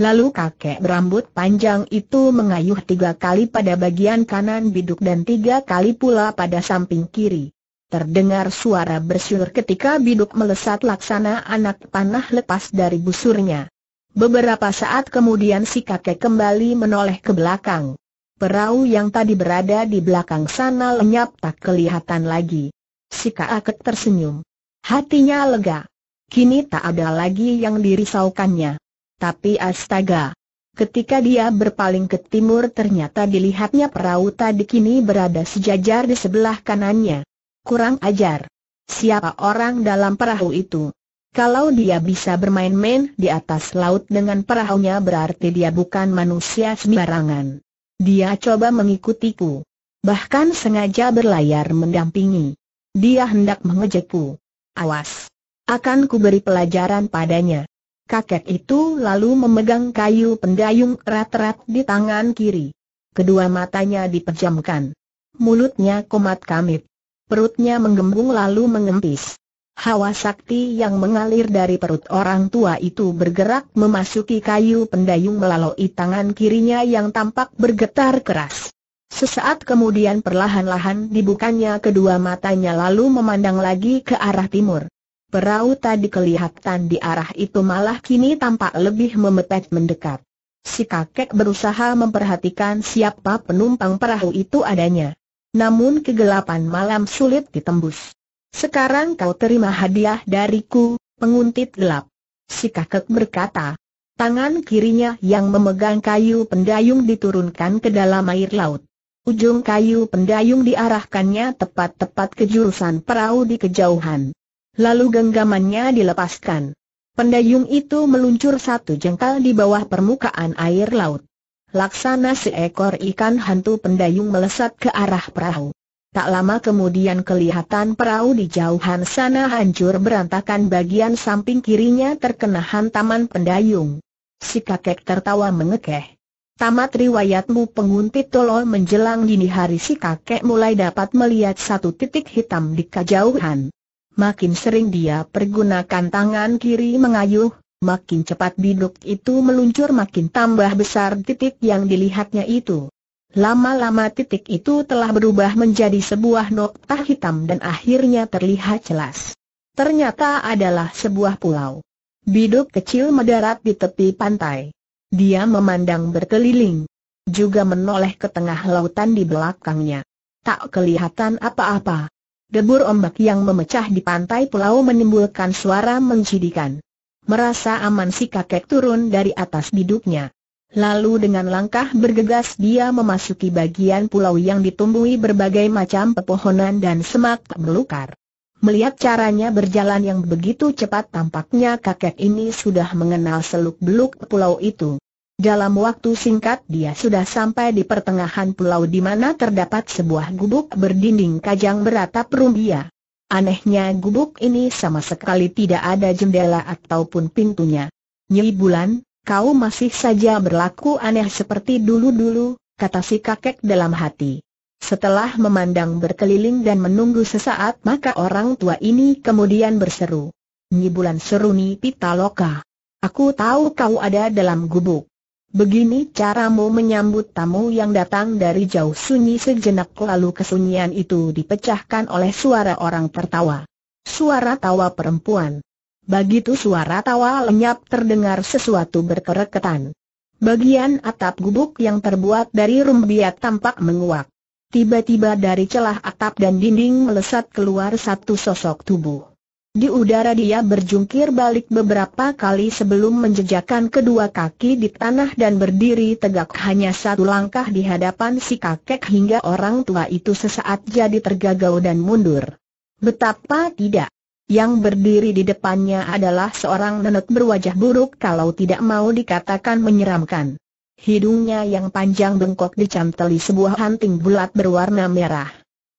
Lalu kakek berambut panjang itu mengayuh tiga kali pada bagian kanan biduk dan tiga kali pula pada samping kiri. Terdengar suara bersyur ketika biduk melesat laksana anak panah lepas dari busurnya. Beberapa saat kemudian si kakek kembali menoleh ke belakang. Perahu yang tadi berada di belakang sana lenyap tak kelihatan lagi. Si Kaaket tersenyum. Hatinya lega. Kini tak ada lagi yang dirisaukannya. Tapi astaga. Ketika dia berpaling ke timur ternyata dilihatnya perahu tadi kini berada sejajar di sebelah kanannya. Kurang ajar. Siapa orang dalam perahu itu? Kalau dia bisa bermain-main di atas laut dengan perahunya berarti dia bukan manusia sembarangan. Dia coba mengikutiku. Bahkan sengaja berlayar mendampingi. Dia hendak mengejekku. Awas! Akan kuberi pelajaran padanya. Kakek itu lalu memegang kayu pendayung erat-erat di tangan kiri. Kedua matanya dipejamkan. Mulutnya komat kamit. Perutnya menggembung lalu mengempis. Hawa sakti yang mengalir dari perut orang tua itu bergerak memasuki kayu pendayung melalui tangan kirinya yang tampak bergetar keras. Sesaat kemudian perlahan-lahan dibukanya kedua matanya lalu memandang lagi ke arah timur. Perahu tadi kelihatan di arah itu malah kini tampak lebih memetek mendekat. Si kakek berusaha memperhatikan siapa penumpang perahu itu adanya. Namun kegelapan malam sulit ditembus. Sekarang kau terima hadiah dariku, penguntit gelap. Si kakek berkata. Tangan kirinya yang memegang kayu pendayung diturunkan ke dalam air laut. Ujung kayu pendayung diarahkannya tepat-tepat ke jurusan perahu di kejauhan. Lalu genggamannya dilepaskan. Pendayung itu meluncur satu jengkal di bawah permukaan air laut. Laksana seekor ikan hantu pendayung melesat ke arah perahu. Tak lama kemudian kelihatan perahu di jauhan sana hancur berantakan bagian samping kirinya terkena hantaman pendayung. Si kakek tertawa mengekeh. Tamat riwayatmu penguntit tolol menjelang dini hari si kakek mulai dapat melihat satu titik hitam di kejauhan. Makin sering dia pergunakan tangan kiri mengayuh, makin cepat biduk itu meluncur makin tambah besar titik yang dilihatnya itu. Lama-lama titik itu telah berubah menjadi sebuah nokta hitam dan akhirnya terlihat jelas. Ternyata adalah sebuah pulau. Biduk kecil mendarat di tepi pantai. Dia memandang berkeliling. Juga menoleh ke tengah lautan di belakangnya. Tak kelihatan apa-apa. Debur ombak yang memecah di pantai pulau menimbulkan suara menjidikan. Merasa aman si kakek turun dari atas biduknya. Lalu dengan langkah bergegas dia memasuki bagian pulau yang ditumbuhi berbagai macam pepohonan dan semak belukar. Melihat caranya berjalan yang begitu cepat tampaknya kakek ini sudah mengenal seluk-beluk pulau itu. Dalam waktu singkat dia sudah sampai di pertengahan pulau di mana terdapat sebuah gubuk berdinding kajang beratap rumbia. Anehnya gubuk ini sama sekali tidak ada jendela ataupun pintunya. Nyi Bulan, kau masih saja berlaku aneh seperti dulu-dulu, kata si kakek dalam hati. Setelah memandang berkeliling dan menunggu sesaat maka orang tua ini kemudian berseru. Nyi bulan seruni pitaloka. Aku tahu kau ada dalam gubuk. Begini caramu menyambut tamu yang datang dari jauh sunyi sejenak lalu kesunyian itu dipecahkan oleh suara orang tertawa. Suara tawa perempuan. Begitu suara tawa lenyap terdengar sesuatu berkereketan. Bagian atap gubuk yang terbuat dari rumbiat tampak menguak. Tiba-tiba dari celah atap dan dinding melesat keluar satu sosok tubuh. Di udara dia berjungkir balik beberapa kali sebelum menjejakkan kedua kaki di tanah dan berdiri tegak hanya satu langkah di hadapan si kakek hingga orang tua itu sesaat jadi tergagau dan mundur. Betapa tidak yang berdiri di depannya adalah seorang nenek berwajah buruk kalau tidak mau dikatakan menyeramkan. Hidungnya yang panjang bengkok dicanteli sebuah hunting bulat berwarna merah.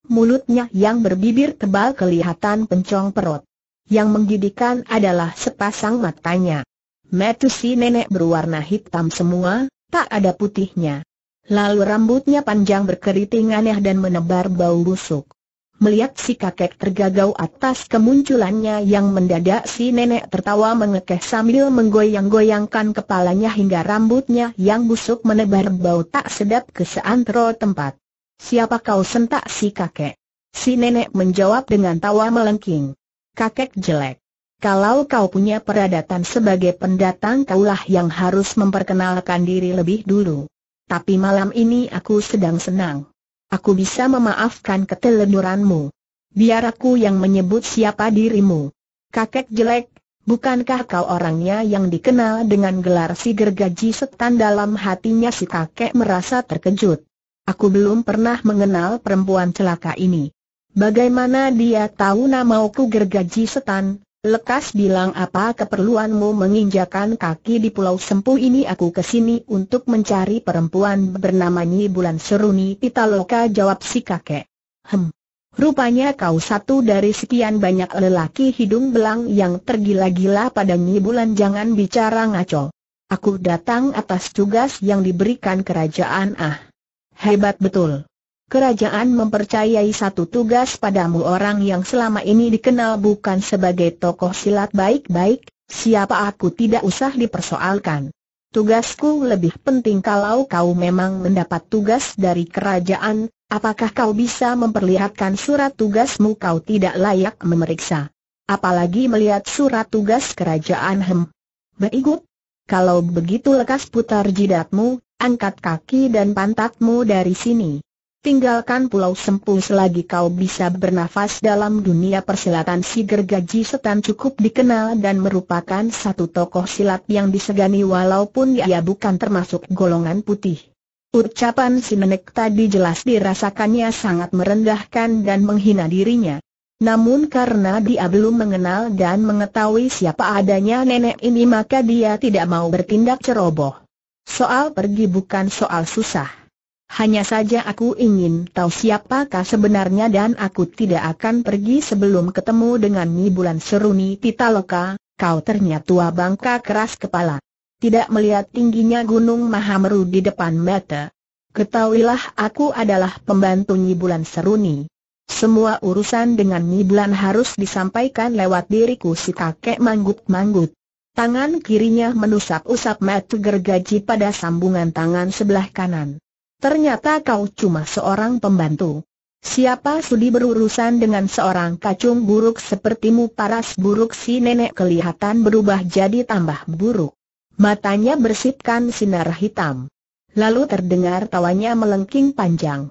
Mulutnya yang berbibir tebal kelihatan pencong perut. Yang menggidikan adalah sepasang matanya. Metu si nenek berwarna hitam semua, tak ada putihnya. Lalu rambutnya panjang berkeriting aneh dan menebar bau busuk. Melihat si kakek tergagau atas kemunculannya yang mendadak si nenek tertawa mengekeh sambil menggoyang-goyangkan kepalanya hingga rambutnya yang busuk menebar bau tak sedap ke seantero tempat. Siapa kau sentak si kakek? Si nenek menjawab dengan tawa melengking. Kakek jelek. Kalau kau punya peradatan sebagai pendatang kaulah yang harus memperkenalkan diri lebih dulu. Tapi malam ini aku sedang senang aku bisa memaafkan keteleduranmu. Biar aku yang menyebut siapa dirimu. Kakek jelek, bukankah kau orangnya yang dikenal dengan gelar si gergaji setan dalam hatinya si kakek merasa terkejut. Aku belum pernah mengenal perempuan celaka ini. Bagaimana dia tahu namaku gergaji setan, Lekas bilang apa keperluanmu menginjakan kaki di Pulau Sempu ini aku kesini untuk mencari perempuan bernama Nyi Bulan Seruni Pitaloka jawab si kakek. Hem. Rupanya kau satu dari sekian banyak lelaki hidung belang yang tergila-gila pada Nyi Bulan jangan bicara ngaco. Aku datang atas tugas yang diberikan kerajaan ah. Hebat betul. Kerajaan mempercayai satu tugas padamu orang yang selama ini dikenal bukan sebagai tokoh silat baik-baik, siapa aku tidak usah dipersoalkan. Tugasku lebih penting kalau kau memang mendapat tugas dari kerajaan, apakah kau bisa memperlihatkan surat tugasmu kau tidak layak memeriksa. Apalagi melihat surat tugas kerajaan hem. Baikut, kalau begitu lekas putar jidatmu, angkat kaki dan pantatmu dari sini. Tinggalkan Pulau Sempu selagi kau bisa bernafas dalam dunia persilatan si gergaji setan cukup dikenal dan merupakan satu tokoh silat yang disegani walaupun ia bukan termasuk golongan putih. Ucapan si nenek tadi jelas dirasakannya sangat merendahkan dan menghina dirinya. Namun karena dia belum mengenal dan mengetahui siapa adanya nenek ini maka dia tidak mau bertindak ceroboh. Soal pergi bukan soal susah. Hanya saja aku ingin tahu siapakah sebenarnya dan aku tidak akan pergi sebelum ketemu dengan Nyi Bulan Seruni Pitaloka, kau ternyata tua bangka keras kepala. Tidak melihat tingginya Gunung Mahameru di depan mata. Ketahuilah aku adalah pembantu Nyi Bulan Seruni. Semua urusan dengan Nyi Bulan harus disampaikan lewat diriku si kakek manggut-manggut. Tangan kirinya menusap-usap mata gergaji pada sambungan tangan sebelah kanan. Ternyata kau cuma seorang pembantu. Siapa sudi berurusan dengan seorang kacung buruk sepertimu paras buruk si nenek kelihatan berubah jadi tambah buruk. Matanya bersipkan sinar hitam. Lalu terdengar tawanya melengking panjang.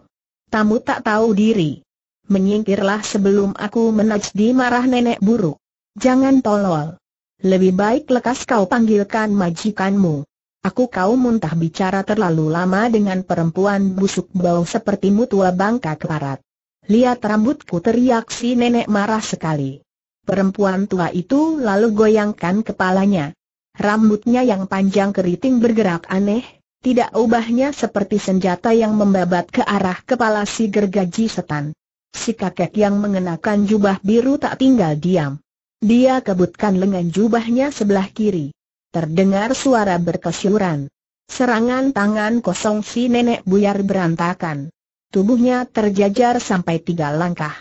Tamu tak tahu diri. Menyingkirlah sebelum aku menajdi marah nenek buruk. Jangan tolol. Lebih baik lekas kau panggilkan majikanmu. Aku kau muntah bicara terlalu lama dengan perempuan busuk bau seperti mutua bangka keparat. Lihat rambutku teriak si nenek marah sekali. Perempuan tua itu lalu goyangkan kepalanya. Rambutnya yang panjang keriting bergerak aneh, tidak ubahnya seperti senjata yang membabat ke arah kepala si gergaji setan. Si kakek yang mengenakan jubah biru tak tinggal diam. Dia kebutkan lengan jubahnya sebelah kiri terdengar suara berkesyuran. Serangan tangan kosong si nenek buyar berantakan. Tubuhnya terjajar sampai tiga langkah.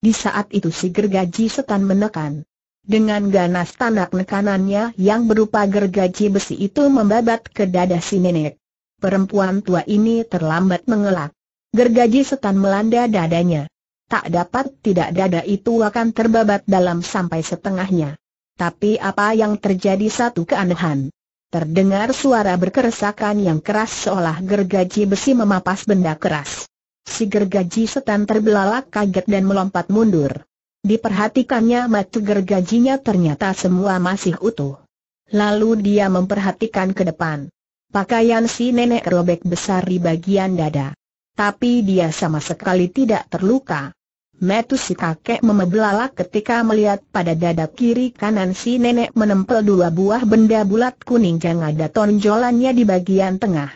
Di saat itu si gergaji setan menekan. Dengan ganas tanak nekanannya yang berupa gergaji besi itu membabat ke dada si nenek. Perempuan tua ini terlambat mengelak. Gergaji setan melanda dadanya. Tak dapat tidak dada itu akan terbabat dalam sampai setengahnya. Tapi apa yang terjadi satu keanehan. Terdengar suara berkeresakan yang keras seolah gergaji besi memapas benda keras. Si gergaji setan terbelalak kaget dan melompat mundur. Diperhatikannya mata gergajinya ternyata semua masih utuh. Lalu dia memperhatikan ke depan. Pakaian si nenek robek besar di bagian dada. Tapi dia sama sekali tidak terluka. Metu si kakek memebelalak ketika melihat pada dada kiri kanan si nenek menempel dua buah benda bulat kuning yang ada tonjolannya di bagian tengah.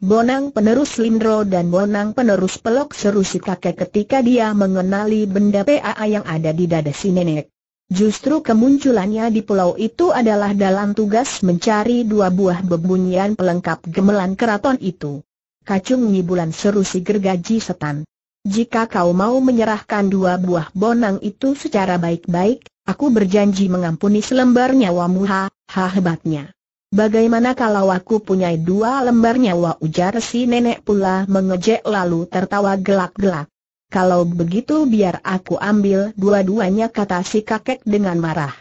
Bonang penerus Lindro dan bonang penerus pelok seru si kakek ketika dia mengenali benda PAA yang ada di dada si nenek. Justru kemunculannya di pulau itu adalah dalam tugas mencari dua buah bebunyian pelengkap gemelan keraton itu. Kacung nyibulan bulan seru si gergaji setan. Jika kau mau menyerahkan dua buah bonang itu secara baik-baik, aku berjanji mengampuni selembar nyawa muha, ha hebatnya. Bagaimana kalau aku punya dua lembar nyawa ujar si nenek pula mengejek lalu tertawa gelak-gelak. Kalau begitu biar aku ambil dua-duanya kata si kakek dengan marah.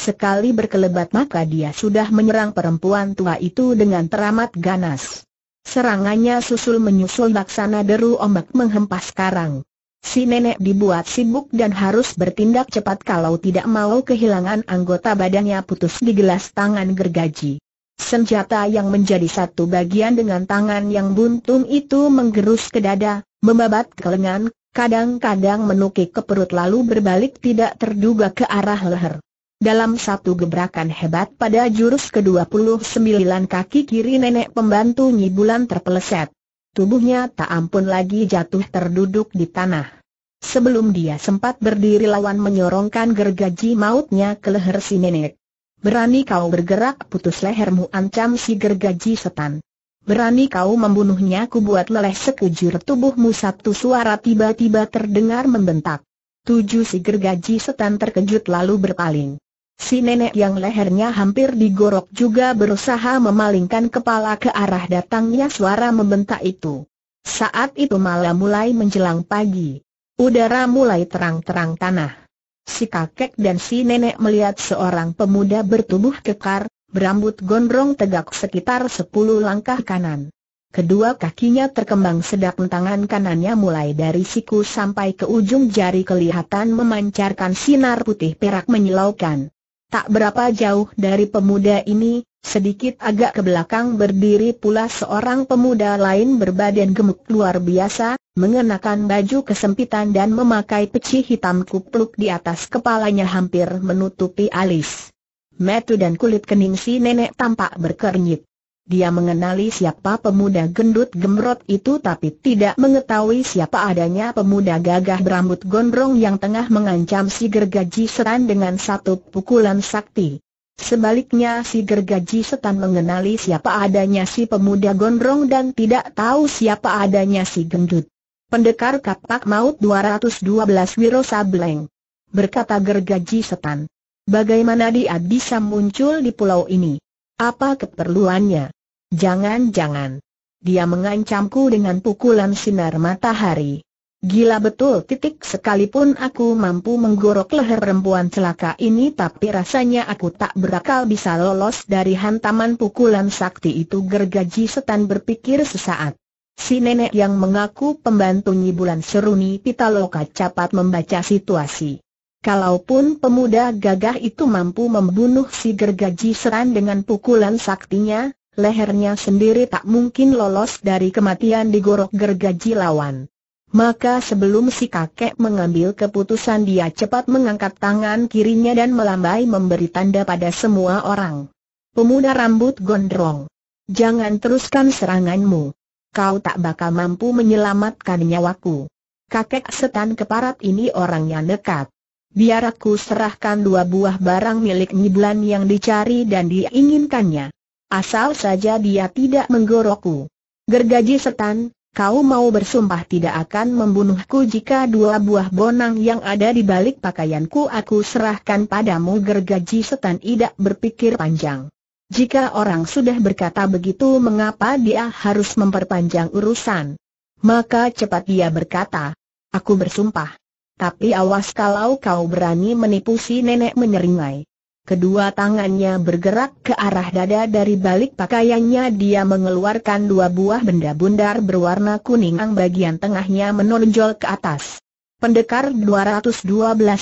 Sekali berkelebat maka dia sudah menyerang perempuan tua itu dengan teramat ganas. Serangannya susul menyusul laksana deru ombak menghempas karang. Si nenek dibuat sibuk dan harus bertindak cepat kalau tidak mau kehilangan anggota badannya putus di gelas tangan gergaji. Senjata yang menjadi satu bagian dengan tangan yang buntung itu menggerus ke dada, membabat ke lengan, kadang-kadang menukik ke perut lalu berbalik tidak terduga ke arah leher. Dalam satu gebrakan hebat pada jurus ke-29 kaki kiri nenek pembantu Nyi Bulan terpeleset. Tubuhnya tak ampun lagi jatuh terduduk di tanah. Sebelum dia sempat berdiri lawan menyorongkan gergaji mautnya ke leher si nenek. Berani kau bergerak putus lehermu ancam si gergaji setan. Berani kau membunuhnya ku buat leleh sekujur tubuhmu satu suara tiba-tiba terdengar membentak. Tujuh si gergaji setan terkejut lalu berpaling. Si nenek yang lehernya hampir digorok juga berusaha memalingkan kepala ke arah datangnya suara membentak itu. Saat itu malam mulai menjelang pagi. Udara mulai terang-terang tanah. Si kakek dan si nenek melihat seorang pemuda bertubuh kekar, berambut gondrong tegak sekitar sepuluh langkah kanan. Kedua kakinya terkembang sedap tangan kanannya mulai dari siku sampai ke ujung jari kelihatan memancarkan sinar putih perak menyilaukan. Tak berapa jauh dari pemuda ini, sedikit agak ke belakang berdiri pula seorang pemuda lain berbadan gemuk luar biasa, mengenakan baju kesempitan dan memakai peci hitam kupluk di atas kepalanya hampir menutupi alis. Metu dan kulit kening si nenek tampak berkernyit. Dia mengenali siapa pemuda gendut gemrot itu tapi tidak mengetahui siapa adanya pemuda gagah berambut gondrong yang tengah mengancam si gergaji setan dengan satu pukulan sakti. Sebaliknya si gergaji setan mengenali siapa adanya si pemuda gondrong dan tidak tahu siapa adanya si gendut. Pendekar kapak maut 212 Wiro Sableng. Berkata gergaji setan. Bagaimana dia bisa muncul di pulau ini? Apa keperluannya? Jangan-jangan. Dia mengancamku dengan pukulan sinar matahari. Gila betul titik sekalipun aku mampu menggorok leher perempuan celaka ini tapi rasanya aku tak berakal bisa lolos dari hantaman pukulan sakti itu gergaji setan berpikir sesaat. Si nenek yang mengaku pembantu nyibulan Bulan Seruni Pitaloka cepat membaca situasi. Kalaupun pemuda gagah itu mampu membunuh si gergaji seran dengan pukulan saktinya, lehernya sendiri tak mungkin lolos dari kematian di gorok gergaji lawan. Maka sebelum si kakek mengambil keputusan dia cepat mengangkat tangan kirinya dan melambai memberi tanda pada semua orang. Pemuda rambut gondrong. Jangan teruskan seranganmu. Kau tak bakal mampu menyelamatkan nyawaku. Kakek setan keparat ini orangnya nekat. Biar aku serahkan dua buah barang milik Niblan yang dicari dan diinginkannya. Asal saja dia tidak menggorokku. Gergaji setan, kau mau bersumpah tidak akan membunuhku jika dua buah bonang yang ada di balik pakaianku aku serahkan padamu gergaji setan tidak berpikir panjang. Jika orang sudah berkata begitu mengapa dia harus memperpanjang urusan? Maka cepat dia berkata, aku bersumpah. Tapi awas kalau kau berani menipu si nenek menyeringai. Kedua tangannya bergerak ke arah dada dari balik pakaiannya dia mengeluarkan dua buah benda bundar berwarna kuning yang bagian tengahnya menonjol ke atas. Pendekar 212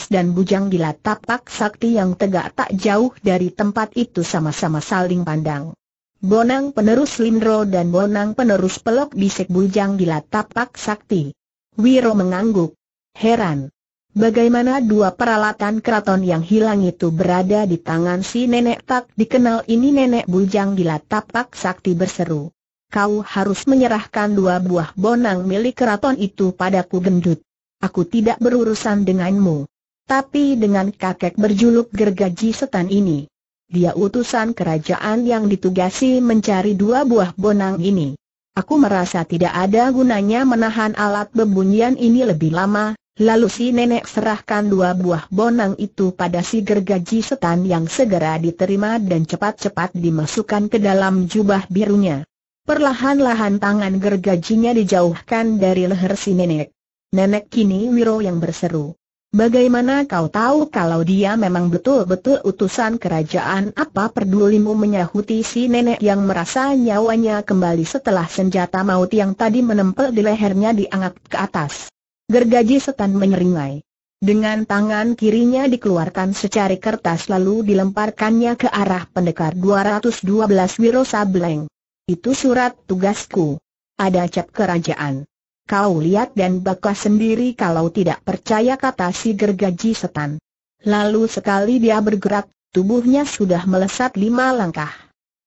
dan Bujang Gila Tapak Sakti yang tegak tak jauh dari tempat itu sama-sama saling pandang. Bonang penerus Lindro dan Bonang penerus Pelok Bisik Bujang Gila Tapak Sakti. Wiro mengangguk. Heran. Bagaimana dua peralatan keraton yang hilang itu berada di tangan si nenek tak dikenal ini nenek bujang gila tapak sakti berseru. Kau harus menyerahkan dua buah bonang milik keraton itu padaku gendut. Aku tidak berurusan denganmu. Tapi dengan kakek berjuluk gergaji setan ini. Dia utusan kerajaan yang ditugasi mencari dua buah bonang ini. Aku merasa tidak ada gunanya menahan alat bebunyian ini lebih lama, Lalu si nenek serahkan dua buah bonang itu pada si gergaji setan yang segera diterima dan cepat-cepat dimasukkan ke dalam jubah birunya. Perlahan-lahan tangan gergajinya dijauhkan dari leher si nenek. Nenek kini Wiro yang berseru. Bagaimana kau tahu kalau dia memang betul-betul utusan kerajaan apa perdulimu menyahuti si nenek yang merasa nyawanya kembali setelah senjata maut yang tadi menempel di lehernya diangkat ke atas. Gergaji setan menyeringai. Dengan tangan kirinya dikeluarkan secari kertas lalu dilemparkannya ke arah pendekar 212 Wiro Sableng. Itu surat tugasku. Ada cap kerajaan. Kau lihat dan bakal sendiri kalau tidak percaya kata si gergaji setan. Lalu sekali dia bergerak, tubuhnya sudah melesat lima langkah.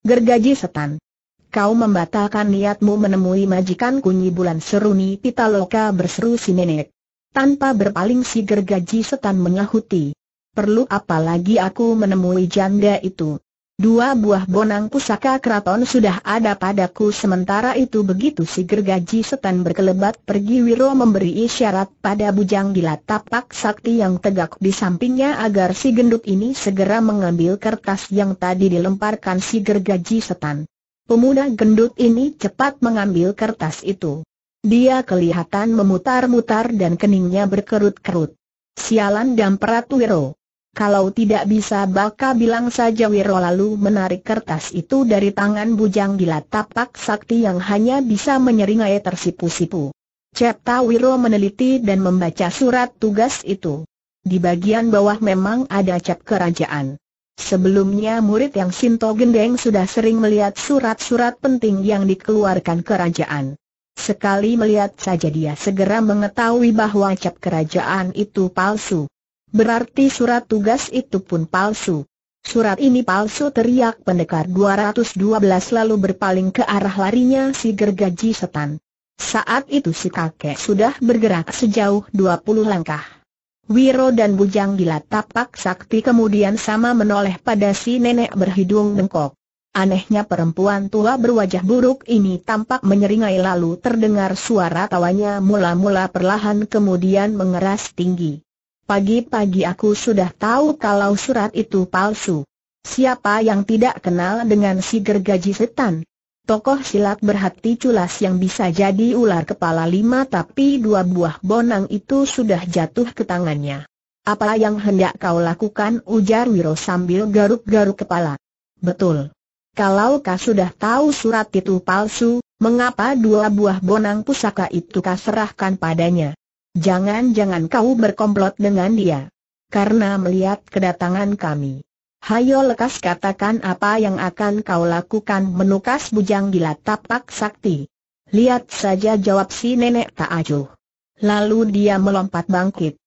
Gergaji setan kau membatalkan niatmu menemui majikan kunyi bulan seruni Pitaloka berseru si nenek. Tanpa berpaling si gergaji setan menyahuti. Perlu apa lagi aku menemui janda itu. Dua buah bonang pusaka keraton sudah ada padaku sementara itu begitu si gergaji setan berkelebat pergi Wiro memberi isyarat pada bujang gila tapak sakti yang tegak di sampingnya agar si gendut ini segera mengambil kertas yang tadi dilemparkan si gergaji setan. Pemuda gendut ini cepat mengambil kertas itu. Dia kelihatan memutar-mutar dan keningnya berkerut-kerut. Sialan dan perat Wiro. Kalau tidak bisa baka bilang saja Wiro lalu menarik kertas itu dari tangan bujang gila tapak sakti yang hanya bisa menyeringai tersipu-sipu. Cepta Wiro meneliti dan membaca surat tugas itu. Di bagian bawah memang ada cap kerajaan. Sebelumnya murid yang Sinto Gendeng sudah sering melihat surat-surat penting yang dikeluarkan kerajaan. Sekali melihat saja dia segera mengetahui bahwa cap kerajaan itu palsu. Berarti surat tugas itu pun palsu. Surat ini palsu teriak pendekar 212 lalu berpaling ke arah larinya si gergaji setan. Saat itu si kakek sudah bergerak sejauh 20 langkah. Wiro dan Bujang Gila Tapak Sakti kemudian sama menoleh pada si nenek berhidung bengkok. Anehnya perempuan tua berwajah buruk ini tampak menyeringai lalu terdengar suara tawanya mula-mula perlahan kemudian mengeras tinggi. Pagi-pagi aku sudah tahu kalau surat itu palsu. Siapa yang tidak kenal dengan si gergaji setan? Tokoh silat berhati culas yang bisa jadi ular kepala lima tapi dua buah bonang itu sudah jatuh ke tangannya. Apa yang hendak kau lakukan ujar Wiro sambil garuk-garuk kepala. Betul. Kalau kau sudah tahu surat itu palsu, mengapa dua buah bonang pusaka itu kau serahkan padanya? Jangan-jangan kau berkomplot dengan dia. Karena melihat kedatangan kami. Hayo lekas katakan apa yang akan kau lakukan menukas bujang gila tapak sakti. Lihat saja jawab si nenek tak acuh. Lalu dia melompat bangkit.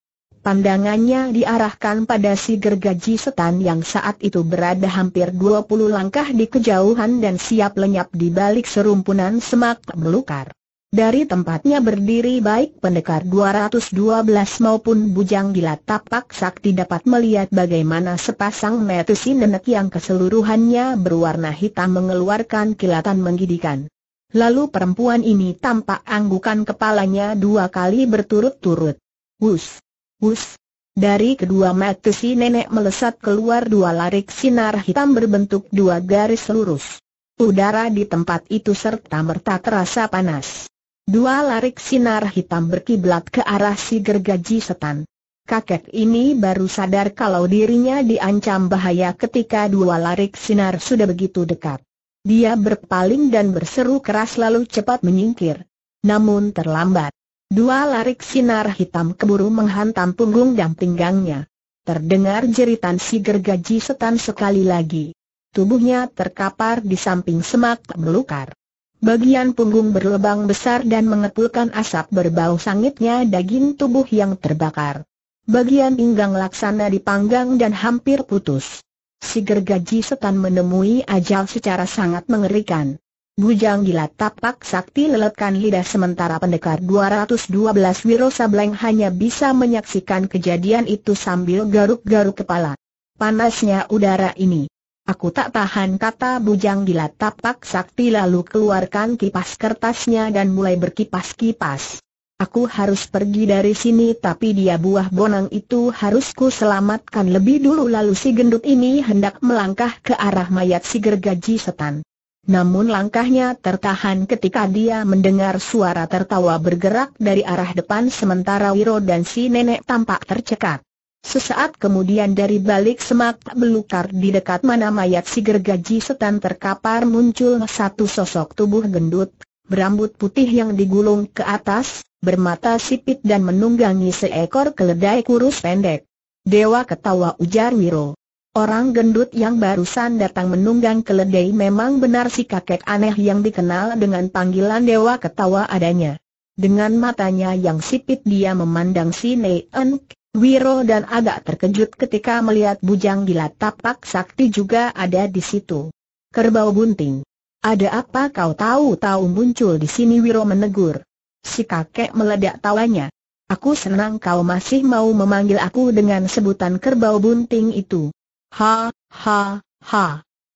Pandangannya diarahkan pada si gergaji setan yang saat itu berada hampir 20 langkah di kejauhan dan siap lenyap di balik serumpunan semak melukar. Dari tempatnya berdiri baik pendekar 212 maupun bujang gila tapak sakti dapat melihat bagaimana sepasang metusi nenek yang keseluruhannya berwarna hitam mengeluarkan kilatan menggidikan. Lalu perempuan ini tampak anggukan kepalanya dua kali berturut-turut. Wus! Wus! Dari kedua metusi nenek melesat keluar dua larik sinar hitam berbentuk dua garis lurus. Udara di tempat itu serta merta terasa panas. Dua larik sinar hitam berkiblat ke arah si gergaji setan. Kakek ini baru sadar kalau dirinya diancam bahaya ketika dua larik sinar sudah begitu dekat. Dia berpaling dan berseru keras lalu cepat menyingkir. Namun terlambat. Dua larik sinar hitam keburu menghantam punggung dan pinggangnya. Terdengar jeritan si gergaji setan sekali lagi. Tubuhnya terkapar di samping semak belukar. Bagian punggung berlubang besar dan mengepulkan asap berbau sangitnya daging tubuh yang terbakar. Bagian pinggang laksana dipanggang dan hampir putus. Si gergaji setan menemui ajal secara sangat mengerikan. Bujang gila tapak sakti leletkan lidah sementara pendekar 212 Wiro Sableng hanya bisa menyaksikan kejadian itu sambil garuk-garuk kepala. Panasnya udara ini Aku tak tahan kata bujang gila tapak sakti lalu keluarkan kipas kertasnya dan mulai berkipas-kipas. Aku harus pergi dari sini tapi dia buah bonang itu harus ku selamatkan lebih dulu lalu si gendut ini hendak melangkah ke arah mayat si gergaji setan. Namun langkahnya tertahan ketika dia mendengar suara tertawa bergerak dari arah depan sementara Wiro dan si nenek tampak tercekat. Sesaat kemudian dari balik semak belukar di dekat mana mayat si gergaji setan terkapar muncul satu sosok tubuh gendut, berambut putih yang digulung ke atas, bermata sipit dan menunggangi seekor keledai kurus pendek. Dewa ketawa ujar Wiro. Orang gendut yang barusan datang menunggang keledai memang benar si kakek aneh yang dikenal dengan panggilan dewa ketawa adanya. Dengan matanya yang sipit dia memandang si Nei Enk, Wiro dan agak terkejut ketika melihat bujang gila tapak sakti juga ada di situ. Kerbau bunting. Ada apa kau tahu-tahu muncul di sini Wiro menegur. Si kakek meledak tawanya. Aku senang kau masih mau memanggil aku dengan sebutan kerbau bunting itu. Ha, ha, ha.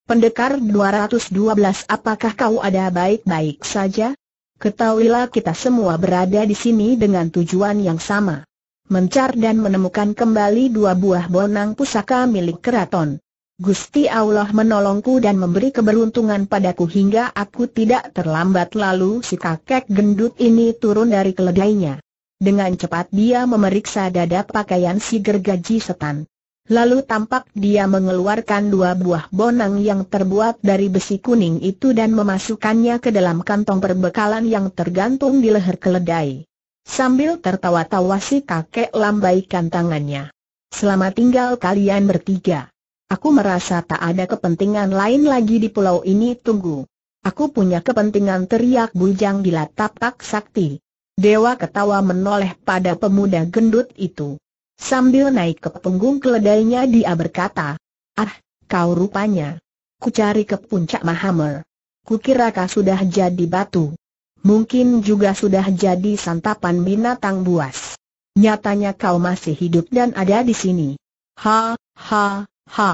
Pendekar 212 apakah kau ada baik-baik saja? Ketahuilah kita semua berada di sini dengan tujuan yang sama mencar dan menemukan kembali dua buah bonang pusaka milik keraton. Gusti Allah menolongku dan memberi keberuntungan padaku hingga aku tidak terlambat lalu si kakek gendut ini turun dari keledainya. Dengan cepat dia memeriksa dada pakaian si gergaji setan. Lalu tampak dia mengeluarkan dua buah bonang yang terbuat dari besi kuning itu dan memasukkannya ke dalam kantong perbekalan yang tergantung di leher keledai. Sambil tertawa-tawa si kakek lambaikan tangannya. Selama tinggal kalian bertiga. Aku merasa tak ada kepentingan lain lagi di pulau ini tunggu. Aku punya kepentingan teriak bujang gila tapak sakti. Dewa ketawa menoleh pada pemuda gendut itu. Sambil naik ke punggung keledainya dia berkata, Ah, kau rupanya. Ku cari ke puncak Mahamer. Kukira kau sudah jadi batu mungkin juga sudah jadi santapan binatang buas. Nyatanya kau masih hidup dan ada di sini. Ha, ha, ha.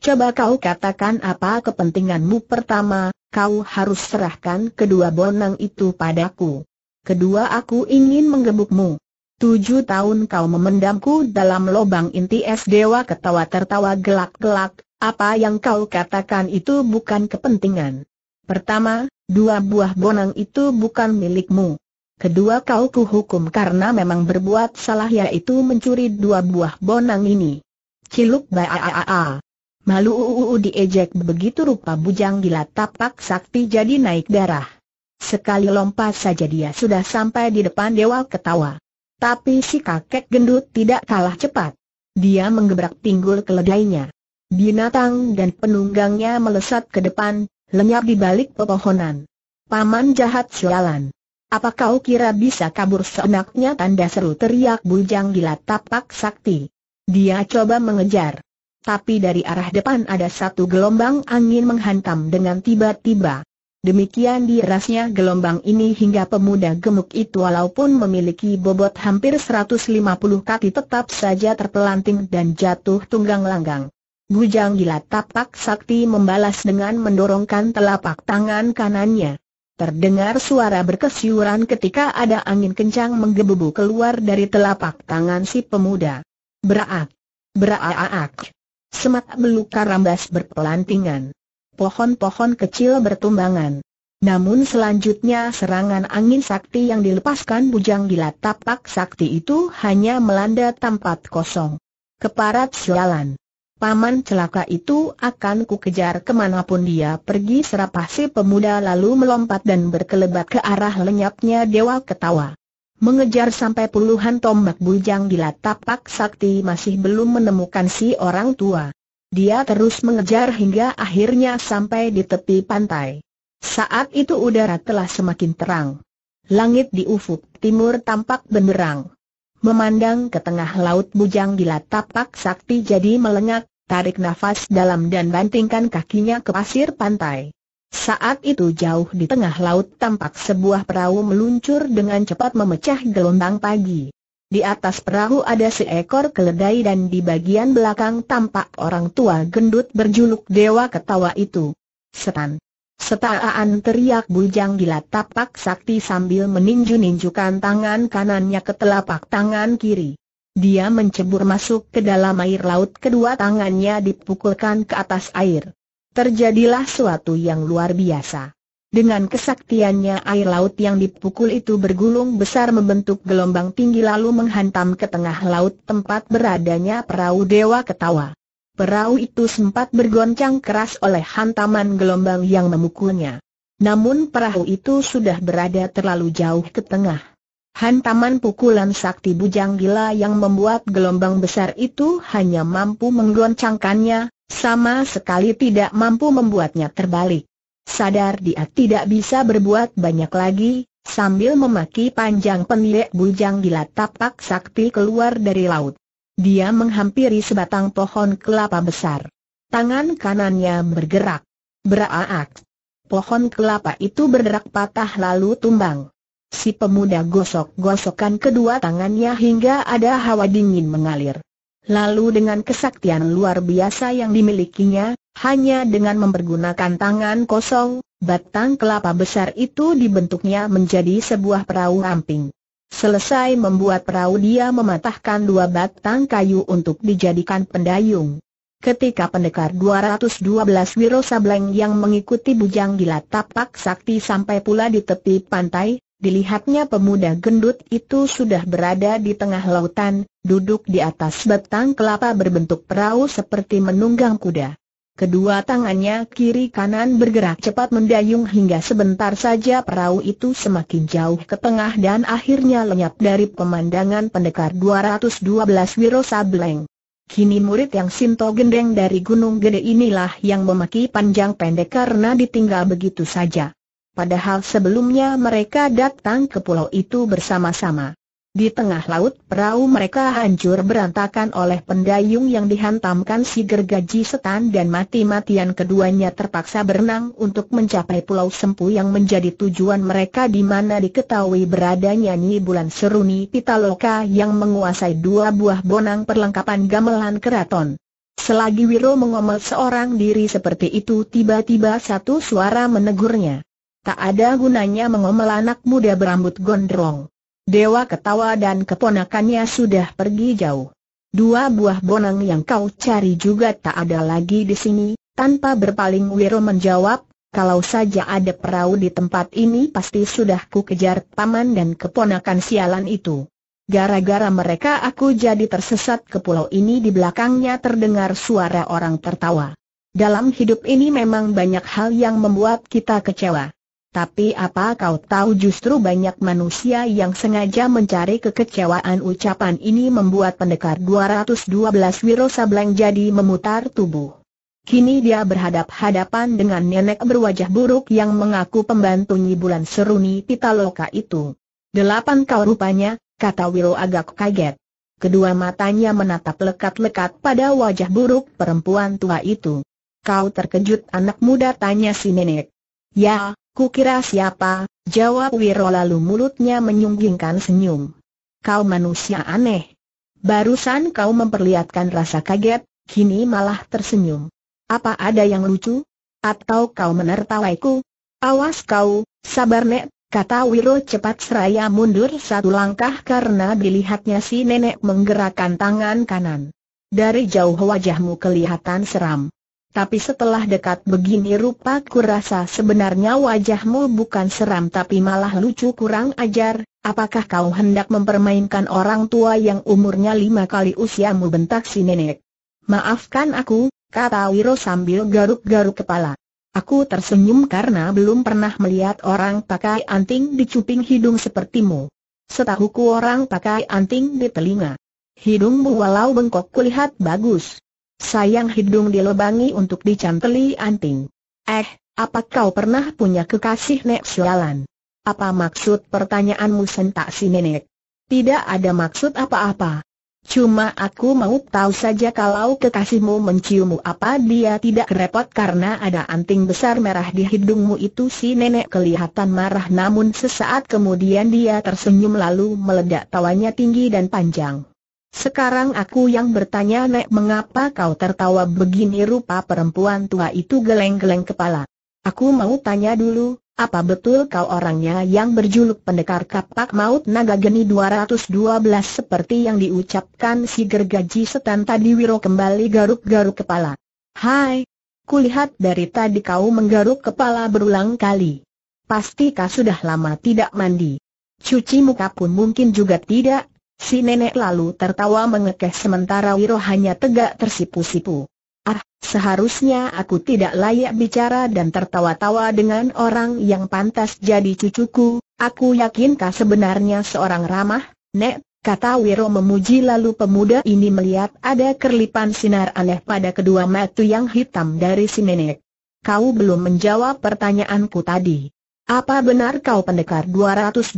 Coba kau katakan apa kepentinganmu pertama, kau harus serahkan kedua bonang itu padaku. Kedua aku ingin menggebukmu. Tujuh tahun kau memendamku dalam lobang inti es dewa ketawa tertawa gelak-gelak, apa yang kau katakan itu bukan kepentingan. Pertama, Dua buah bonang itu bukan milikmu. Kedua kau kuhukum karena memang berbuat salah yaitu mencuri dua buah bonang ini. Ciluk baaaaa. Malu uu diejek begitu rupa bujang gila tapak sakti jadi naik darah. Sekali lompat saja dia sudah sampai di depan dewa ketawa. Tapi si kakek gendut tidak kalah cepat. Dia menggebrak pinggul keledainya. Binatang dan penunggangnya melesat ke depan, lenyap di balik pepohonan. Paman jahat sialan. Apa kau kira bisa kabur seenaknya tanda seru teriak bujang gila tapak sakti. Dia coba mengejar. Tapi dari arah depan ada satu gelombang angin menghantam dengan tiba-tiba. Demikian dirasnya gelombang ini hingga pemuda gemuk itu walaupun memiliki bobot hampir 150 kaki tetap saja terpelanting dan jatuh tunggang langgang. Bujang gila tapak sakti membalas dengan mendorongkan telapak tangan kanannya. Terdengar suara berkesiuran ketika ada angin kencang menggebu keluar dari telapak tangan si pemuda. Beraak! Beraak! Semak belukar rambas berpelantingan. Pohon-pohon kecil bertumbangan. Namun selanjutnya serangan angin sakti yang dilepaskan bujang gila tapak sakti itu hanya melanda tempat kosong. Keparat sialan. Paman celaka itu akan kukejar kemanapun dia pergi serapah si pemuda lalu melompat dan berkelebat ke arah lenyapnya dewa ketawa. Mengejar sampai puluhan tombak bujang di pak sakti masih belum menemukan si orang tua. Dia terus mengejar hingga akhirnya sampai di tepi pantai. Saat itu udara telah semakin terang. Langit di ufuk timur tampak benderang. Memandang ke tengah laut bujang gila tapak sakti jadi melengak, tarik nafas dalam dan bantingkan kakinya ke pasir pantai. Saat itu jauh di tengah laut tampak sebuah perahu meluncur dengan cepat memecah gelombang pagi. Di atas perahu ada seekor keledai dan di bagian belakang tampak orang tua gendut berjuluk Dewa Ketawa itu. Setan. Setaan teriak bujang gila tapak sakti sambil meninju-ninjukan tangan kanannya ke telapak tangan kiri. Dia mencebur masuk ke dalam air laut kedua tangannya dipukulkan ke atas air. Terjadilah suatu yang luar biasa. Dengan kesaktiannya air laut yang dipukul itu bergulung besar membentuk gelombang tinggi lalu menghantam ke tengah laut tempat beradanya perahu dewa ketawa. Perahu itu sempat bergoncang keras oleh hantaman gelombang yang memukulnya. Namun perahu itu sudah berada terlalu jauh ke tengah. Hantaman pukulan sakti bujang gila yang membuat gelombang besar itu hanya mampu menggoncangkannya, sama sekali tidak mampu membuatnya terbalik. Sadar dia tidak bisa berbuat banyak lagi, sambil memaki panjang pendek bujang gila tapak sakti keluar dari laut. Dia menghampiri sebatang pohon kelapa besar. Tangan kanannya bergerak. Beraak. Pohon kelapa itu berderak patah lalu tumbang. Si pemuda gosok-gosokkan kedua tangannya hingga ada hawa dingin mengalir. Lalu dengan kesaktian luar biasa yang dimilikinya, hanya dengan mempergunakan tangan kosong, batang kelapa besar itu dibentuknya menjadi sebuah perahu ramping. Selesai membuat perahu dia mematahkan dua batang kayu untuk dijadikan pendayung. Ketika pendekar 212 Wiro Sableng yang mengikuti bujang gila tapak sakti sampai pula di tepi pantai, dilihatnya pemuda gendut itu sudah berada di tengah lautan, duduk di atas batang kelapa berbentuk perahu seperti menunggang kuda. Kedua tangannya kiri kanan bergerak cepat mendayung hingga sebentar saja perahu itu semakin jauh ke tengah dan akhirnya lenyap dari pemandangan pendekar 212 Wiro Sableng. Kini murid yang Sinto Gendeng dari Gunung Gede inilah yang memaki panjang pendek karena ditinggal begitu saja. Padahal sebelumnya mereka datang ke pulau itu bersama-sama. Di tengah laut perahu mereka hancur berantakan oleh pendayung yang dihantamkan si gergaji setan dan mati-matian keduanya terpaksa berenang untuk mencapai Pulau Sempu yang menjadi tujuan mereka di mana diketahui beradanya Nyi Bulan Seruni Pitaloka yang menguasai dua buah bonang perlengkapan gamelan keraton. Selagi Wiro mengomel seorang diri seperti itu tiba-tiba satu suara menegurnya. Tak ada gunanya mengomel anak muda berambut gondrong. Dewa ketawa dan keponakannya sudah pergi jauh. Dua buah bonang yang kau cari juga tak ada lagi di sini, tanpa berpaling Wiro menjawab, kalau saja ada perahu di tempat ini pasti sudah ku kejar paman dan keponakan sialan itu. Gara-gara mereka aku jadi tersesat ke pulau ini di belakangnya terdengar suara orang tertawa. Dalam hidup ini memang banyak hal yang membuat kita kecewa. Tapi apa kau tahu justru banyak manusia yang sengaja mencari kekecewaan ucapan ini membuat pendekar 212 Wiro Sableng jadi memutar tubuh. Kini dia berhadap-hadapan dengan nenek berwajah buruk yang mengaku pembantu Nyi Bulan Seruni Pitaloka itu. Delapan kau rupanya, kata Wiro agak kaget. Kedua matanya menatap lekat-lekat pada wajah buruk perempuan tua itu. Kau terkejut anak muda tanya si nenek. Ya, Kukira siapa, jawab Wiro lalu mulutnya menyunggingkan senyum. Kau manusia aneh. Barusan kau memperlihatkan rasa kaget, kini malah tersenyum. Apa ada yang lucu? Atau kau menertawaiku? Awas kau, sabar nek, kata Wiro cepat seraya mundur satu langkah karena dilihatnya si nenek menggerakkan tangan kanan. Dari jauh wajahmu kelihatan seram. Tapi setelah dekat begini rupa kurasa sebenarnya wajahmu bukan seram tapi malah lucu kurang ajar, apakah kau hendak mempermainkan orang tua yang umurnya lima kali usiamu bentak si nenek? Maafkan aku, kata Wiro sambil garuk-garuk kepala. Aku tersenyum karena belum pernah melihat orang pakai anting di cuping hidung sepertimu. Setahuku orang pakai anting di telinga. Hidungmu walau bengkok kulihat bagus. Sayang hidung dilebangi untuk dicanteli anting. Eh, apa kau pernah punya kekasih nek sialan? Apa maksud pertanyaanmu sentak si nenek? Tidak ada maksud apa-apa. Cuma aku mau tahu saja kalau kekasihmu menciummu apa dia tidak repot karena ada anting besar merah di hidungmu itu si nenek kelihatan marah namun sesaat kemudian dia tersenyum lalu meledak tawanya tinggi dan panjang. Sekarang aku yang bertanya Nek mengapa kau tertawa begini rupa perempuan tua itu geleng-geleng kepala. Aku mau tanya dulu, apa betul kau orangnya yang berjuluk pendekar kapak maut naga geni 212 seperti yang diucapkan si gergaji setan tadi Wiro kembali garuk-garuk kepala. Hai, kulihat dari tadi kau menggaruk kepala berulang kali. Pasti kau sudah lama tidak mandi. Cuci muka pun mungkin juga tidak, Si nenek lalu tertawa mengekeh sementara Wiro hanya tegak tersipu-sipu. Ah, seharusnya aku tidak layak bicara dan tertawa-tawa dengan orang yang pantas jadi cucuku. Aku yakinkah sebenarnya seorang ramah, Nek? Kata Wiro memuji lalu pemuda ini melihat ada kerlipan sinar aneh pada kedua mata yang hitam dari si nenek. Kau belum menjawab pertanyaanku tadi. Apa benar kau pendekar 212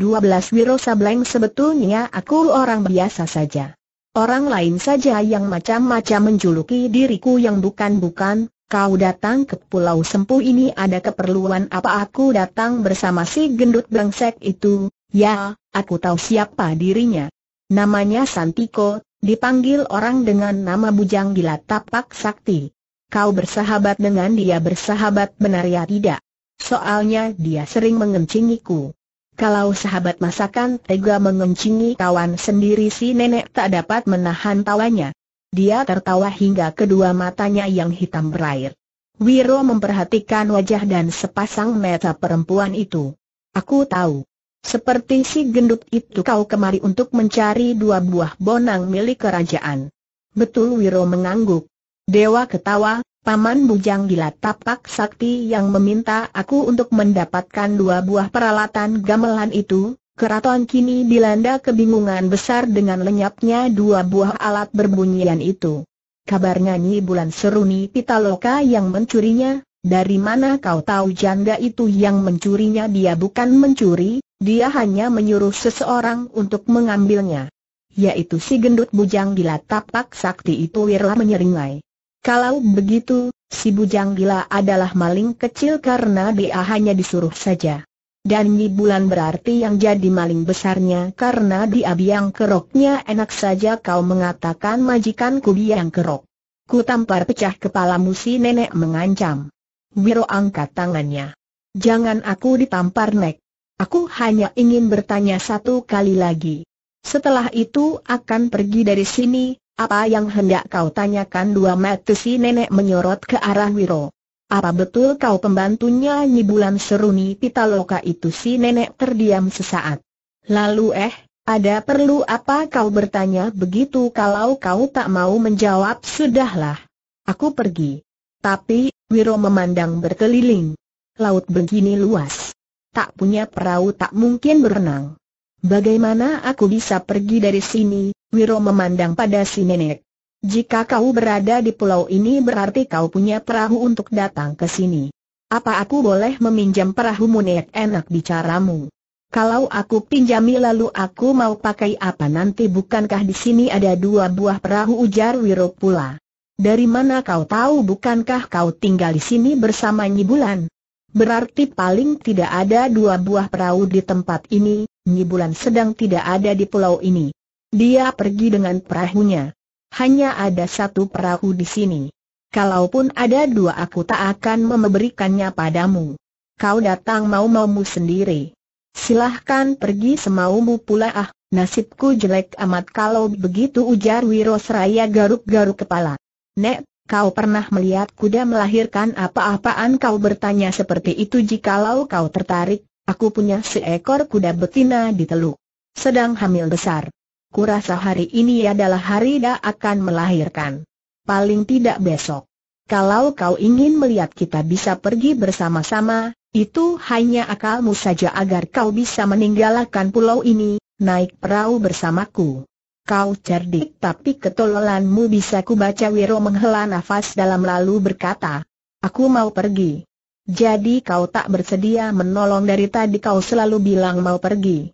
Wiro Sableng sebetulnya aku orang biasa saja. Orang lain saja yang macam-macam menjuluki diriku yang bukan-bukan, kau datang ke Pulau Sempu ini ada keperluan apa aku datang bersama si gendut bangsek itu, ya, aku tahu siapa dirinya. Namanya Santiko, dipanggil orang dengan nama Bujang Gila Tapak Sakti. Kau bersahabat dengan dia bersahabat benar ya tidak? Soalnya dia sering mengencingiku. Kalau sahabat masakan tega mengencingi kawan sendiri si nenek tak dapat menahan tawanya. Dia tertawa hingga kedua matanya yang hitam berair. Wiro memperhatikan wajah dan sepasang mata perempuan itu. Aku tahu. Seperti si gendut itu kau kemari untuk mencari dua buah bonang milik kerajaan. Betul Wiro mengangguk. Dewa ketawa, Paman Bujang Gila tapak sakti yang meminta aku untuk mendapatkan dua buah peralatan gamelan itu, keraton kini dilanda kebingungan besar dengan lenyapnya dua buah alat berbunyian itu. Kabar nyanyi bulan seruni Pitaloka yang mencurinya, dari mana kau tahu janda itu yang mencurinya dia bukan mencuri, dia hanya menyuruh seseorang untuk mengambilnya. Yaitu si gendut bujang gila tapak sakti itu Wira menyeringai. Kalau begitu, si bujang gila adalah maling kecil karena dia hanya disuruh saja. Dan Nyi Bulan berarti yang jadi maling besarnya karena dia biang keroknya enak saja kau mengatakan majikanku biang kerok. Ku tampar pecah kepalamu si nenek mengancam. Wiro angkat tangannya. Jangan aku ditampar nek. Aku hanya ingin bertanya satu kali lagi. Setelah itu akan pergi dari sini, apa yang hendak kau tanyakan dua mata si nenek menyorot ke arah Wiro. Apa betul kau pembantunya Nyi Seruni Pitaloka itu si nenek terdiam sesaat. Lalu eh, ada perlu apa kau bertanya begitu kalau kau tak mau menjawab sudahlah. Aku pergi. Tapi, Wiro memandang berkeliling. Laut begini luas. Tak punya perahu tak mungkin berenang. Bagaimana aku bisa pergi dari sini, Wiro memandang pada si nenek. Jika kau berada di pulau ini berarti kau punya perahu untuk datang ke sini. Apa aku boleh meminjam perahumu nenek enak bicaramu? Kalau aku pinjami lalu aku mau pakai apa nanti bukankah di sini ada dua buah perahu ujar Wiro pula. Dari mana kau tahu bukankah kau tinggal di sini bersama Nyibulan? Berarti paling tidak ada dua buah perahu di tempat ini, Nyibulan sedang tidak ada di pulau ini. Dia pergi dengan perahunya. Hanya ada satu perahu di sini. Kalaupun ada dua aku tak akan memberikannya padamu. Kau datang mau-maumu sendiri. Silahkan pergi semaumu pula ah, nasibku jelek amat kalau begitu ujar Wirosraya garuk-garuk kepala. Nek, kau pernah melihat kuda melahirkan apa-apaan kau bertanya seperti itu jikalau kau tertarik, aku punya seekor kuda betina di teluk. Sedang hamil besar kurasa hari ini adalah hari dia akan melahirkan. Paling tidak besok. Kalau kau ingin melihat kita bisa pergi bersama-sama, itu hanya akalmu saja agar kau bisa meninggalkan pulau ini, naik perahu bersamaku. Kau cerdik tapi ketololanmu bisa kubaca Wiro menghela nafas dalam lalu berkata, Aku mau pergi. Jadi kau tak bersedia menolong dari tadi kau selalu bilang mau pergi.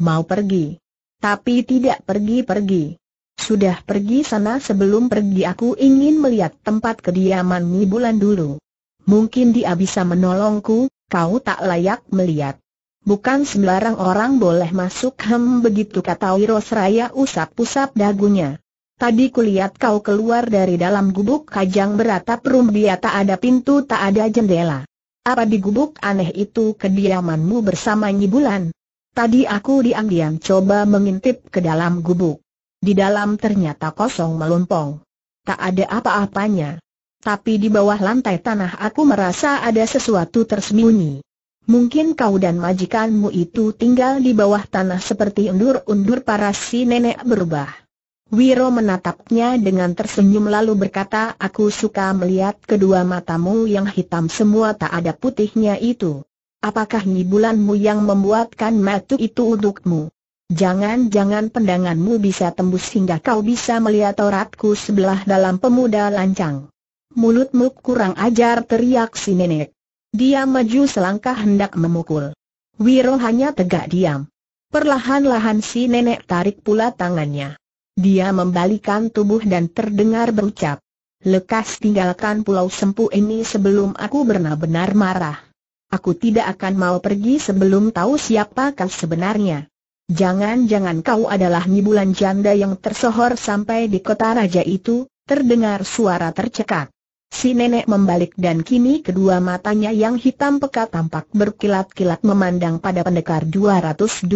Mau pergi. Tapi tidak pergi-pergi. Sudah pergi sana sebelum pergi aku ingin melihat tempat kediaman Mi Bulan dulu. Mungkin dia bisa menolongku, kau tak layak melihat. Bukan sembarang orang boleh masuk hem begitu kata Wirosraya usap-usap dagunya. Tadi kulihat kau keluar dari dalam gubuk kajang beratap rumbia tak ada pintu tak ada jendela. Apa di gubuk aneh itu kediamanmu bersama Nyi Bulan? Tadi aku diam-diam coba mengintip ke dalam gubuk. Di dalam ternyata kosong melompong. Tak ada apa-apanya. Tapi di bawah lantai tanah aku merasa ada sesuatu tersembunyi. Mungkin kau dan majikanmu itu tinggal di bawah tanah seperti undur-undur para si nenek berubah. Wiro menatapnya dengan tersenyum lalu berkata aku suka melihat kedua matamu yang hitam semua tak ada putihnya itu. Apakah nyibulanmu yang membuatkan matu itu untukmu? Jangan-jangan pendanganmu bisa tembus hingga kau bisa melihat auratku sebelah dalam pemuda lancang. Mulutmu kurang ajar teriak si nenek. Dia maju selangkah hendak memukul. Wiro hanya tegak diam. Perlahan-lahan si nenek tarik pula tangannya. Dia membalikan tubuh dan terdengar berucap. Lekas tinggalkan pulau sempu ini sebelum aku benar-benar marah. Aku tidak akan mau pergi sebelum tahu siapa kau sebenarnya. Jangan-jangan kau adalah nyibulan janda yang tersohor sampai di kota raja itu, terdengar suara tercekak. Si nenek membalik dan kini kedua matanya yang hitam pekat tampak berkilat-kilat memandang pada pendekar 212.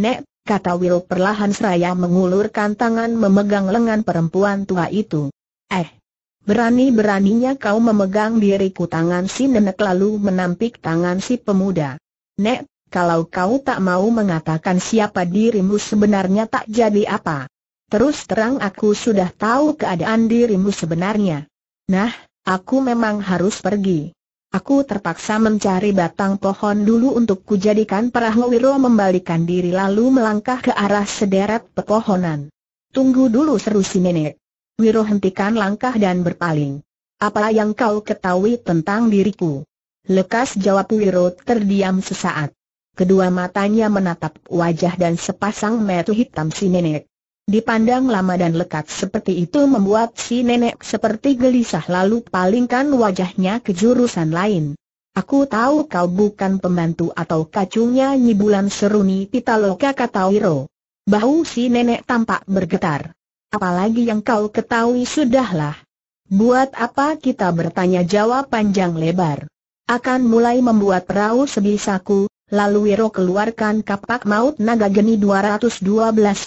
Nek, kata Will perlahan seraya mengulurkan tangan memegang lengan perempuan tua itu. Eh, Berani-beraninya kau memegang diriku tangan si nenek lalu menampik tangan si pemuda. Nek, kalau kau tak mau mengatakan siapa dirimu sebenarnya tak jadi apa. Terus terang aku sudah tahu keadaan dirimu sebenarnya. Nah, aku memang harus pergi. Aku terpaksa mencari batang pohon dulu untuk kujadikan perahu Wiro membalikan diri lalu melangkah ke arah sederet pepohonan. Tunggu dulu seru si nenek. Wiro hentikan langkah dan berpaling. Apa yang kau ketahui tentang diriku? Lekas jawab Wiro terdiam sesaat. Kedua matanya menatap wajah dan sepasang mata hitam si nenek. Dipandang lama dan lekat seperti itu membuat si nenek seperti gelisah lalu palingkan wajahnya ke jurusan lain. Aku tahu kau bukan pembantu atau kacungnya nyibulan Seruni Pitaloka kata Wiro. Bahu si nenek tampak bergetar apalagi yang kau ketahui sudahlah. Buat apa kita bertanya jawab panjang lebar? Akan mulai membuat perahu sebisaku, lalu Wiro keluarkan kapak maut naga geni 212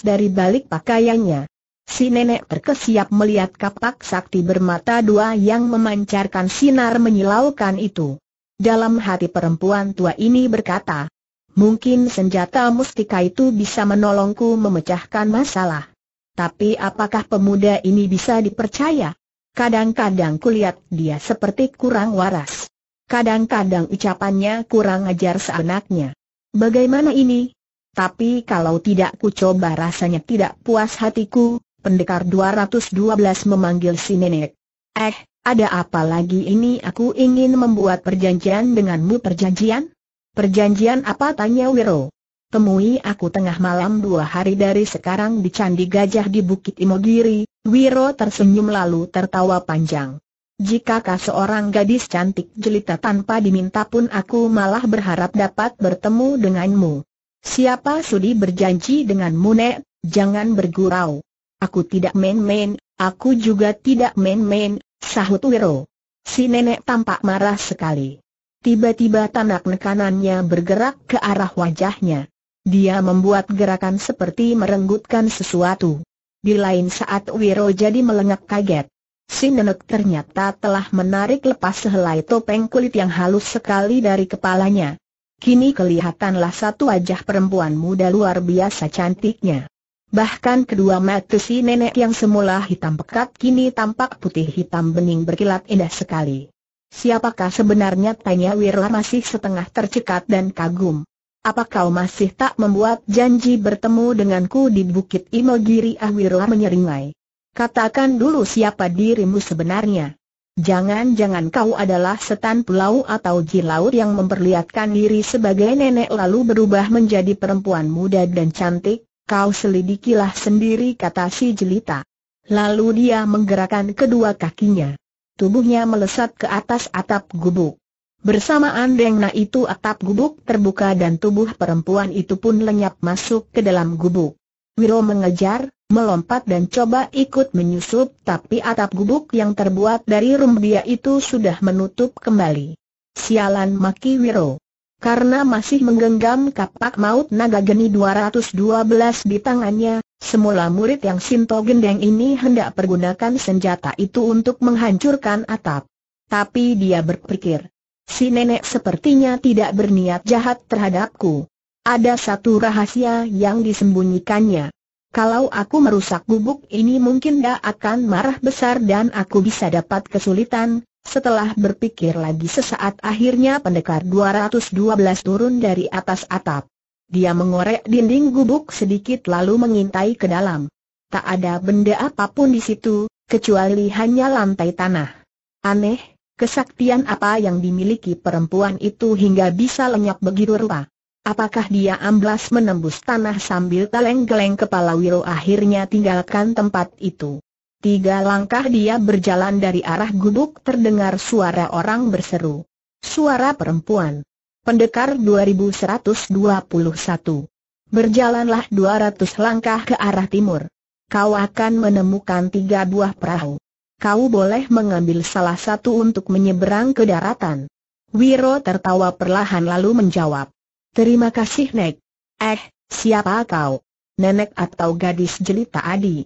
dari balik pakaiannya. Si nenek terkesiap melihat kapak sakti bermata dua yang memancarkan sinar menyilaukan itu. Dalam hati perempuan tua ini berkata, mungkin senjata mustika itu bisa menolongku memecahkan masalah. Tapi apakah pemuda ini bisa dipercaya? Kadang-kadang kulihat dia seperti kurang waras. Kadang-kadang ucapannya kurang ajar seenaknya. Bagaimana ini? Tapi kalau tidak ku coba rasanya tidak puas hatiku, pendekar 212 memanggil si nenek. Eh, ada apa lagi ini aku ingin membuat perjanjian denganmu perjanjian? Perjanjian apa tanya Wiro? temui aku tengah malam dua hari dari sekarang di Candi Gajah di Bukit Imogiri, Wiro tersenyum lalu tertawa panjang. Jika Jikakah seorang gadis cantik jelita tanpa diminta pun aku malah berharap dapat bertemu denganmu. Siapa sudi berjanji dengan nek, jangan bergurau. Aku tidak main-main, aku juga tidak main-main, sahut Wiro. Si nenek tampak marah sekali. Tiba-tiba tanak nekanannya bergerak ke arah wajahnya. Dia membuat gerakan seperti merenggutkan sesuatu. Di lain saat Wiro jadi melengak kaget. Si nenek ternyata telah menarik lepas sehelai topeng kulit yang halus sekali dari kepalanya. Kini kelihatanlah satu wajah perempuan muda luar biasa cantiknya. Bahkan kedua mata si nenek yang semula hitam pekat kini tampak putih hitam bening berkilat indah sekali. Siapakah sebenarnya tanya Wiro masih setengah tercekat dan kagum. Apa kau masih tak membuat janji bertemu denganku di Bukit Imogiri Ahwiro menyeringai? Katakan dulu siapa dirimu sebenarnya. Jangan-jangan kau adalah setan pulau atau jin laut yang memperlihatkan diri sebagai nenek lalu berubah menjadi perempuan muda dan cantik, kau selidikilah sendiri kata si jelita. Lalu dia menggerakkan kedua kakinya. Tubuhnya melesat ke atas atap gubuk. Bersamaan dengan itu atap gubuk terbuka dan tubuh perempuan itu pun lenyap masuk ke dalam gubuk. Wiro mengejar, melompat dan coba ikut menyusup tapi atap gubuk yang terbuat dari rumbia itu sudah menutup kembali. Sialan maki Wiro. Karena masih menggenggam kapak maut naga geni 212 di tangannya, semula murid yang Sinto Gendeng ini hendak pergunakan senjata itu untuk menghancurkan atap. Tapi dia berpikir, Si nenek sepertinya tidak berniat jahat terhadapku. Ada satu rahasia yang disembunyikannya. Kalau aku merusak gubuk ini mungkin dia akan marah besar dan aku bisa dapat kesulitan. Setelah berpikir lagi sesaat akhirnya pendekar 212 turun dari atas atap. Dia mengorek dinding gubuk sedikit lalu mengintai ke dalam. Tak ada benda apapun di situ, kecuali hanya lantai tanah. Aneh, Kesaktian apa yang dimiliki perempuan itu hingga bisa lenyap begitu rupa? Apakah dia amblas menembus tanah sambil teleng-geleng kepala Wiro akhirnya tinggalkan tempat itu? Tiga langkah dia berjalan dari arah guduk terdengar suara orang berseru. Suara perempuan. Pendekar 2121. Berjalanlah 200 langkah ke arah timur. Kau akan menemukan tiga buah perahu kau boleh mengambil salah satu untuk menyeberang ke daratan. Wiro tertawa perlahan lalu menjawab. Terima kasih Nek. Eh, siapa kau? Nenek atau gadis jelita Adi?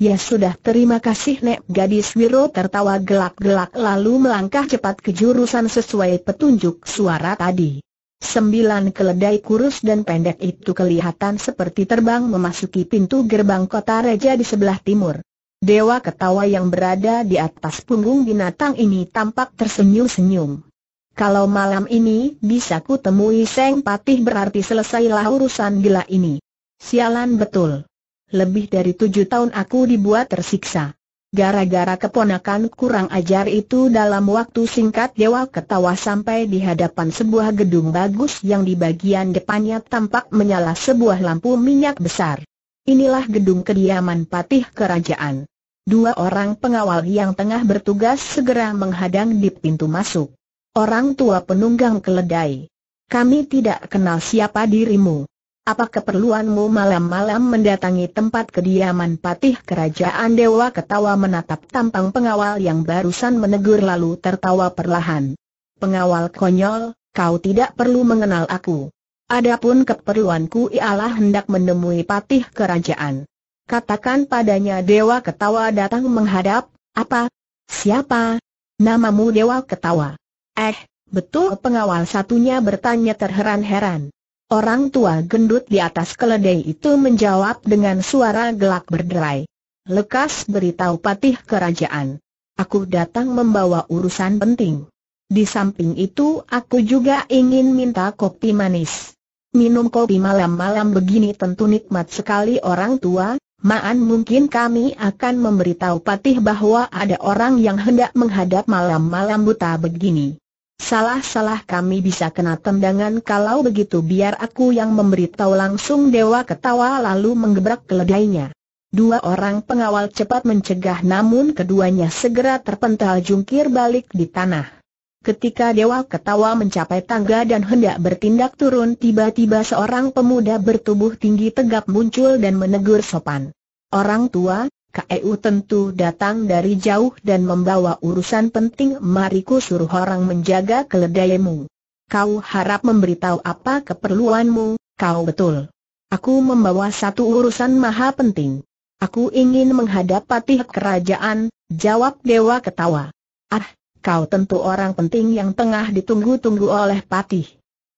Ya sudah terima kasih Nek Gadis Wiro tertawa gelak-gelak lalu melangkah cepat ke jurusan sesuai petunjuk suara tadi Sembilan keledai kurus dan pendek itu kelihatan seperti terbang memasuki pintu gerbang kota Reja di sebelah timur Dewa ketawa yang berada di atas punggung binatang ini tampak tersenyum-senyum. Kalau malam ini bisa ku temui Seng Patih berarti selesailah urusan gila ini. Sialan betul. Lebih dari tujuh tahun aku dibuat tersiksa. Gara-gara keponakan kurang ajar itu dalam waktu singkat Dewa ketawa sampai di hadapan sebuah gedung bagus yang di bagian depannya tampak menyala sebuah lampu minyak besar. Inilah gedung kediaman patih kerajaan. Dua orang pengawal yang tengah bertugas segera menghadang di pintu masuk. Orang tua penunggang keledai. Kami tidak kenal siapa dirimu. Apa keperluanmu malam-malam mendatangi tempat kediaman patih kerajaan dewa ketawa menatap tampang pengawal yang barusan menegur lalu tertawa perlahan. Pengawal konyol, kau tidak perlu mengenal aku. Adapun keperluanku ialah hendak menemui patih kerajaan. Katakan padanya Dewa Ketawa datang menghadap, apa? Siapa? Namamu Dewa Ketawa. Eh, betul pengawal satunya bertanya terheran-heran. Orang tua gendut di atas keledai itu menjawab dengan suara gelak berderai. Lekas beritahu patih kerajaan. Aku datang membawa urusan penting. Di samping itu aku juga ingin minta kopi manis. Minum kopi malam-malam begini tentu nikmat sekali orang tua, Maan mungkin kami akan memberitahu Patih bahwa ada orang yang hendak menghadap malam-malam buta begini. Salah-salah kami bisa kena tendangan kalau begitu biar aku yang memberitahu langsung Dewa ketawa lalu menggebrak keledainya. Dua orang pengawal cepat mencegah namun keduanya segera terpental jungkir balik di tanah. Ketika Dewa Ketawa mencapai tangga dan hendak bertindak turun tiba-tiba seorang pemuda bertubuh tinggi tegap muncul dan menegur sopan. Orang tua, KEU tentu datang dari jauh dan membawa urusan penting mariku suruh orang menjaga keledaimu. Kau harap memberitahu apa keperluanmu, kau betul. Aku membawa satu urusan maha penting. Aku ingin menghadap patih kerajaan, jawab Dewa Ketawa. Ah, kau tentu orang penting yang tengah ditunggu-tunggu oleh Patih.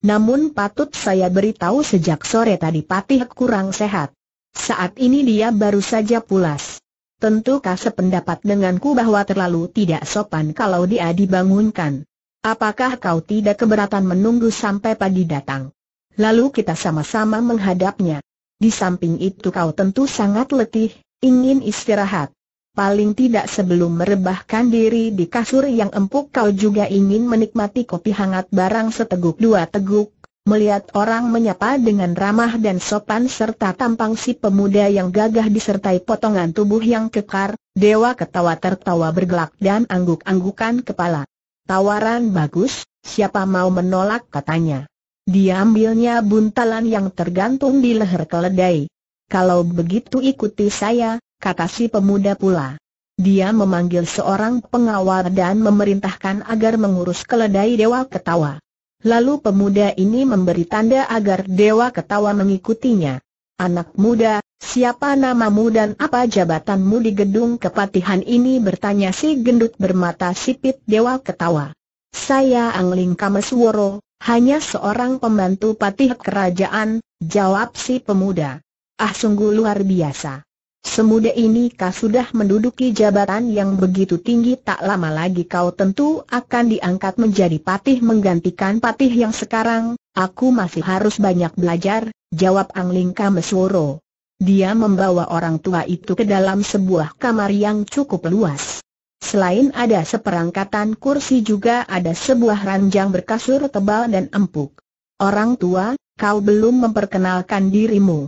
Namun patut saya beritahu sejak sore tadi Patih kurang sehat. Saat ini dia baru saja pulas. Tentu kau sependapat denganku bahwa terlalu tidak sopan kalau dia dibangunkan. Apakah kau tidak keberatan menunggu sampai pagi datang? Lalu kita sama-sama menghadapnya. Di samping itu kau tentu sangat letih, ingin istirahat paling tidak sebelum merebahkan diri di kasur yang empuk kau juga ingin menikmati kopi hangat barang seteguk dua teguk, melihat orang menyapa dengan ramah dan sopan serta tampang si pemuda yang gagah disertai potongan tubuh yang kekar, dewa ketawa tertawa bergelak dan angguk-anggukan kepala. Tawaran bagus, siapa mau menolak katanya. Diambilnya buntalan yang tergantung di leher keledai. Kalau begitu ikuti saya, kata si pemuda pula. Dia memanggil seorang pengawal dan memerintahkan agar mengurus keledai Dewa Ketawa. Lalu pemuda ini memberi tanda agar Dewa Ketawa mengikutinya. Anak muda, siapa namamu dan apa jabatanmu di gedung kepatihan ini bertanya si gendut bermata sipit Dewa Ketawa. Saya Angling Kamesworo, hanya seorang pembantu patih kerajaan, jawab si pemuda. Ah sungguh luar biasa. Semuda ini kau sudah menduduki jabatan yang begitu tinggi tak lama lagi kau tentu akan diangkat menjadi patih menggantikan patih yang sekarang, aku masih harus banyak belajar, jawab Anglingka Kamesworo. Dia membawa orang tua itu ke dalam sebuah kamar yang cukup luas. Selain ada seperangkatan kursi juga ada sebuah ranjang berkasur tebal dan empuk. Orang tua, kau belum memperkenalkan dirimu.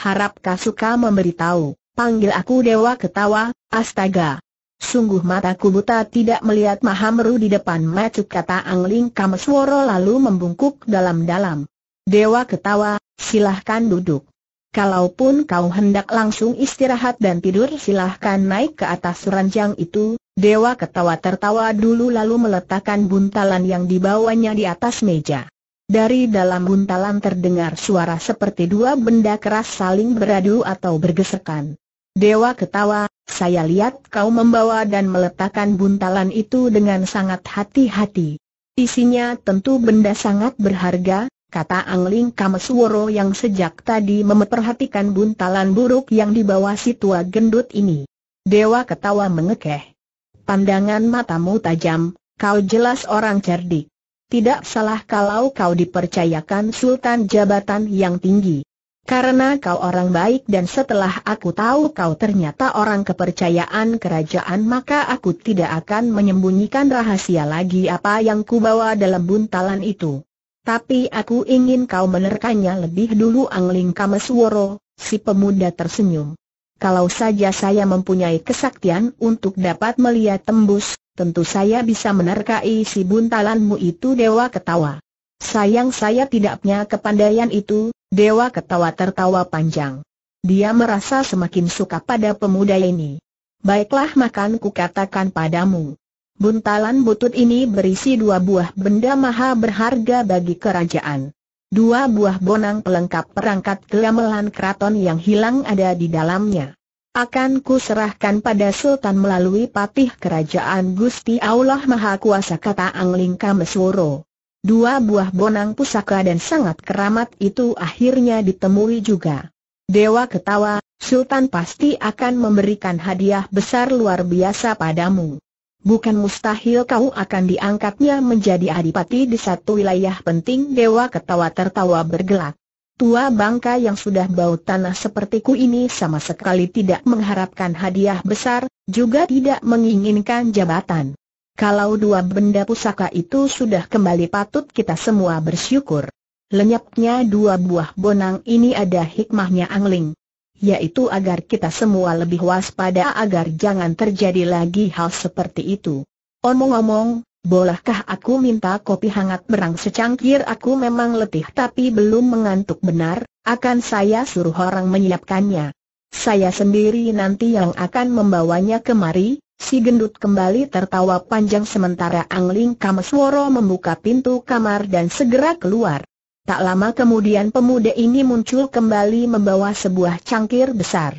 Harap Kasuka memberitahu. Panggil aku dewa ketawa, astaga. Sungguh mataku buta tidak melihat Mahameru di depan macu kata Angling Kamesworo lalu membungkuk dalam-dalam. Dewa ketawa, silahkan duduk. Kalaupun kau hendak langsung istirahat dan tidur silahkan naik ke atas ranjang itu, Dewa ketawa tertawa dulu lalu meletakkan buntalan yang dibawanya di atas meja. Dari dalam buntalan terdengar suara seperti dua benda keras saling beradu atau bergesekan. Dewa ketawa, saya lihat kau membawa dan meletakkan buntalan itu dengan sangat hati-hati. Isinya tentu benda sangat berharga, kata Angling Kamesworo yang sejak tadi memperhatikan buntalan buruk yang dibawa si tua gendut ini. Dewa ketawa mengekeh. Pandangan matamu tajam, kau jelas orang cerdik. Tidak salah kalau kau dipercayakan sultan jabatan yang tinggi. Karena kau orang baik dan setelah aku tahu kau ternyata orang kepercayaan kerajaan maka aku tidak akan menyembunyikan rahasia lagi apa yang kubawa dalam buntalan itu. Tapi aku ingin kau menerkannya lebih dulu Angling Kamesworo, si pemuda tersenyum. Kalau saja saya mempunyai kesaktian untuk dapat melihat tembus, tentu saya bisa menerkai si buntalanmu itu Dewa ketawa. Sayang saya tidak punya kepandaian itu, Dewa ketawa tertawa panjang. Dia merasa semakin suka pada pemuda ini. Baiklah makan ku katakan padamu. Buntalan butut ini berisi dua buah benda maha berharga bagi kerajaan. Dua buah bonang pelengkap perangkat kelamelan keraton yang hilang ada di dalamnya akan ku serahkan pada Sultan melalui patih kerajaan Gusti Allah Maha Kuasa kata Angling Kamesworo. Dua buah bonang pusaka dan sangat keramat itu akhirnya ditemui juga. Dewa ketawa, Sultan pasti akan memberikan hadiah besar luar biasa padamu. Bukan mustahil kau akan diangkatnya menjadi adipati di satu wilayah penting Dewa ketawa tertawa bergelak. Tua bangka yang sudah bau tanah sepertiku ini sama sekali tidak mengharapkan hadiah besar, juga tidak menginginkan jabatan. Kalau dua benda pusaka itu sudah kembali patut kita semua bersyukur. Lenyapnya dua buah bonang ini ada hikmahnya angling. Yaitu agar kita semua lebih waspada agar jangan terjadi lagi hal seperti itu. Omong-omong, bolehkah aku minta kopi hangat berang secangkir aku memang letih tapi belum mengantuk benar, akan saya suruh orang menyiapkannya. Saya sendiri nanti yang akan membawanya kemari, Si gendut kembali tertawa panjang sementara Angling Kamesworo membuka pintu kamar dan segera keluar. Tak lama kemudian pemuda ini muncul kembali membawa sebuah cangkir besar.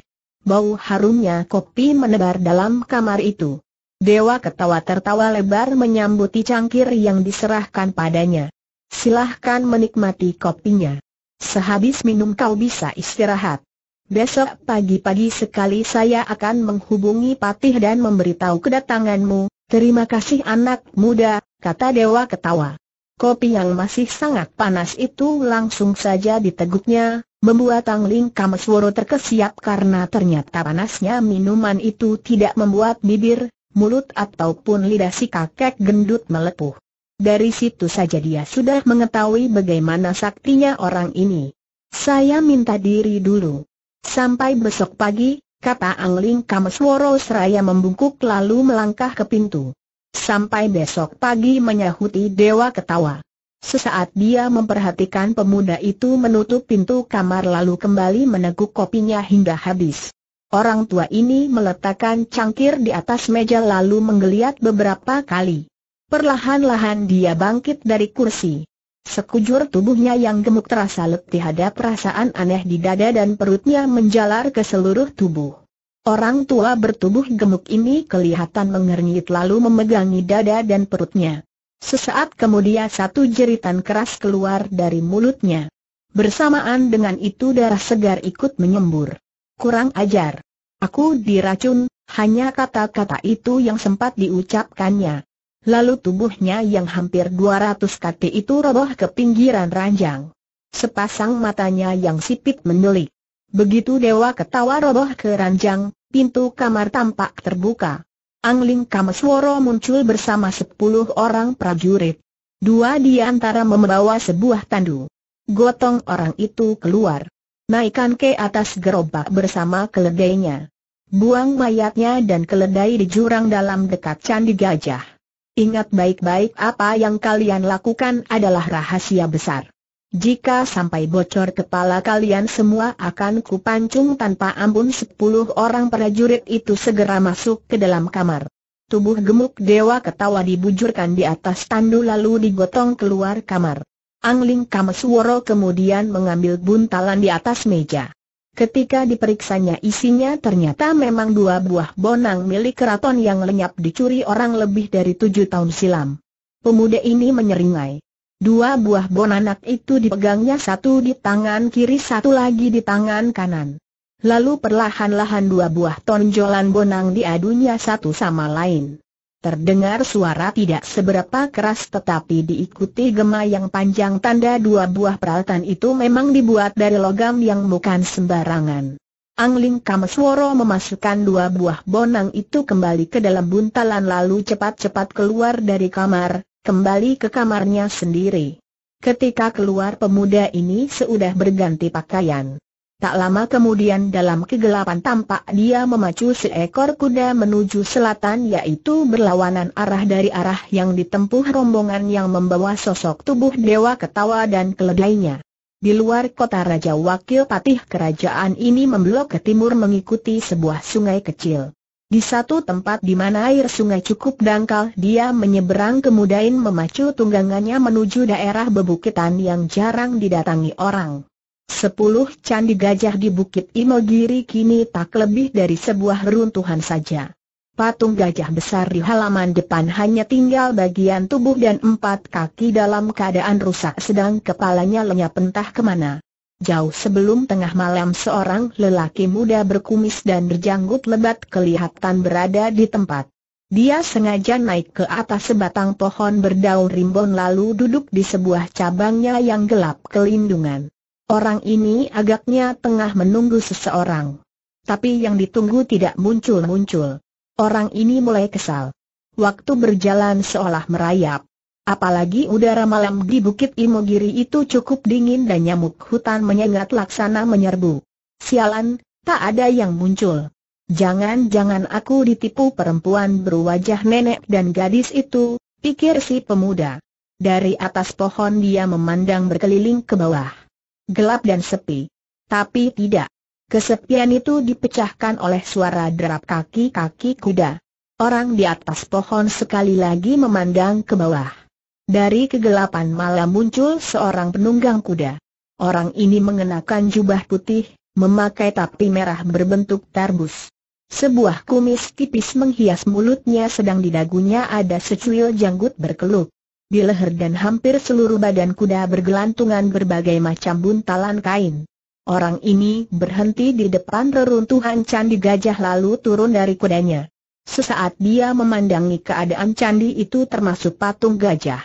Bau harumnya kopi menebar dalam kamar itu. Dewa ketawa tertawa lebar menyambuti cangkir yang diserahkan padanya. Silahkan menikmati kopinya. Sehabis minum kau bisa istirahat. Besok pagi-pagi sekali saya akan menghubungi Patih dan memberitahu kedatanganmu. Terima kasih anak muda, kata Dewa ketawa. Kopi yang masih sangat panas itu langsung saja diteguknya, membuat Tangling Kamesworo terkesiap karena ternyata panasnya minuman itu tidak membuat bibir, mulut ataupun lidah si kakek gendut melepuh. Dari situ saja dia sudah mengetahui bagaimana saktinya orang ini. Saya minta diri dulu. Sampai besok pagi, kata Angling Kamesworo seraya membungkuk lalu melangkah ke pintu. Sampai besok pagi menyahuti dewa ketawa. Sesaat dia memperhatikan pemuda itu menutup pintu kamar lalu kembali meneguk kopinya hingga habis. Orang tua ini meletakkan cangkir di atas meja lalu menggeliat beberapa kali. Perlahan-lahan dia bangkit dari kursi. Sekujur tubuhnya yang gemuk terasa letih ada perasaan aneh di dada dan perutnya menjalar ke seluruh tubuh. Orang tua bertubuh gemuk ini kelihatan mengernyit lalu memegangi dada dan perutnya. Sesaat kemudian satu jeritan keras keluar dari mulutnya. Bersamaan dengan itu darah segar ikut menyembur. Kurang ajar. Aku diracun, hanya kata-kata itu yang sempat diucapkannya. Lalu tubuhnya yang hampir 200 kaki itu roboh ke pinggiran ranjang. Sepasang matanya yang sipit menelik. Begitu dewa ketawa roboh ke ranjang, pintu kamar tampak terbuka. Angling Kamesworo muncul bersama sepuluh orang prajurit. Dua di antara membawa sebuah tandu. Gotong orang itu keluar. Naikkan ke atas gerobak bersama keledainya. Buang mayatnya dan keledai di jurang dalam dekat candi gajah. Ingat baik-baik apa yang kalian lakukan adalah rahasia besar. Jika sampai bocor kepala kalian semua akan kupancung tanpa ampun sepuluh orang prajurit itu segera masuk ke dalam kamar. Tubuh gemuk dewa ketawa dibujurkan di atas tandu lalu digotong keluar kamar. Angling Kamesworo kemudian mengambil buntalan di atas meja. Ketika diperiksanya isinya ternyata memang dua buah bonang milik keraton yang lenyap dicuri orang lebih dari tujuh tahun silam. Pemuda ini menyeringai. Dua buah bonanak itu dipegangnya satu di tangan kiri satu lagi di tangan kanan. Lalu perlahan-lahan dua buah tonjolan bonang diadunya satu sama lain. Terdengar suara tidak seberapa keras tetapi diikuti gema yang panjang tanda dua buah peralatan itu memang dibuat dari logam yang bukan sembarangan. Angling Kamesworo memasukkan dua buah bonang itu kembali ke dalam buntalan lalu cepat-cepat keluar dari kamar, kembali ke kamarnya sendiri. Ketika keluar pemuda ini sudah berganti pakaian. Tak lama kemudian dalam kegelapan tampak dia memacu seekor kuda menuju selatan yaitu berlawanan arah dari arah yang ditempuh rombongan yang membawa sosok tubuh Dewa Ketawa dan keledainya. Di luar kota Raja Wakil Patih kerajaan ini memblok ke timur mengikuti sebuah sungai kecil. Di satu tempat di mana air sungai cukup dangkal dia menyeberang kemudian memacu tunggangannya menuju daerah bebukitan yang jarang didatangi orang. Sepuluh candi gajah di Bukit Imogiri kini tak lebih dari sebuah runtuhan saja. Patung gajah besar di halaman depan hanya tinggal bagian tubuh dan empat kaki dalam keadaan rusak sedang kepalanya lenyap entah kemana. Jauh sebelum tengah malam seorang lelaki muda berkumis dan berjanggut lebat kelihatan berada di tempat. Dia sengaja naik ke atas sebatang pohon berdaun rimbun lalu duduk di sebuah cabangnya yang gelap kelindungan. Orang ini agaknya tengah menunggu seseorang. Tapi yang ditunggu tidak muncul-muncul. Orang ini mulai kesal. Waktu berjalan seolah merayap. Apalagi udara malam di Bukit Imogiri itu cukup dingin dan nyamuk hutan menyengat laksana menyerbu. Sialan, tak ada yang muncul. Jangan-jangan aku ditipu perempuan berwajah nenek dan gadis itu, pikir si pemuda. Dari atas pohon dia memandang berkeliling ke bawah gelap dan sepi. Tapi tidak. Kesepian itu dipecahkan oleh suara derap kaki-kaki kuda. Orang di atas pohon sekali lagi memandang ke bawah. Dari kegelapan malam muncul seorang penunggang kuda. Orang ini mengenakan jubah putih, memakai tapi merah berbentuk tarbus. Sebuah kumis tipis menghias mulutnya sedang di dagunya ada secuil janggut berkelup. Di leher dan hampir seluruh badan kuda bergelantungan berbagai macam buntalan kain. Orang ini berhenti di depan reruntuhan candi gajah lalu turun dari kudanya. Sesaat dia memandangi keadaan candi itu termasuk patung gajah.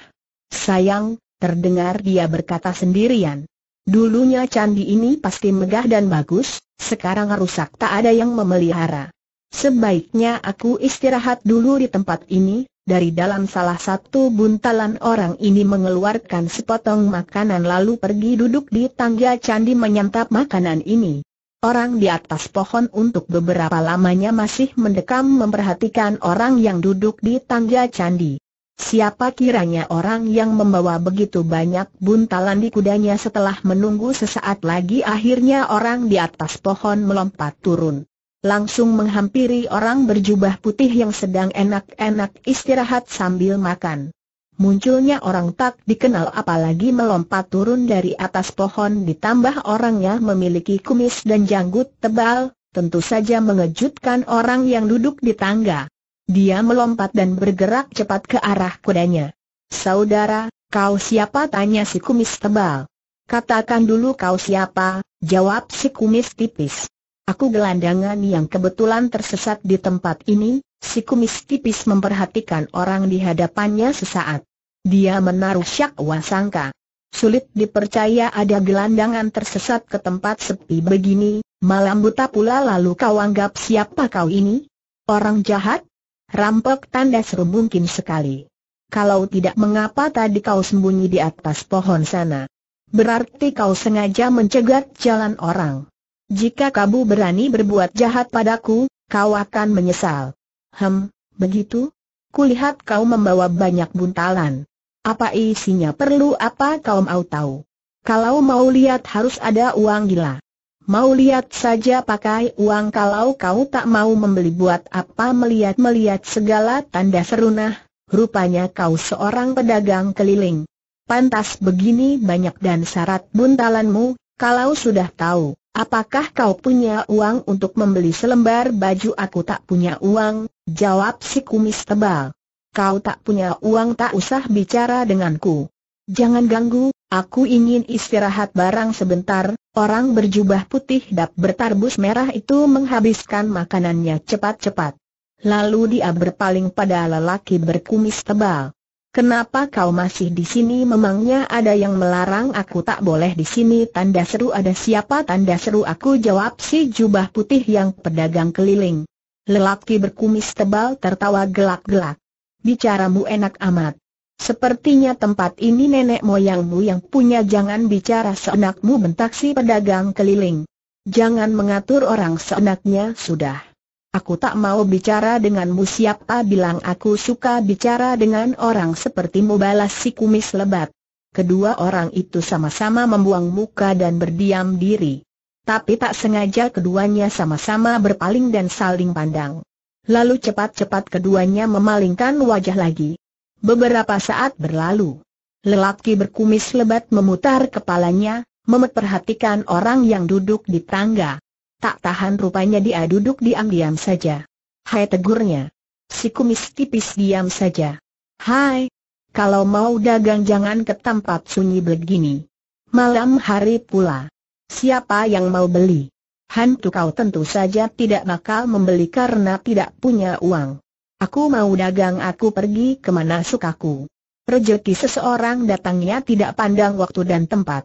Sayang, terdengar dia berkata sendirian. Dulunya candi ini pasti megah dan bagus, sekarang rusak tak ada yang memelihara. Sebaiknya aku istirahat dulu di tempat ini, dari dalam salah satu buntalan orang ini mengeluarkan sepotong makanan lalu pergi duduk di tangga candi menyantap makanan ini. Orang di atas pohon untuk beberapa lamanya masih mendekam memperhatikan orang yang duduk di tangga candi. Siapa kiranya orang yang membawa begitu banyak buntalan di kudanya setelah menunggu sesaat lagi akhirnya orang di atas pohon melompat turun langsung menghampiri orang berjubah putih yang sedang enak-enak istirahat sambil makan. Munculnya orang tak dikenal apalagi melompat turun dari atas pohon ditambah orangnya memiliki kumis dan janggut tebal, tentu saja mengejutkan orang yang duduk di tangga. Dia melompat dan bergerak cepat ke arah kudanya. Saudara, kau siapa? tanya si kumis tebal. Katakan dulu kau siapa, jawab si kumis tipis. Aku gelandangan yang kebetulan tersesat di tempat ini, si kumis tipis memperhatikan orang di hadapannya sesaat. Dia menaruh syak wasangka. Sulit dipercaya ada gelandangan tersesat ke tempat sepi begini, malam buta pula lalu kau anggap siapa kau ini? Orang jahat? Rampok tanda seru mungkin sekali. Kalau tidak mengapa tadi kau sembunyi di atas pohon sana. Berarti kau sengaja mencegat jalan orang. Jika kamu berani berbuat jahat padaku, kau akan menyesal. Hem, begitu? Kulihat kau membawa banyak buntalan. Apa isinya perlu apa kau mau tahu? Kalau mau lihat harus ada uang gila. Mau lihat saja pakai uang kalau kau tak mau membeli buat apa melihat-melihat segala tanda serunah, rupanya kau seorang pedagang keliling. Pantas begini banyak dan syarat buntalanmu, kalau sudah tahu, apakah kau punya uang untuk membeli selembar baju aku tak punya uang, jawab si kumis tebal. Kau tak punya uang tak usah bicara denganku. Jangan ganggu, aku ingin istirahat barang sebentar, orang berjubah putih dap bertarbus merah itu menghabiskan makanannya cepat-cepat. Lalu dia berpaling pada lelaki berkumis tebal. Kenapa kau masih di sini memangnya ada yang melarang aku tak boleh di sini tanda seru ada siapa tanda seru aku jawab si jubah putih yang pedagang keliling. Lelaki berkumis tebal tertawa gelak-gelak. Bicaramu enak amat. Sepertinya tempat ini nenek moyangmu yang punya jangan bicara seenakmu bentak si pedagang keliling. Jangan mengatur orang seenaknya sudah. Aku tak mau bicara denganmu siapa bilang aku suka bicara dengan orang sepertimu balas si kumis lebat. Kedua orang itu sama-sama membuang muka dan berdiam diri. Tapi tak sengaja keduanya sama-sama berpaling dan saling pandang. Lalu cepat-cepat keduanya memalingkan wajah lagi. Beberapa saat berlalu. Lelaki berkumis lebat memutar kepalanya, memperhatikan orang yang duduk di tangga. Tak tahan rupanya dia duduk diam-diam saja. Hai tegurnya. Si kumis tipis diam saja. Hai. Kalau mau dagang jangan ke tempat sunyi begini. Malam hari pula. Siapa yang mau beli? Hantu kau tentu saja tidak bakal membeli karena tidak punya uang. Aku mau dagang aku pergi kemana sukaku. Rejeki seseorang datangnya tidak pandang waktu dan tempat.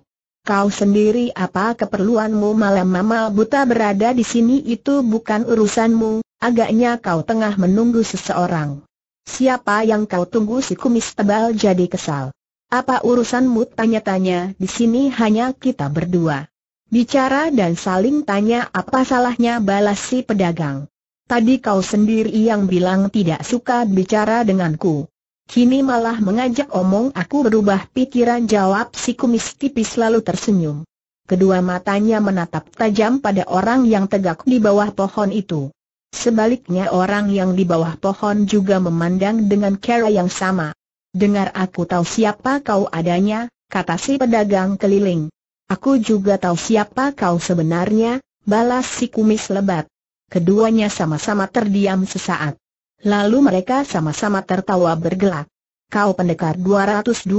Kau sendiri apa keperluanmu malam-mamal buta berada di sini itu bukan urusanmu, agaknya kau tengah menunggu seseorang. Siapa yang kau tunggu si kumis tebal jadi kesal. Apa urusanmu tanya-tanya di sini hanya kita berdua. Bicara dan saling tanya apa salahnya balas si pedagang. Tadi kau sendiri yang bilang tidak suka bicara denganku. Kini malah mengajak omong aku berubah pikiran jawab si kumis tipis lalu tersenyum. Kedua matanya menatap tajam pada orang yang tegak di bawah pohon itu. Sebaliknya orang yang di bawah pohon juga memandang dengan cara yang sama. Dengar aku tahu siapa kau adanya, kata si pedagang keliling. Aku juga tahu siapa kau sebenarnya, balas si kumis lebat. Keduanya sama-sama terdiam sesaat. Lalu mereka sama-sama tertawa bergelak. Kau pendekar 212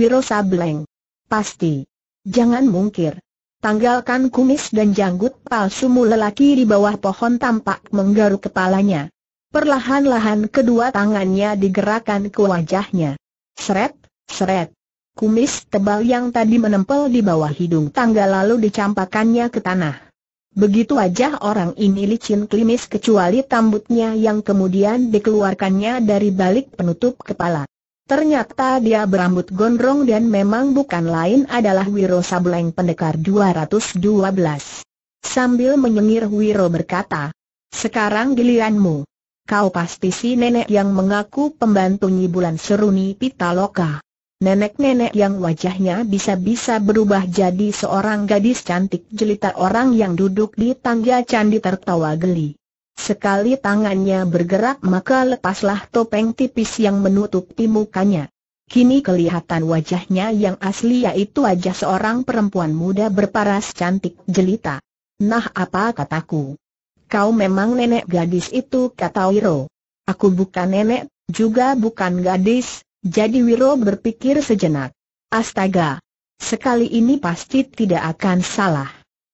Wiro Sableng. Pasti. Jangan mungkir. Tanggalkan kumis dan janggut palsumu lelaki di bawah pohon tampak menggaruk kepalanya. Perlahan-lahan kedua tangannya digerakkan ke wajahnya. Seret, seret. Kumis tebal yang tadi menempel di bawah hidung tangga lalu dicampakannya ke tanah. Begitu aja orang ini licin klimis kecuali tambutnya yang kemudian dikeluarkannya dari balik penutup kepala. Ternyata dia berambut gondrong dan memang bukan lain adalah Wiro Sableng Pendekar 212. Sambil menyengir Wiro berkata, Sekarang giliranmu. Kau pasti si nenek yang mengaku pembantu Nyi Bulan Seruni Pitaloka. Nenek-nenek yang wajahnya bisa-bisa berubah jadi seorang gadis cantik jelita orang yang duduk di tangga candi tertawa geli. Sekali tangannya bergerak maka lepaslah topeng tipis yang menutupi mukanya. Kini kelihatan wajahnya yang asli yaitu wajah seorang perempuan muda berparas cantik jelita. Nah apa kataku? Kau memang nenek gadis itu kata Wiro. Aku bukan nenek, juga bukan gadis, jadi Wiro berpikir sejenak. Astaga! Sekali ini pasti tidak akan salah.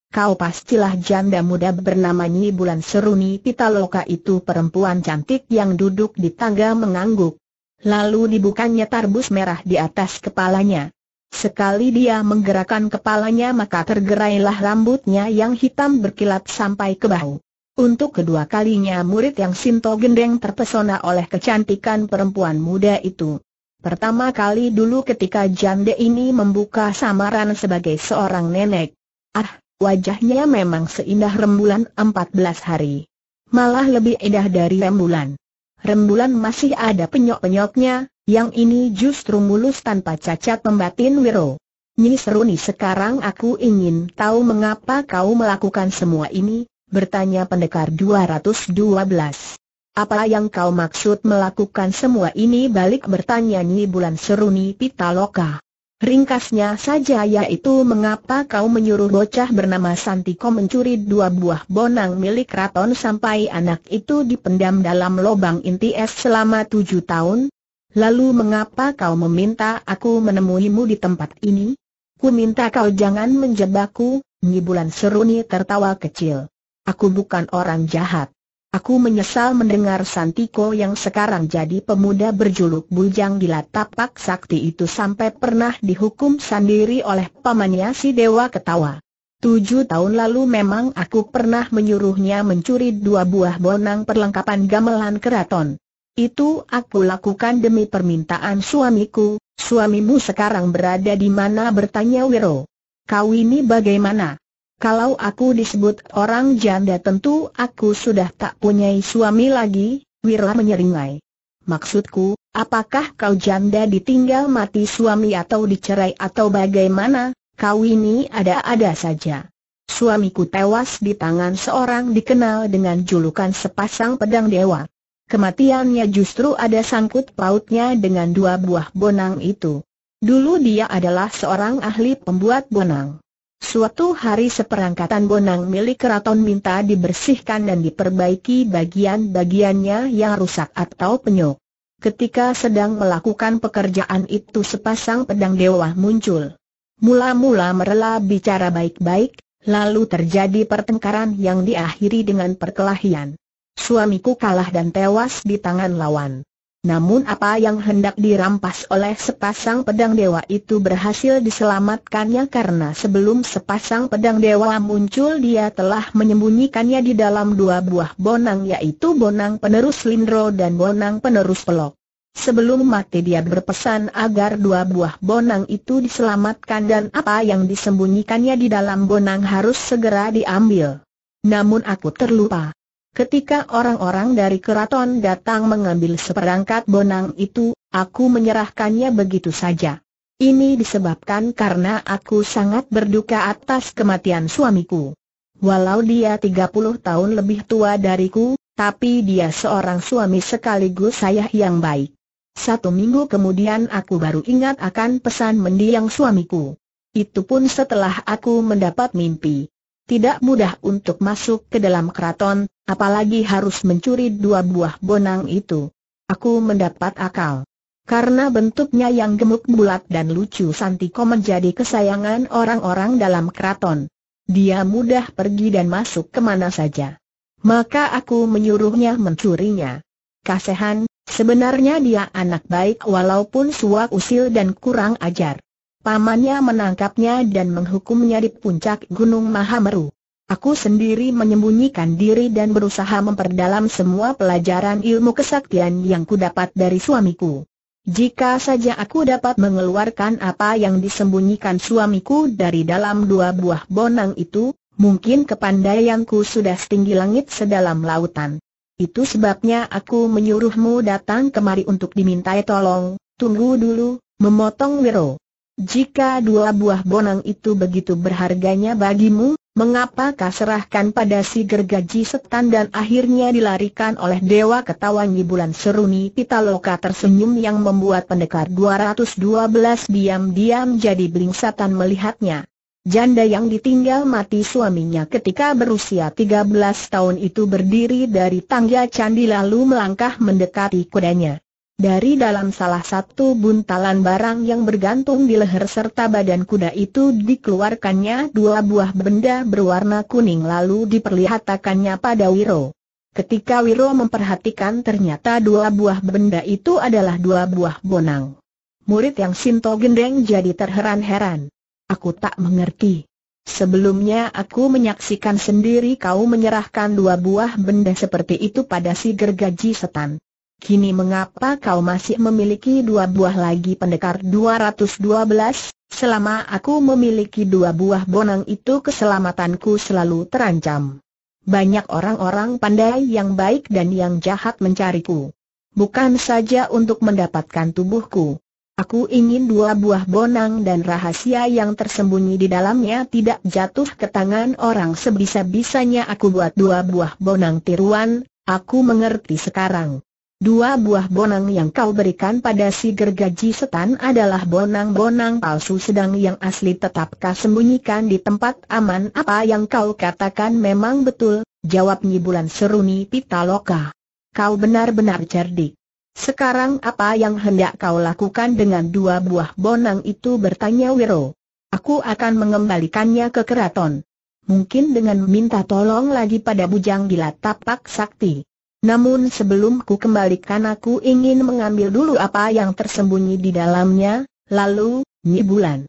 Kau pastilah janda muda bernama Nyi Bulan Seruni Pitaloka itu perempuan cantik yang duduk di tangga mengangguk. Lalu dibukanya tarbus merah di atas kepalanya. Sekali dia menggerakkan kepalanya maka tergerailah rambutnya yang hitam berkilat sampai ke bahu. Untuk kedua kalinya murid yang Sinto Gendeng terpesona oleh kecantikan perempuan muda itu. Pertama kali dulu ketika Jande ini membuka samaran sebagai seorang nenek. Ah, wajahnya memang seindah rembulan 14 hari. Malah lebih indah dari rembulan. Rembulan masih ada penyok-penyoknya, yang ini justru mulus tanpa cacat pembatin Wiro. Nyi sekarang aku ingin tahu mengapa kau melakukan semua ini, bertanya pendekar 212. Apa yang kau maksud melakukan semua ini balik bertanya Nyi Bulan Seruni Pitaloka. Ringkasnya saja yaitu mengapa kau menyuruh bocah bernama Santiko mencuri dua buah bonang milik raton sampai anak itu dipendam dalam lubang inti es selama tujuh tahun? Lalu mengapa kau meminta aku menemuimu di tempat ini? Ku minta kau jangan menjebakku, Nyi Bulan Seruni tertawa kecil. Aku bukan orang jahat. Aku menyesal mendengar Santiko yang sekarang jadi pemuda berjuluk bujang gila tapak sakti itu sampai pernah dihukum sendiri oleh pamannya si dewa ketawa. Tujuh tahun lalu memang aku pernah menyuruhnya mencuri dua buah bonang perlengkapan gamelan keraton. Itu aku lakukan demi permintaan suamiku, suamimu sekarang berada di mana bertanya Wiro. Kau ini bagaimana? Kalau aku disebut orang janda tentu aku sudah tak punya suami lagi, Wira menyeringai. Maksudku, apakah kau janda ditinggal mati suami atau dicerai atau bagaimana, kau ini ada-ada saja. Suamiku tewas di tangan seorang dikenal dengan julukan sepasang pedang dewa. Kematiannya justru ada sangkut pautnya dengan dua buah bonang itu. Dulu dia adalah seorang ahli pembuat bonang. Suatu hari seperangkatan bonang milik keraton minta dibersihkan dan diperbaiki bagian-bagiannya yang rusak atau penyok. Ketika sedang melakukan pekerjaan itu sepasang pedang dewa muncul. Mula-mula merela bicara baik-baik, lalu terjadi pertengkaran yang diakhiri dengan perkelahian. Suamiku kalah dan tewas di tangan lawan. Namun apa yang hendak dirampas oleh sepasang pedang dewa itu berhasil diselamatkannya karena sebelum sepasang pedang dewa muncul dia telah menyembunyikannya di dalam dua buah bonang yaitu bonang penerus lindro dan bonang penerus pelok. Sebelum mati dia berpesan agar dua buah bonang itu diselamatkan dan apa yang disembunyikannya di dalam bonang harus segera diambil. Namun aku terlupa. Ketika orang-orang dari keraton datang mengambil seperangkat bonang itu, aku menyerahkannya begitu saja. Ini disebabkan karena aku sangat berduka atas kematian suamiku. Walau dia 30 tahun lebih tua dariku, tapi dia seorang suami sekaligus saya yang baik. Satu minggu kemudian aku baru ingat akan pesan mendiang suamiku. Itu pun setelah aku mendapat mimpi tidak mudah untuk masuk ke dalam keraton, apalagi harus mencuri dua buah bonang itu. Aku mendapat akal. Karena bentuknya yang gemuk bulat dan lucu Santiko menjadi kesayangan orang-orang dalam keraton. Dia mudah pergi dan masuk kemana saja. Maka aku menyuruhnya mencurinya. Kasehan, sebenarnya dia anak baik walaupun suak usil dan kurang ajar. Pamannya menangkapnya dan menghukumnya di puncak Gunung Mahameru. Aku sendiri menyembunyikan diri dan berusaha memperdalam semua pelajaran ilmu kesaktian yang kudapat dari suamiku. Jika saja aku dapat mengeluarkan apa yang disembunyikan suamiku dari dalam dua buah bonang itu, mungkin kepandaianku sudah setinggi langit sedalam lautan. Itu sebabnya aku menyuruhmu datang kemari untuk dimintai tolong, tunggu dulu, memotong Wiro. Jika dua buah bonang itu begitu berharganya bagimu, mengapa kau serahkan pada si gergaji setan dan akhirnya dilarikan oleh dewa ketawangi bulan seruni Pitaloka tersenyum yang membuat pendekar 212 diam-diam jadi belingsatan melihatnya. Janda yang ditinggal mati suaminya ketika berusia 13 tahun itu berdiri dari tangga candi lalu melangkah mendekati kudanya. Dari dalam salah satu buntalan barang yang bergantung di leher serta badan kuda itu dikeluarkannya dua buah benda berwarna kuning lalu diperlihatkannya pada Wiro. Ketika Wiro memperhatikan ternyata dua buah benda itu adalah dua buah bonang. Murid yang Sinto Gendeng jadi terheran-heran. Aku tak mengerti. Sebelumnya aku menyaksikan sendiri kau menyerahkan dua buah benda seperti itu pada si gergaji setan kini mengapa kau masih memiliki dua buah lagi pendekar 212? Selama aku memiliki dua buah bonang itu keselamatanku selalu terancam. Banyak orang-orang pandai yang baik dan yang jahat mencariku. Bukan saja untuk mendapatkan tubuhku. Aku ingin dua buah bonang dan rahasia yang tersembunyi di dalamnya tidak jatuh ke tangan orang sebisa-bisanya aku buat dua buah bonang tiruan, aku mengerti sekarang. Dua buah bonang yang kau berikan pada si gergaji setan adalah bonang-bonang palsu sedang yang asli tetap kau sembunyikan di tempat aman apa yang kau katakan memang betul, jawab nyibulan Seruni Pitaloka. Kau benar-benar cerdik. Sekarang apa yang hendak kau lakukan dengan dua buah bonang itu bertanya Wiro. Aku akan mengembalikannya ke keraton. Mungkin dengan minta tolong lagi pada bujang gila tapak sakti. Namun sebelum ku kembalikan aku ingin mengambil dulu apa yang tersembunyi di dalamnya, lalu, Nyi Bulan.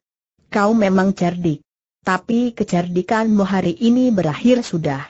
Kau memang cerdik. Tapi kecerdikanmu hari ini berakhir sudah.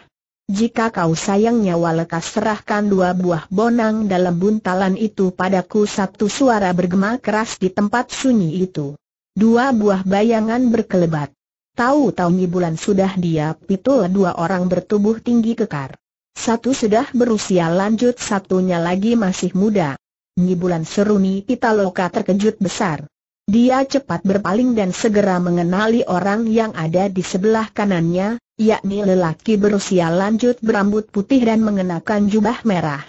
Jika kau sayang nyawa lekas serahkan dua buah bonang dalam buntalan itu padaku satu suara bergema keras di tempat sunyi itu. Dua buah bayangan berkelebat. Tahu-tahu Nyi Bulan sudah dia pitul dua orang bertubuh tinggi kekar. Satu sudah berusia lanjut satunya lagi masih muda. Nyibulan Seruni Pitaloka terkejut besar. Dia cepat berpaling dan segera mengenali orang yang ada di sebelah kanannya, yakni lelaki berusia lanjut berambut putih dan mengenakan jubah merah.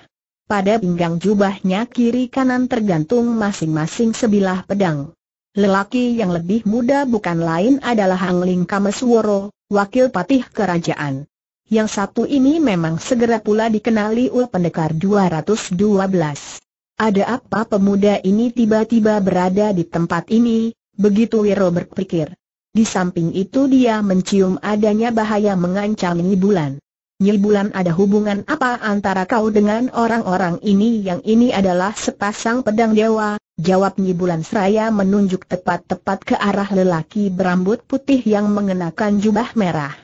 Pada pinggang jubahnya kiri kanan tergantung masing-masing sebilah pedang. Lelaki yang lebih muda bukan lain adalah Angling Kamesworo, wakil patih kerajaan yang satu ini memang segera pula dikenali Ul Pendekar 212. Ada apa pemuda ini tiba-tiba berada di tempat ini, begitu Wiro berpikir. Di samping itu dia mencium adanya bahaya mengancam Nyi Bulan. Nyi Bulan ada hubungan apa antara kau dengan orang-orang ini yang ini adalah sepasang pedang dewa, jawab Nyi Bulan seraya menunjuk tepat-tepat ke arah lelaki berambut putih yang mengenakan jubah merah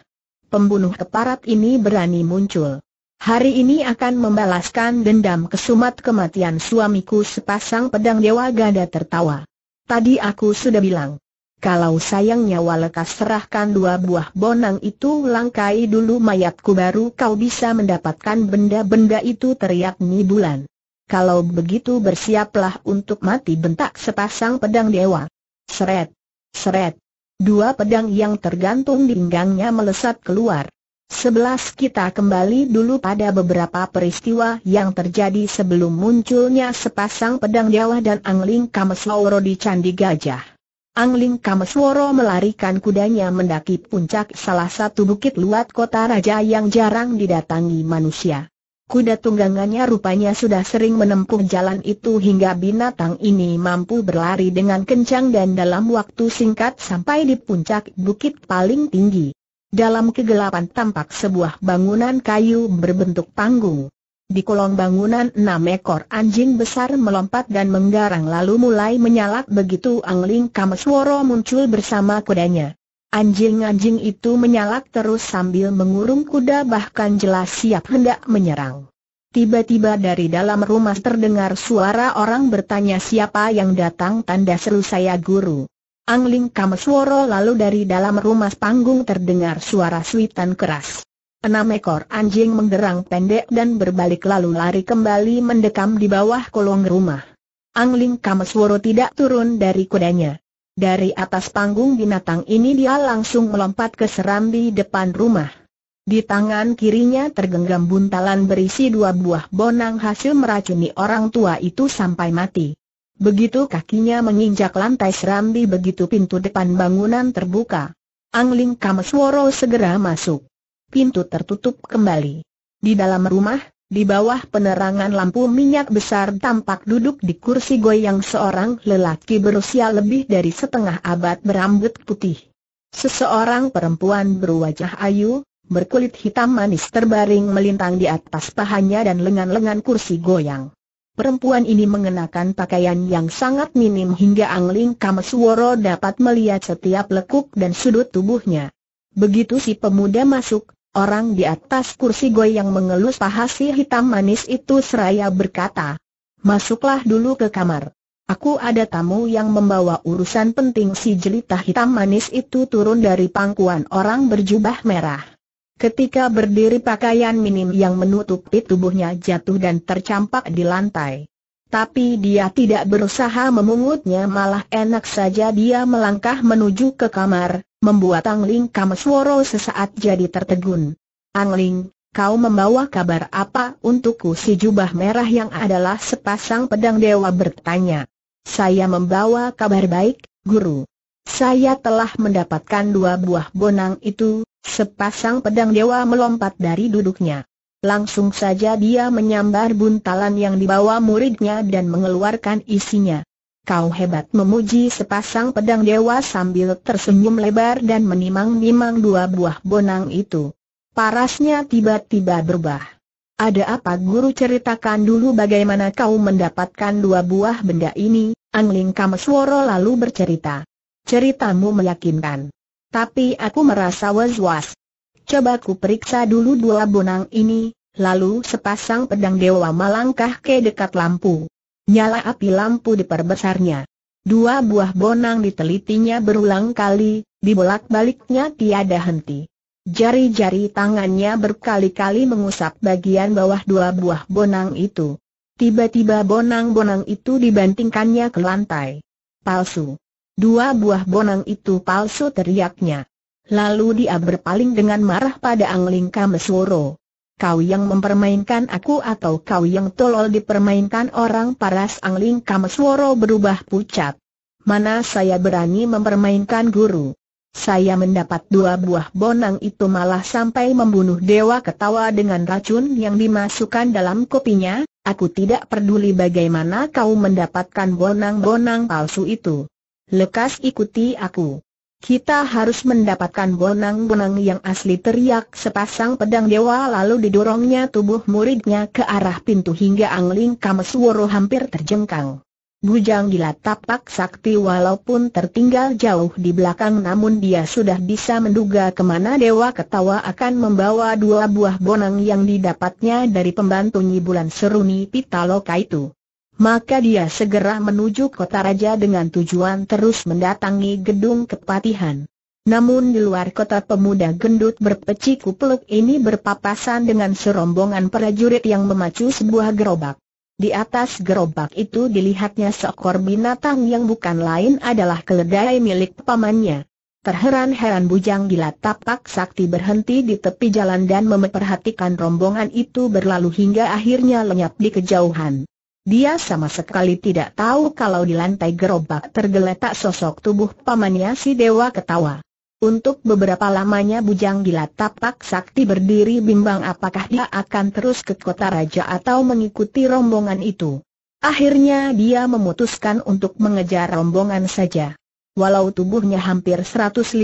pembunuh keparat ini berani muncul. Hari ini akan membalaskan dendam kesumat kematian suamiku sepasang pedang dewa ganda tertawa. Tadi aku sudah bilang, kalau sayangnya walekas serahkan dua buah bonang itu langkai dulu mayatku baru kau bisa mendapatkan benda-benda itu teriak Ni Bulan. Kalau begitu bersiaplah untuk mati bentak sepasang pedang dewa. Seret, seret, Dua pedang yang tergantung di pinggangnya melesat keluar. Sebelas kita kembali dulu pada beberapa peristiwa yang terjadi sebelum munculnya sepasang pedang Jawa dan Angling Kamesworo di Candi Gajah. Angling Kamesworo melarikan kudanya mendaki puncak salah satu bukit luat kota raja yang jarang didatangi manusia. Kuda tunggangannya rupanya sudah sering menempuh jalan itu hingga binatang ini mampu berlari dengan kencang dan dalam waktu singkat sampai di puncak bukit paling tinggi. Dalam kegelapan tampak sebuah bangunan kayu berbentuk panggung. Di kolong bangunan enam ekor anjing besar melompat dan menggarang lalu mulai menyalak begitu Angling Kamesworo muncul bersama kudanya. Anjing-anjing itu menyalak terus sambil mengurung kuda bahkan jelas siap hendak menyerang. Tiba-tiba dari dalam rumah terdengar suara orang bertanya siapa yang datang tanda seru saya guru. Angling Kamesworo lalu dari dalam rumah panggung terdengar suara suitan keras. Enam ekor anjing menggerang pendek dan berbalik lalu lari kembali mendekam di bawah kolong rumah. Angling Kamesworo tidak turun dari kudanya. Dari atas panggung binatang ini dia langsung melompat ke serambi depan rumah. Di tangan kirinya tergenggam buntalan berisi dua buah bonang hasil meracuni orang tua itu sampai mati. Begitu kakinya menginjak lantai serambi begitu pintu depan bangunan terbuka. Angling Kamesworo segera masuk. Pintu tertutup kembali. Di dalam rumah, di bawah penerangan lampu minyak besar tampak duduk di kursi goyang seorang lelaki berusia lebih dari setengah abad berambut putih. Seseorang perempuan berwajah ayu, berkulit hitam manis terbaring melintang di atas pahanya dan lengan-lengan kursi goyang. Perempuan ini mengenakan pakaian yang sangat minim hingga Angling Kamesworo dapat melihat setiap lekuk dan sudut tubuhnya. Begitu si pemuda masuk, Orang di atas kursi goy yang mengelus paha si hitam manis itu seraya berkata, Masuklah dulu ke kamar. Aku ada tamu yang membawa urusan penting si jelita hitam manis itu turun dari pangkuan orang berjubah merah. Ketika berdiri pakaian minim yang menutupi tubuhnya jatuh dan tercampak di lantai. Tapi dia tidak berusaha memungutnya malah enak saja dia melangkah menuju ke kamar, membuat Angling Kamesworo sesaat jadi tertegun. Angling, kau membawa kabar apa untukku si jubah merah yang adalah sepasang pedang dewa bertanya. Saya membawa kabar baik, guru. Saya telah mendapatkan dua buah bonang itu, sepasang pedang dewa melompat dari duduknya. Langsung saja dia menyambar buntalan yang dibawa muridnya dan mengeluarkan isinya. Kau hebat memuji sepasang pedang dewa sambil tersenyum lebar dan menimang-nimang dua buah bonang itu. Parasnya tiba-tiba berubah. Ada apa guru ceritakan dulu bagaimana kau mendapatkan dua buah benda ini, Angling Kamesworo lalu bercerita. Ceritamu meyakinkan. Tapi aku merasa was-was. Coba ku periksa dulu dua bonang ini, lalu sepasang pedang dewa melangkah ke dekat lampu. Nyala api lampu diperbesarnya. Dua buah bonang ditelitinya berulang kali, dibolak-baliknya tiada henti. Jari-jari tangannya berkali-kali mengusap bagian bawah dua buah bonang itu. Tiba-tiba bonang-bonang itu dibantingkannya ke lantai. Palsu. Dua buah bonang itu palsu teriaknya. Lalu dia berpaling dengan marah pada Angling Kamesworo kau yang mempermainkan aku atau kau yang tolol dipermainkan orang paras angling Kamesworo berubah pucat. Mana saya berani mempermainkan guru? Saya mendapat dua buah bonang itu malah sampai membunuh dewa ketawa dengan racun yang dimasukkan dalam kopinya, aku tidak peduli bagaimana kau mendapatkan bonang-bonang palsu itu. Lekas ikuti aku. Kita harus mendapatkan bonang-bonang yang asli teriak sepasang pedang dewa lalu didorongnya tubuh muridnya ke arah pintu hingga Angling Kamesworo hampir terjengkang. Bujang gila tapak sakti walaupun tertinggal jauh di belakang namun dia sudah bisa menduga kemana dewa ketawa akan membawa dua buah bonang yang didapatnya dari pembantu Nyi Bulan Seruni Pitaloka itu. Maka dia segera menuju kota raja dengan tujuan terus mendatangi gedung kepatihan. Namun di luar kota pemuda gendut berpeci kupluk ini berpapasan dengan serombongan prajurit yang memacu sebuah gerobak. Di atas gerobak itu dilihatnya seekor binatang yang bukan lain adalah keledai milik pamannya. Terheran-heran Bujang Gila Tapak Sakti berhenti di tepi jalan dan memperhatikan rombongan itu berlalu hingga akhirnya lenyap di kejauhan. Dia sama sekali tidak tahu kalau di lantai gerobak tergeletak sosok tubuh pamannya si dewa ketawa. Untuk beberapa lamanya Bujang Gila Tapak Sakti berdiri bimbang apakah dia akan terus ke kota raja atau mengikuti rombongan itu. Akhirnya dia memutuskan untuk mengejar rombongan saja. Walau tubuhnya hampir 150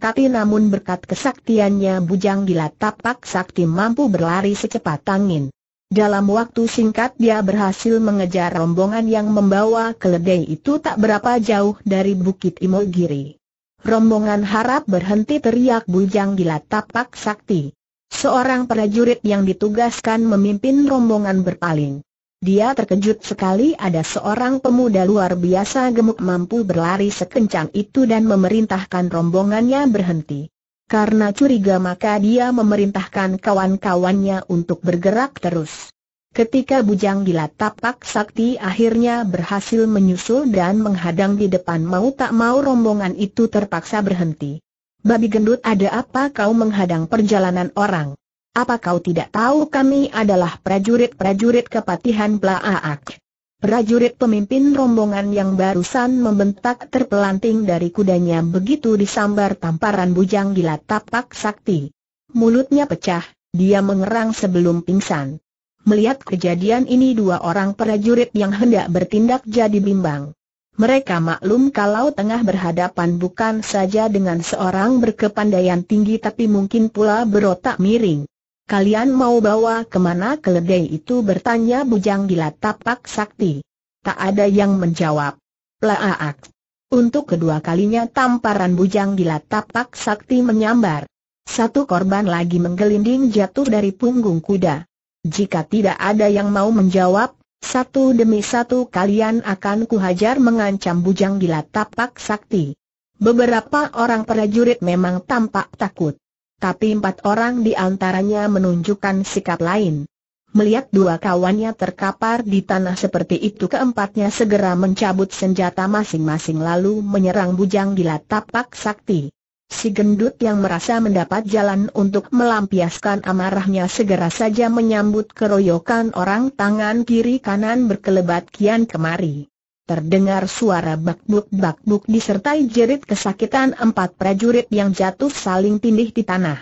kaki namun berkat kesaktiannya Bujang Gila Tapak Sakti mampu berlari secepat angin. Dalam waktu singkat dia berhasil mengejar rombongan yang membawa keledai itu tak berapa jauh dari Bukit Imogiri. Rombongan harap berhenti teriak bujang gila tapak sakti. Seorang prajurit yang ditugaskan memimpin rombongan berpaling. Dia terkejut sekali ada seorang pemuda luar biasa gemuk mampu berlari sekencang itu dan memerintahkan rombongannya berhenti. Karena curiga maka dia memerintahkan kawan-kawannya untuk bergerak terus. Ketika bujang gila tapak sakti akhirnya berhasil menyusul dan menghadang di depan mau tak mau rombongan itu terpaksa berhenti. Babi gendut ada apa kau menghadang perjalanan orang? Apa kau tidak tahu kami adalah prajurit-prajurit kepatihan Plaaak? Prajurit pemimpin rombongan yang barusan membentak terpelanting dari kudanya begitu disambar tamparan bujang gila tapak sakti. Mulutnya pecah, dia mengerang sebelum pingsan. Melihat kejadian ini dua orang prajurit yang hendak bertindak jadi bimbang. Mereka maklum kalau tengah berhadapan bukan saja dengan seorang berkepandaian tinggi tapi mungkin pula berotak miring. Kalian mau bawa kemana keledai itu bertanya bujang gila tapak sakti. Tak ada yang menjawab. Laak. Untuk kedua kalinya tamparan bujang gila tapak sakti menyambar. Satu korban lagi menggelinding jatuh dari punggung kuda. Jika tidak ada yang mau menjawab, satu demi satu kalian akan kuhajar mengancam bujang gila tapak sakti. Beberapa orang prajurit memang tampak takut tapi empat orang di antaranya menunjukkan sikap lain. Melihat dua kawannya terkapar di tanah seperti itu keempatnya segera mencabut senjata masing-masing lalu menyerang bujang gila tapak sakti. Si gendut yang merasa mendapat jalan untuk melampiaskan amarahnya segera saja menyambut keroyokan orang tangan kiri kanan berkelebat kian kemari. Terdengar suara bakbuk-bakbuk disertai jerit kesakitan empat prajurit yang jatuh saling tindih di tanah.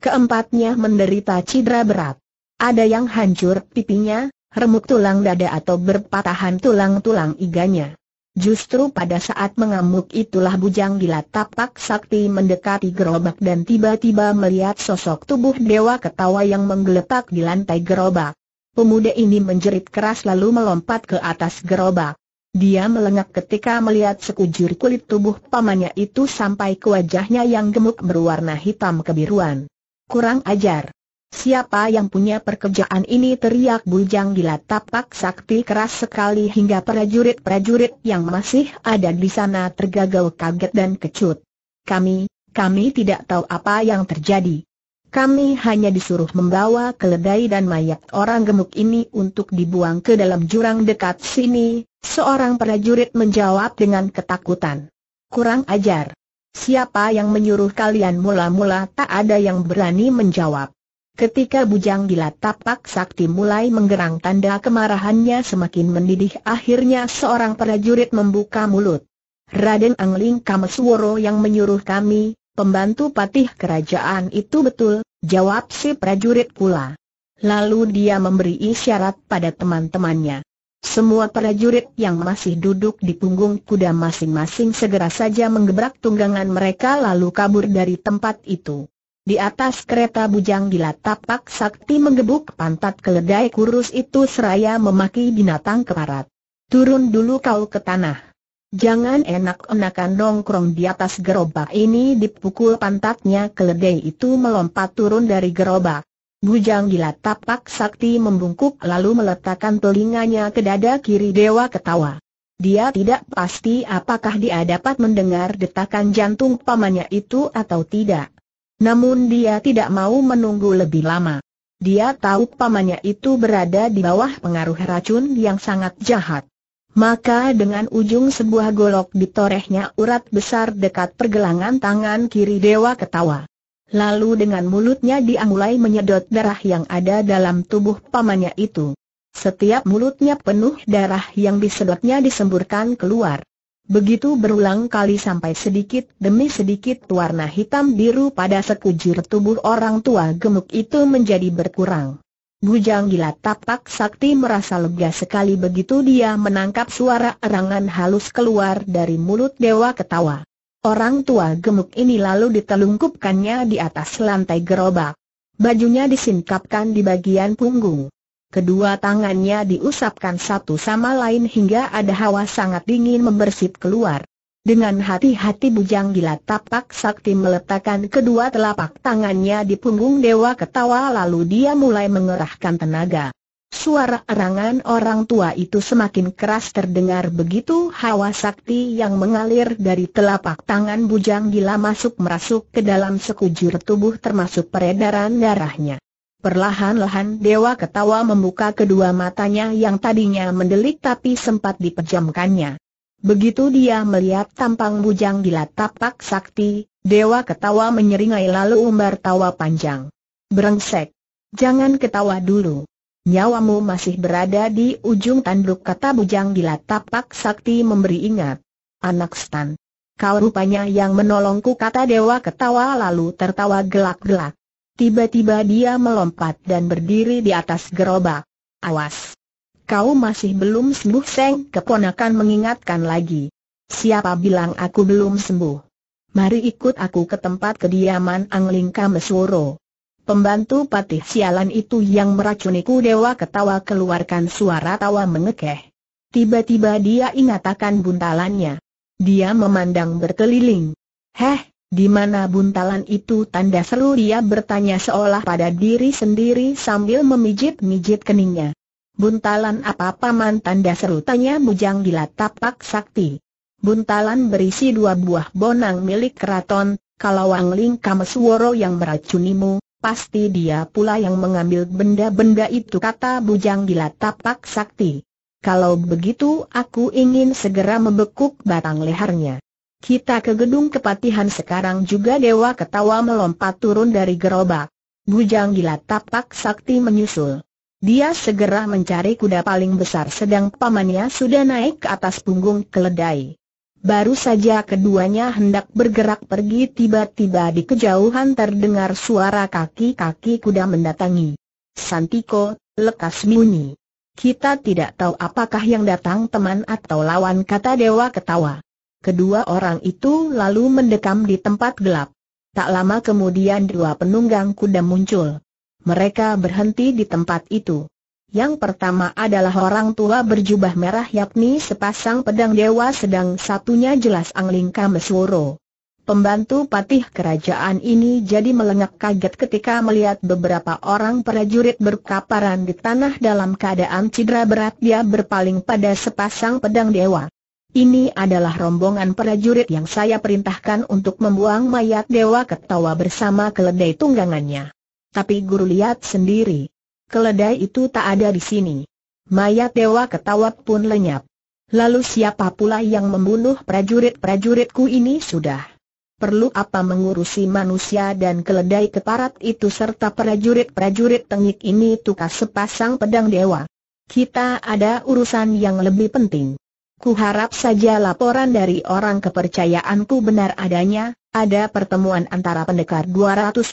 Keempatnya menderita cedera berat. Ada yang hancur pipinya, remuk tulang dada atau berpatahan tulang-tulang iganya. Justru pada saat mengamuk itulah bujang gila tapak sakti mendekati gerobak dan tiba-tiba melihat sosok tubuh dewa ketawa yang menggeletak di lantai gerobak. Pemuda ini menjerit keras lalu melompat ke atas gerobak. Dia melengak ketika melihat sekujur kulit tubuh pamannya itu sampai ke wajahnya yang gemuk berwarna hitam kebiruan. Kurang ajar. Siapa yang punya pekerjaan ini teriak bujang gila tapak sakti keras sekali hingga prajurit-prajurit yang masih ada di sana tergagal kaget dan kecut. Kami, kami tidak tahu apa yang terjadi. Kami hanya disuruh membawa keledai dan mayat orang gemuk ini untuk dibuang ke dalam jurang dekat sini, seorang prajurit menjawab dengan ketakutan. Kurang ajar. Siapa yang menyuruh kalian mula-mula tak ada yang berani menjawab. Ketika bujang gila tapak sakti mulai menggerang tanda kemarahannya semakin mendidih akhirnya seorang prajurit membuka mulut. Raden Angling Kamesworo yang menyuruh kami, Pembantu patih kerajaan itu betul, jawab si prajurit pula. Lalu dia memberi isyarat pada teman-temannya. Semua prajurit yang masih duduk di punggung kuda masing-masing segera saja menggebrak tunggangan mereka lalu kabur dari tempat itu. Di atas kereta bujang gila tapak sakti menggebuk pantat keledai kurus itu seraya memaki binatang keparat. Turun dulu kau ke tanah. Jangan enak-enakan nongkrong di atas gerobak ini dipukul pantatnya keledai itu melompat turun dari gerobak. Bujang gila tapak sakti membungkuk lalu meletakkan telinganya ke dada kiri dewa ketawa. Dia tidak pasti apakah dia dapat mendengar detakan jantung pamannya itu atau tidak. Namun dia tidak mau menunggu lebih lama. Dia tahu pamannya itu berada di bawah pengaruh racun yang sangat jahat. Maka dengan ujung sebuah golok ditorehnya urat besar dekat pergelangan tangan kiri Dewa ketawa. Lalu dengan mulutnya dia mulai menyedot darah yang ada dalam tubuh pamannya itu. Setiap mulutnya penuh darah yang disedotnya disemburkan keluar. Begitu berulang kali sampai sedikit demi sedikit warna hitam biru pada sekujur tubuh orang tua gemuk itu menjadi berkurang. Bujang gila tapak sakti merasa lega sekali begitu dia menangkap suara erangan halus keluar dari mulut dewa ketawa. Orang tua gemuk ini lalu ditelungkupkannya di atas lantai gerobak. Bajunya disingkapkan di bagian punggung. Kedua tangannya diusapkan satu sama lain hingga ada hawa sangat dingin membersih keluar. Dengan hati-hati bujang gila tapak sakti meletakkan kedua telapak tangannya di punggung dewa ketawa lalu dia mulai mengerahkan tenaga. Suara erangan orang tua itu semakin keras terdengar begitu hawa sakti yang mengalir dari telapak tangan bujang gila masuk merasuk ke dalam sekujur tubuh termasuk peredaran darahnya. Perlahan-lahan dewa ketawa membuka kedua matanya yang tadinya mendelik tapi sempat dipejamkannya. Begitu dia melihat tampang bujang gila tapak sakti, dewa ketawa menyeringai lalu umbar tawa panjang. berengsek, Jangan ketawa dulu. Nyawamu masih berada di ujung tanduk kata bujang gila tapak sakti memberi ingat. Anak stan. Kau rupanya yang menolongku kata dewa ketawa lalu tertawa gelak-gelak. Tiba-tiba dia melompat dan berdiri di atas gerobak. Awas! Kau masih belum sembuh Seng keponakan mengingatkan lagi. Siapa bilang aku belum sembuh? Mari ikut aku ke tempat kediaman Angling Mesuro. Pembantu patih sialan itu yang meracuniku dewa ketawa keluarkan suara tawa mengekeh. Tiba-tiba dia ingatakan buntalannya. Dia memandang berkeliling. Heh, di mana buntalan itu tanda seru dia bertanya seolah pada diri sendiri sambil memijit-mijit keningnya. Buntalan apa paman tanda seru tanya Bujang Gila Tapak Sakti. Buntalan berisi dua buah bonang milik keraton, kalau Wang Ling Kamesworo yang meracunimu, pasti dia pula yang mengambil benda-benda itu kata Bujang Gila Tapak Sakti. Kalau begitu aku ingin segera membekuk batang lehernya. Kita ke gedung kepatihan sekarang juga dewa ketawa melompat turun dari gerobak. Bujang Gila Tapak Sakti menyusul. Dia segera mencari kuda paling besar sedang pamannya sudah naik ke atas punggung keledai. Baru saja keduanya hendak bergerak pergi tiba-tiba di kejauhan terdengar suara kaki-kaki kuda mendatangi. Santiko, lekas bunyi. Kita tidak tahu apakah yang datang teman atau lawan kata dewa ketawa. Kedua orang itu lalu mendekam di tempat gelap. Tak lama kemudian dua penunggang kuda muncul. Mereka berhenti di tempat itu. Yang pertama adalah orang tua berjubah merah yakni sepasang pedang dewa sedang satunya jelas Angling Kamesworo. Pembantu patih kerajaan ini jadi melengak kaget ketika melihat beberapa orang prajurit berkaparan di tanah dalam keadaan cedera berat dia berpaling pada sepasang pedang dewa. Ini adalah rombongan prajurit yang saya perintahkan untuk membuang mayat dewa ketawa bersama keledai tunggangannya tapi guru lihat sendiri. Keledai itu tak ada di sini. Mayat dewa ketawa pun lenyap. Lalu siapa pula yang membunuh prajurit-prajuritku ini sudah? Perlu apa mengurusi manusia dan keledai keparat itu serta prajurit-prajurit tengik ini tukas sepasang pedang dewa? Kita ada urusan yang lebih penting. Kuharap saja laporan dari orang kepercayaanku benar adanya, ada pertemuan antara pendekar 212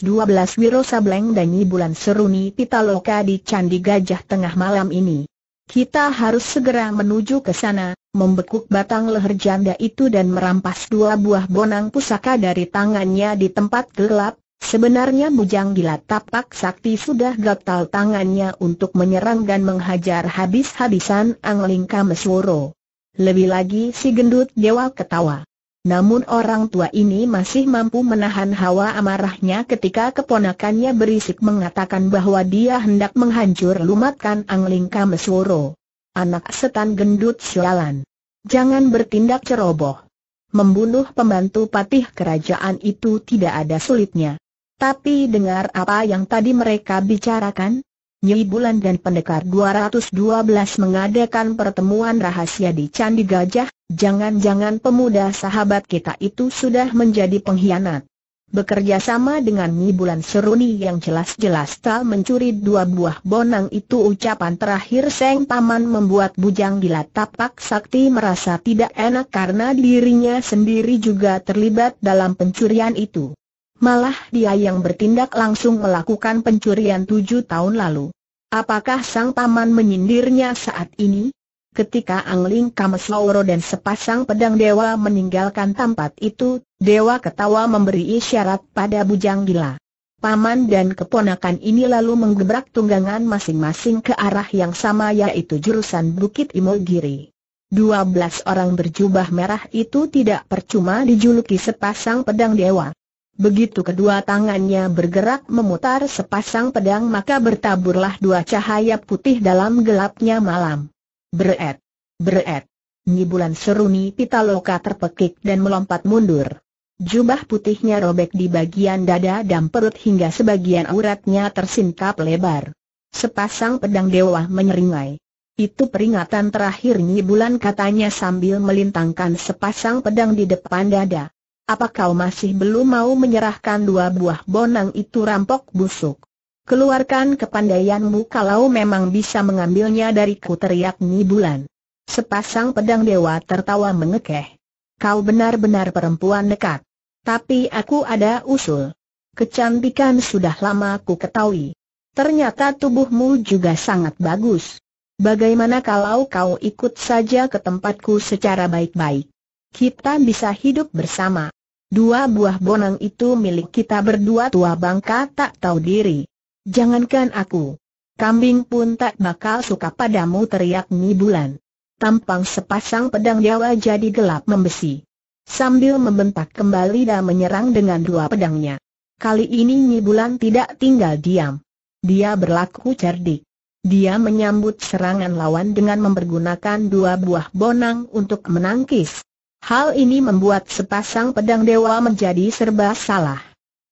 Wiro Sableng dan Nyi Bulan Seruni Pitaloka di Candi Gajah Tengah malam ini. Kita harus segera menuju ke sana, membekuk batang leher janda itu dan merampas dua buah bonang pusaka dari tangannya di tempat gelap. Sebenarnya Bujang Gila Tapak Sakti sudah gatal tangannya untuk menyerang dan menghajar habis-habisan Anglingka Kamesworo. Lebih lagi si gendut dewa ketawa. Namun orang tua ini masih mampu menahan hawa amarahnya ketika keponakannya berisik mengatakan bahwa dia hendak menghancur lumatkan Angling Kamesworo. Anak setan gendut sialan. Jangan bertindak ceroboh. Membunuh pembantu patih kerajaan itu tidak ada sulitnya. Tapi dengar apa yang tadi mereka bicarakan? Nyi Bulan dan Pendekar 212 mengadakan pertemuan rahasia di Candi Gajah, jangan-jangan pemuda sahabat kita itu sudah menjadi pengkhianat. Bekerja sama dengan Nyi Bulan Seruni yang jelas-jelas tak mencuri dua buah bonang itu ucapan terakhir Seng Paman membuat Bujang Gila Tapak Sakti merasa tidak enak karena dirinya sendiri juga terlibat dalam pencurian itu. Malah dia yang bertindak langsung melakukan pencurian tujuh tahun lalu. Apakah sang paman menyindirnya saat ini? Ketika Angling Kamesoro dan sepasang pedang dewa meninggalkan tempat itu, dewa ketawa memberi isyarat pada bujang gila. Paman dan keponakan ini lalu menggebrak tunggangan masing-masing ke arah yang sama yaitu jurusan Bukit Imogiri. Dua belas orang berjubah merah itu tidak percuma dijuluki sepasang pedang dewa. Begitu kedua tangannya bergerak memutar sepasang pedang maka bertaburlah dua cahaya putih dalam gelapnya malam. Beret! Beret! Nyibulan seruni seruni pitaloka terpekik dan melompat mundur. Jubah putihnya robek di bagian dada dan perut hingga sebagian auratnya tersingkap lebar. Sepasang pedang dewa menyeringai. Itu peringatan terakhir Nyibulan katanya sambil melintangkan sepasang pedang di depan dada. Apa kau masih belum mau menyerahkan dua buah bonang itu rampok busuk? Keluarkan kepandaianmu kalau memang bisa mengambilnya dariku teriak Nibulan. Bulan. Sepasang pedang dewa tertawa mengekeh. Kau benar-benar perempuan dekat. Tapi aku ada usul. Kecantikan sudah lama ku ketahui. Ternyata tubuhmu juga sangat bagus. Bagaimana kalau kau ikut saja ke tempatku secara baik-baik? Kita bisa hidup bersama. Dua buah bonang itu milik kita berdua tua bangka tak tahu diri. Jangankan aku. Kambing pun tak bakal suka padamu teriak Ni Bulan. Tampang sepasang pedang Jawa jadi gelap membesi. Sambil membentak kembali dan menyerang dengan dua pedangnya. Kali ini Ni Bulan tidak tinggal diam. Dia berlaku cerdik. Dia menyambut serangan lawan dengan mempergunakan dua buah bonang untuk menangkis. Hal ini membuat sepasang pedang dewa menjadi serba salah.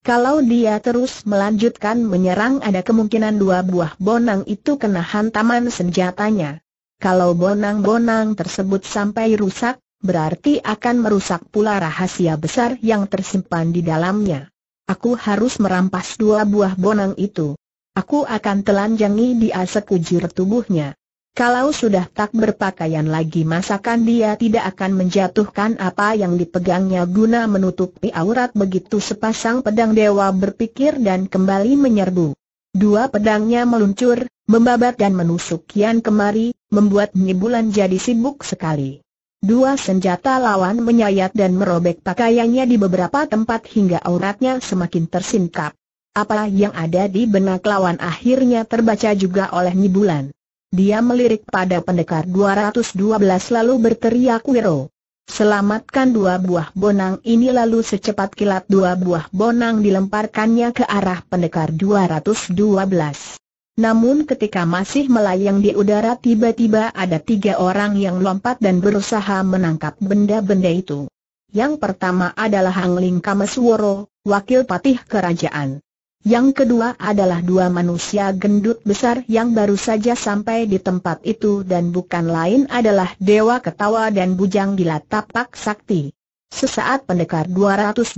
Kalau dia terus melanjutkan menyerang ada kemungkinan dua buah bonang itu kena hantaman senjatanya. Kalau bonang-bonang tersebut sampai rusak, berarti akan merusak pula rahasia besar yang tersimpan di dalamnya. Aku harus merampas dua buah bonang itu. Aku akan telanjangi dia sekujur tubuhnya. Kalau sudah tak berpakaian lagi masakan dia tidak akan menjatuhkan apa yang dipegangnya guna menutupi aurat begitu sepasang pedang dewa berpikir dan kembali menyerbu. Dua pedangnya meluncur, membabat dan menusuk kian kemari, membuat nyibulan jadi sibuk sekali. Dua senjata lawan menyayat dan merobek pakaiannya di beberapa tempat hingga auratnya semakin tersingkap. Apa yang ada di benak lawan akhirnya terbaca juga oleh nyibulan. Dia melirik pada pendekar 212 lalu berteriak Wiro. Selamatkan dua buah bonang ini lalu secepat kilat dua buah bonang dilemparkannya ke arah pendekar 212. Namun ketika masih melayang di udara tiba-tiba ada tiga orang yang lompat dan berusaha menangkap benda-benda itu. Yang pertama adalah Hang Ling Kamesworo, wakil patih kerajaan. Yang kedua adalah dua manusia gendut besar yang baru saja sampai di tempat itu dan bukan lain adalah Dewa Ketawa dan Bujang Gila Tapak Sakti. Sesaat pendekar 212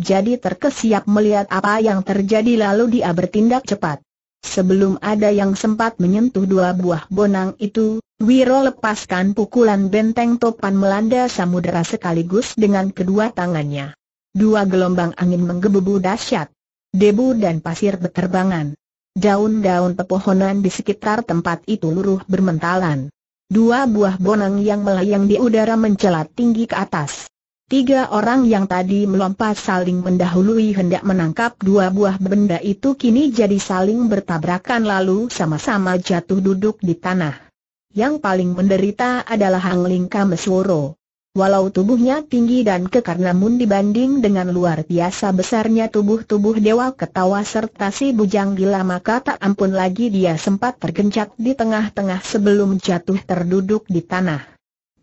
jadi terkesiap melihat apa yang terjadi lalu dia bertindak cepat. Sebelum ada yang sempat menyentuh dua buah bonang itu, Wiro lepaskan pukulan benteng topan melanda samudera sekaligus dengan kedua tangannya. Dua gelombang angin menggebu dahsyat debu dan pasir berterbangan. Daun-daun pepohonan di sekitar tempat itu luruh bermentalan. Dua buah bonang yang melayang di udara mencelat tinggi ke atas. Tiga orang yang tadi melompat saling mendahului hendak menangkap dua buah benda itu kini jadi saling bertabrakan lalu sama-sama jatuh duduk di tanah. Yang paling menderita adalah Hang Lingka Mesworo. Walau tubuhnya tinggi dan kekar namun dibanding dengan luar biasa besarnya tubuh-tubuh dewa ketawa serta si bujang gila maka tak ampun lagi dia sempat tergencak di tengah-tengah sebelum jatuh terduduk di tanah.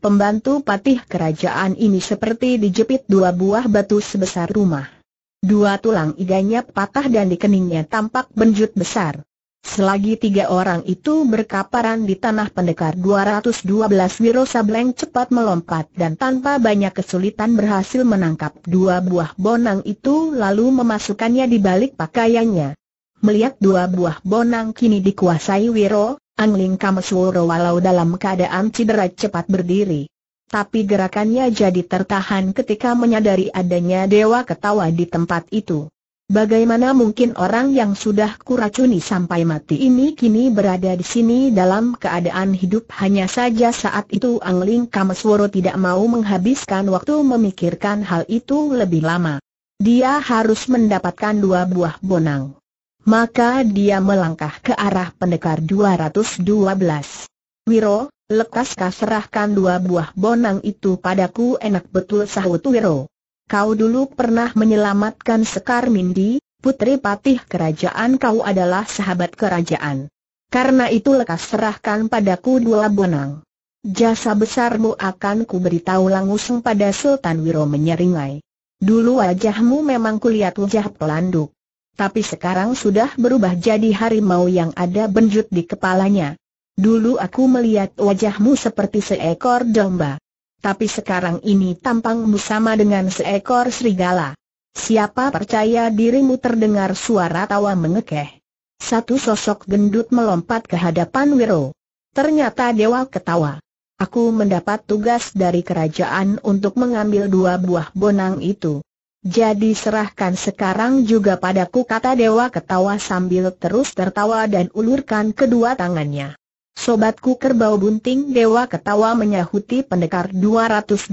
Pembantu patih kerajaan ini seperti dijepit dua buah batu sebesar rumah. Dua tulang iganya patah dan di keningnya tampak benjut besar. Selagi tiga orang itu berkaparan di tanah pendekar 212 Wiro Sableng cepat melompat dan tanpa banyak kesulitan berhasil menangkap dua buah bonang itu lalu memasukkannya di balik pakaiannya. Melihat dua buah bonang kini dikuasai Wiro, Angling Kamesworo walau dalam keadaan cedera cepat berdiri. Tapi gerakannya jadi tertahan ketika menyadari adanya dewa ketawa di tempat itu. Bagaimana mungkin orang yang sudah kuracuni sampai mati ini kini berada di sini dalam keadaan hidup hanya saja saat itu Angling Kamesworo tidak mau menghabiskan waktu memikirkan hal itu lebih lama. Dia harus mendapatkan dua buah bonang. Maka dia melangkah ke arah pendekar 212. Wiro, lekas serahkan dua buah bonang itu padaku enak betul sahut Wiro. Kau dulu pernah menyelamatkan Sekar Mindi, putri patih kerajaan kau adalah sahabat kerajaan. Karena itu lekas serahkan padaku dua bonang. Jasa besarmu akan ku beritahu langsung pada Sultan Wiro menyeringai. Dulu wajahmu memang kulihat wajah pelanduk. Tapi sekarang sudah berubah jadi harimau yang ada benjut di kepalanya. Dulu aku melihat wajahmu seperti seekor domba tapi sekarang ini tampangmu sama dengan seekor serigala. Siapa percaya dirimu terdengar suara tawa mengekeh. Satu sosok gendut melompat ke hadapan Wiro. Ternyata dewa ketawa. Aku mendapat tugas dari kerajaan untuk mengambil dua buah bonang itu. Jadi serahkan sekarang juga padaku kata dewa ketawa sambil terus tertawa dan ulurkan kedua tangannya. Sobatku kerbau bunting dewa ketawa menyahuti pendekar 212,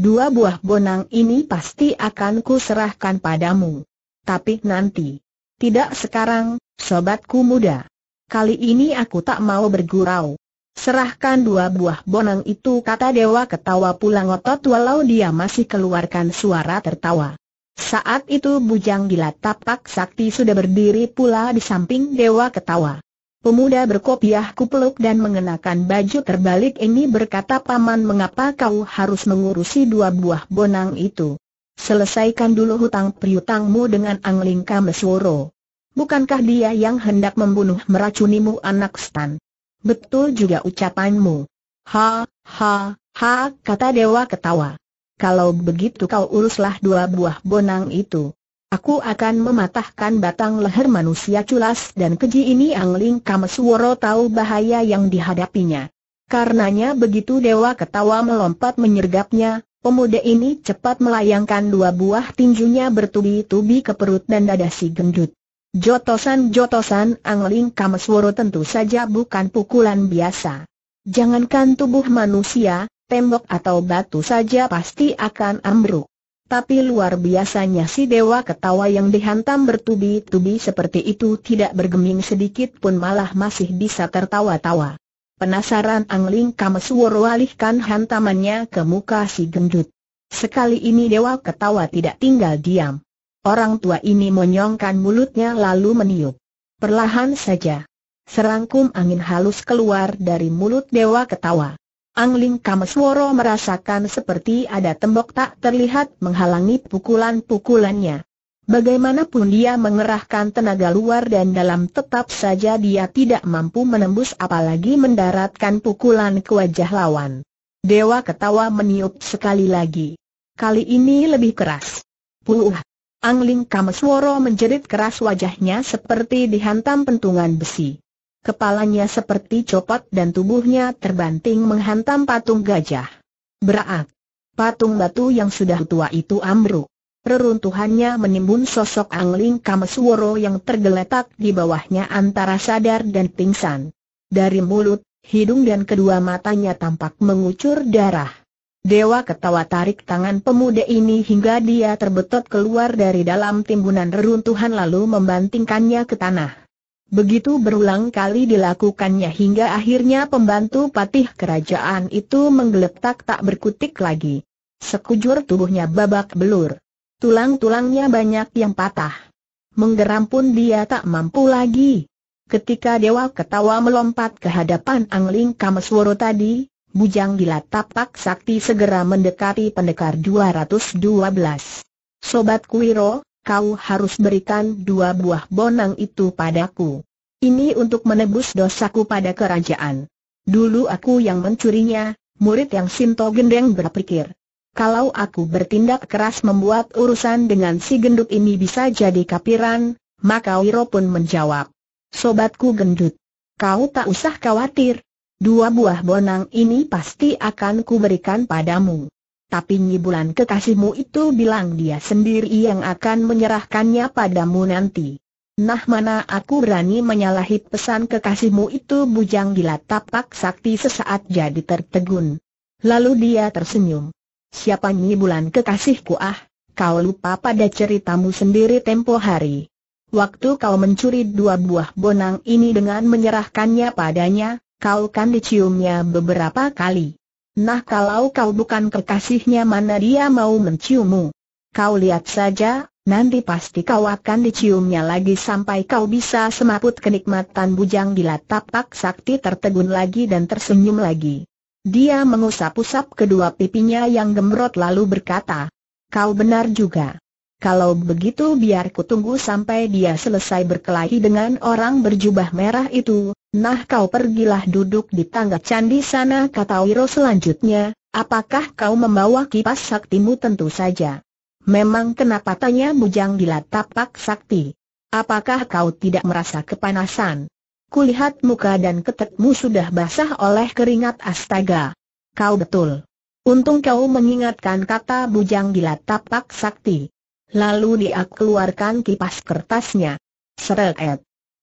dua buah bonang ini pasti akan kuserahkan padamu. Tapi nanti. Tidak sekarang, sobatku muda. Kali ini aku tak mau bergurau. Serahkan dua buah bonang itu kata dewa ketawa pulang otot walau dia masih keluarkan suara tertawa. Saat itu Bujang Gila Tapak Sakti sudah berdiri pula di samping dewa ketawa. Pemuda berkopiah kupeluk dan mengenakan baju terbalik ini berkata paman mengapa kau harus mengurusi dua buah bonang itu. Selesaikan dulu hutang priutangmu dengan Angling Kamesworo. Bukankah dia yang hendak membunuh meracunimu anak stan? Betul juga ucapanmu. Ha, ha, ha, kata dewa ketawa. Kalau begitu kau uruslah dua buah bonang itu. Aku akan mematahkan batang leher manusia culas dan keji ini Angling Kamesworo tahu bahaya yang dihadapinya. Karenanya begitu dewa ketawa melompat menyergapnya, pemuda ini cepat melayangkan dua buah tinjunya bertubi-tubi ke perut dan dada si gendut. Jotosan-jotosan Angling Kamesworo tentu saja bukan pukulan biasa. Jangankan tubuh manusia, tembok atau batu saja pasti akan ambruk tapi luar biasanya si dewa ketawa yang dihantam bertubi-tubi seperti itu tidak bergeming sedikit pun malah masih bisa tertawa-tawa. Penasaran Angling Kamesworo alihkan hantamannya ke muka si gendut. Sekali ini dewa ketawa tidak tinggal diam. Orang tua ini menyongkan mulutnya lalu meniup. Perlahan saja. Serangkum angin halus keluar dari mulut dewa ketawa. Angling Kamesworo merasakan seperti ada tembok tak terlihat menghalangi pukulan-pukulannya. Bagaimanapun dia mengerahkan tenaga luar dan dalam tetap saja dia tidak mampu menembus apalagi mendaratkan pukulan ke wajah lawan. Dewa ketawa meniup sekali lagi. Kali ini lebih keras. Puh! Angling Kamesworo menjerit keras wajahnya seperti dihantam pentungan besi kepalanya seperti copot dan tubuhnya terbanting menghantam patung gajah. Berat. Patung batu yang sudah tua itu ambruk. Reruntuhannya menimbun sosok Angling Kamesworo yang tergeletak di bawahnya antara sadar dan pingsan. Dari mulut, hidung dan kedua matanya tampak mengucur darah. Dewa ketawa tarik tangan pemuda ini hingga dia terbetot keluar dari dalam timbunan reruntuhan lalu membantingkannya ke tanah. Begitu berulang kali dilakukannya hingga akhirnya pembantu patih kerajaan itu menggeletak tak berkutik lagi. Sekujur tubuhnya babak belur. Tulang-tulangnya banyak yang patah. Menggeram pun dia tak mampu lagi. Ketika dewa ketawa melompat ke hadapan Angling Kamesworo tadi, bujang gila tapak sakti segera mendekati pendekar 212. Sobat Kuiro, kau harus berikan dua buah bonang itu padaku. Ini untuk menebus dosaku pada kerajaan. Dulu aku yang mencurinya, murid yang Sinto Gendeng berpikir. Kalau aku bertindak keras membuat urusan dengan si gendut ini bisa jadi kapiran, maka Wiro pun menjawab. Sobatku gendut, kau tak usah khawatir. Dua buah bonang ini pasti akan kuberikan padamu. Tapi nyibulan Bulan kekasihmu itu bilang dia sendiri yang akan menyerahkannya padamu nanti. Nah mana aku berani menyalahi pesan kekasihmu itu bujang gila tapak sakti sesaat jadi tertegun. Lalu dia tersenyum. Siapa nyibulan kekasihku ah, kau lupa pada ceritamu sendiri tempo hari. Waktu kau mencuri dua buah bonang ini dengan menyerahkannya padanya, kau kan diciumnya beberapa kali. Nah kalau kau bukan kekasihnya mana dia mau menciummu? Kau lihat saja, nanti pasti kau akan diciumnya lagi sampai kau bisa semaput kenikmatan bujang bila tapak sakti tertegun lagi dan tersenyum lagi. Dia mengusap-usap kedua pipinya yang gemrot lalu berkata, Kau benar juga. Kalau begitu biar ku tunggu sampai dia selesai berkelahi dengan orang berjubah merah itu, Nah kau pergilah duduk di tangga candi sana kata Wiro selanjutnya, apakah kau membawa kipas saktimu tentu saja. Memang kenapa tanya Mujang Gila tapak sakti. Apakah kau tidak merasa kepanasan? Kulihat muka dan ketekmu sudah basah oleh keringat astaga. Kau betul. Untung kau mengingatkan kata Bujang Gila tapak sakti. Lalu dia keluarkan kipas kertasnya. Seret.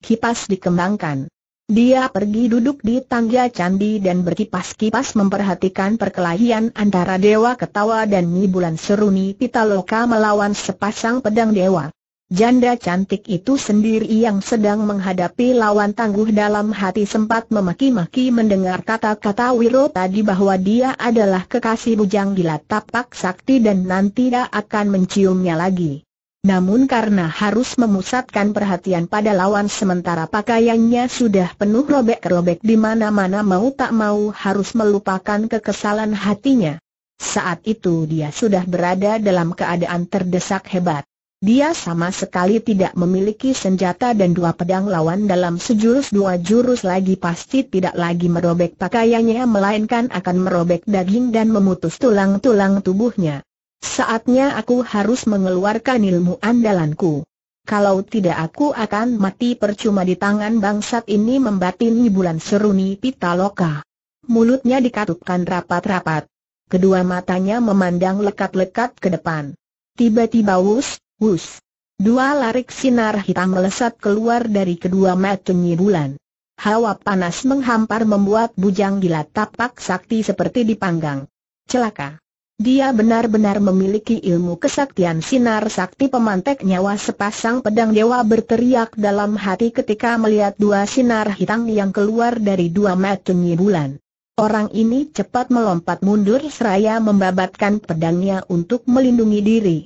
Kipas dikembangkan. Dia pergi duduk di tangga candi dan berkipas-kipas memperhatikan perkelahian antara Dewa Ketawa dan Nyi Bulan Seruni Pitaloka melawan sepasang pedang dewa. Janda cantik itu sendiri yang sedang menghadapi lawan tangguh dalam hati sempat memaki-maki mendengar kata-kata Wiro tadi bahwa dia adalah kekasih bujang gila tapak sakti dan nanti dia akan menciumnya lagi. Namun karena harus memusatkan perhatian pada lawan sementara pakaiannya sudah penuh robek-robek di mana-mana mau tak mau harus melupakan kekesalan hatinya. Saat itu dia sudah berada dalam keadaan terdesak hebat. Dia sama sekali tidak memiliki senjata dan dua pedang lawan dalam sejurus dua jurus lagi pasti tidak lagi merobek pakaiannya melainkan akan merobek daging dan memutus tulang-tulang tubuhnya. Saatnya aku harus mengeluarkan ilmu andalanku. Kalau tidak aku akan mati percuma di tangan bangsat ini membatin bulan seruni pitaloka. Mulutnya dikatupkan rapat-rapat. Kedua matanya memandang lekat-lekat ke depan. Tiba-tiba wus, wus. Dua larik sinar hitam melesat keluar dari kedua mata bulan. Hawa panas menghampar membuat bujang gila tapak sakti seperti dipanggang. Celaka. Dia benar-benar memiliki ilmu kesaktian sinar sakti pemantek nyawa sepasang pedang dewa berteriak dalam hati ketika melihat dua sinar hitam yang keluar dari dua matungi bulan. Orang ini cepat melompat mundur seraya membabatkan pedangnya untuk melindungi diri.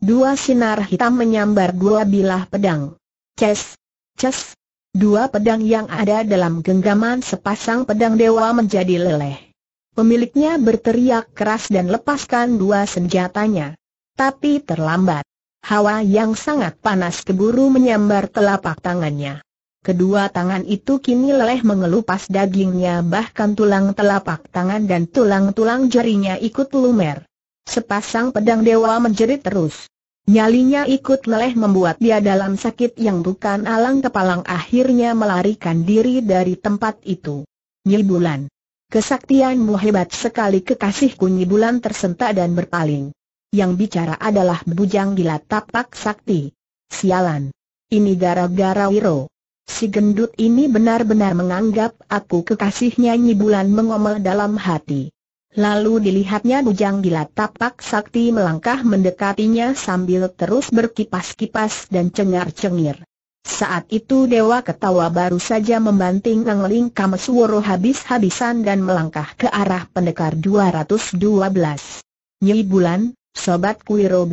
Dua sinar hitam menyambar dua bilah pedang. Ces! Ces! Dua pedang yang ada dalam genggaman sepasang pedang dewa menjadi leleh. Pemiliknya berteriak keras dan lepaskan dua senjatanya. Tapi terlambat. Hawa yang sangat panas keburu menyambar telapak tangannya. Kedua tangan itu kini leleh mengelupas dagingnya bahkan tulang telapak tangan dan tulang-tulang jarinya ikut lumer. Sepasang pedang dewa menjerit terus. Nyalinya ikut leleh membuat dia dalam sakit yang bukan alang kepalang akhirnya melarikan diri dari tempat itu. Nyibulan. Kesaktianmu hebat sekali kekasihku Nyi Bulan tersentak dan berpaling. Yang bicara adalah bujang gila tapak sakti. Sialan. Ini gara-gara Wiro. Si gendut ini benar-benar menganggap aku kekasihnya Nyi Bulan mengomel dalam hati. Lalu dilihatnya bujang gila tapak sakti melangkah mendekatinya sambil terus berkipas-kipas dan cengar-cengir. Saat itu Dewa Ketawa baru saja membanting Engling Kamesworo habis-habisan dan melangkah ke arah pendekar 212. Nyi Bulan, Sobat Kuiro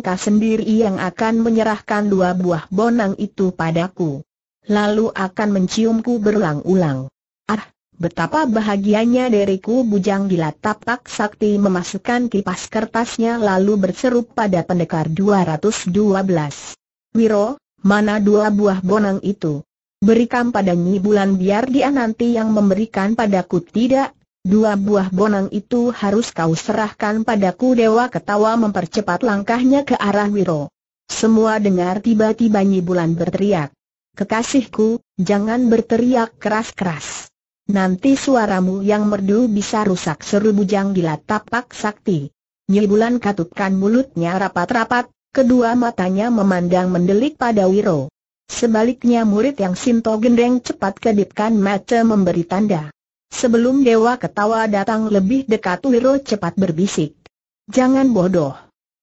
kau sendiri yang akan menyerahkan dua buah bonang itu padaku. Lalu akan menciumku berulang-ulang. Ah, betapa bahagianya deriku bujang gila tapak sakti memasukkan kipas kertasnya lalu berseru pada pendekar 212. Wiro, Mana dua buah bonang itu? Berikan pada Nyi Bulan biar dia nanti yang memberikan padaku tidak. Dua buah bonang itu harus kau serahkan padaku Dewa ketawa mempercepat langkahnya ke arah Wiro. Semua dengar tiba-tiba Nyi Bulan berteriak. Kekasihku, jangan berteriak keras-keras. Nanti suaramu yang merdu bisa rusak seru bujang gila tapak sakti. Nyi Bulan katupkan mulutnya rapat-rapat, Kedua matanya memandang mendelik pada Wiro. Sebaliknya murid yang Sinto Gendeng cepat kedipkan mata memberi tanda. Sebelum Dewa Ketawa datang lebih dekat Wiro cepat berbisik. Jangan bodoh.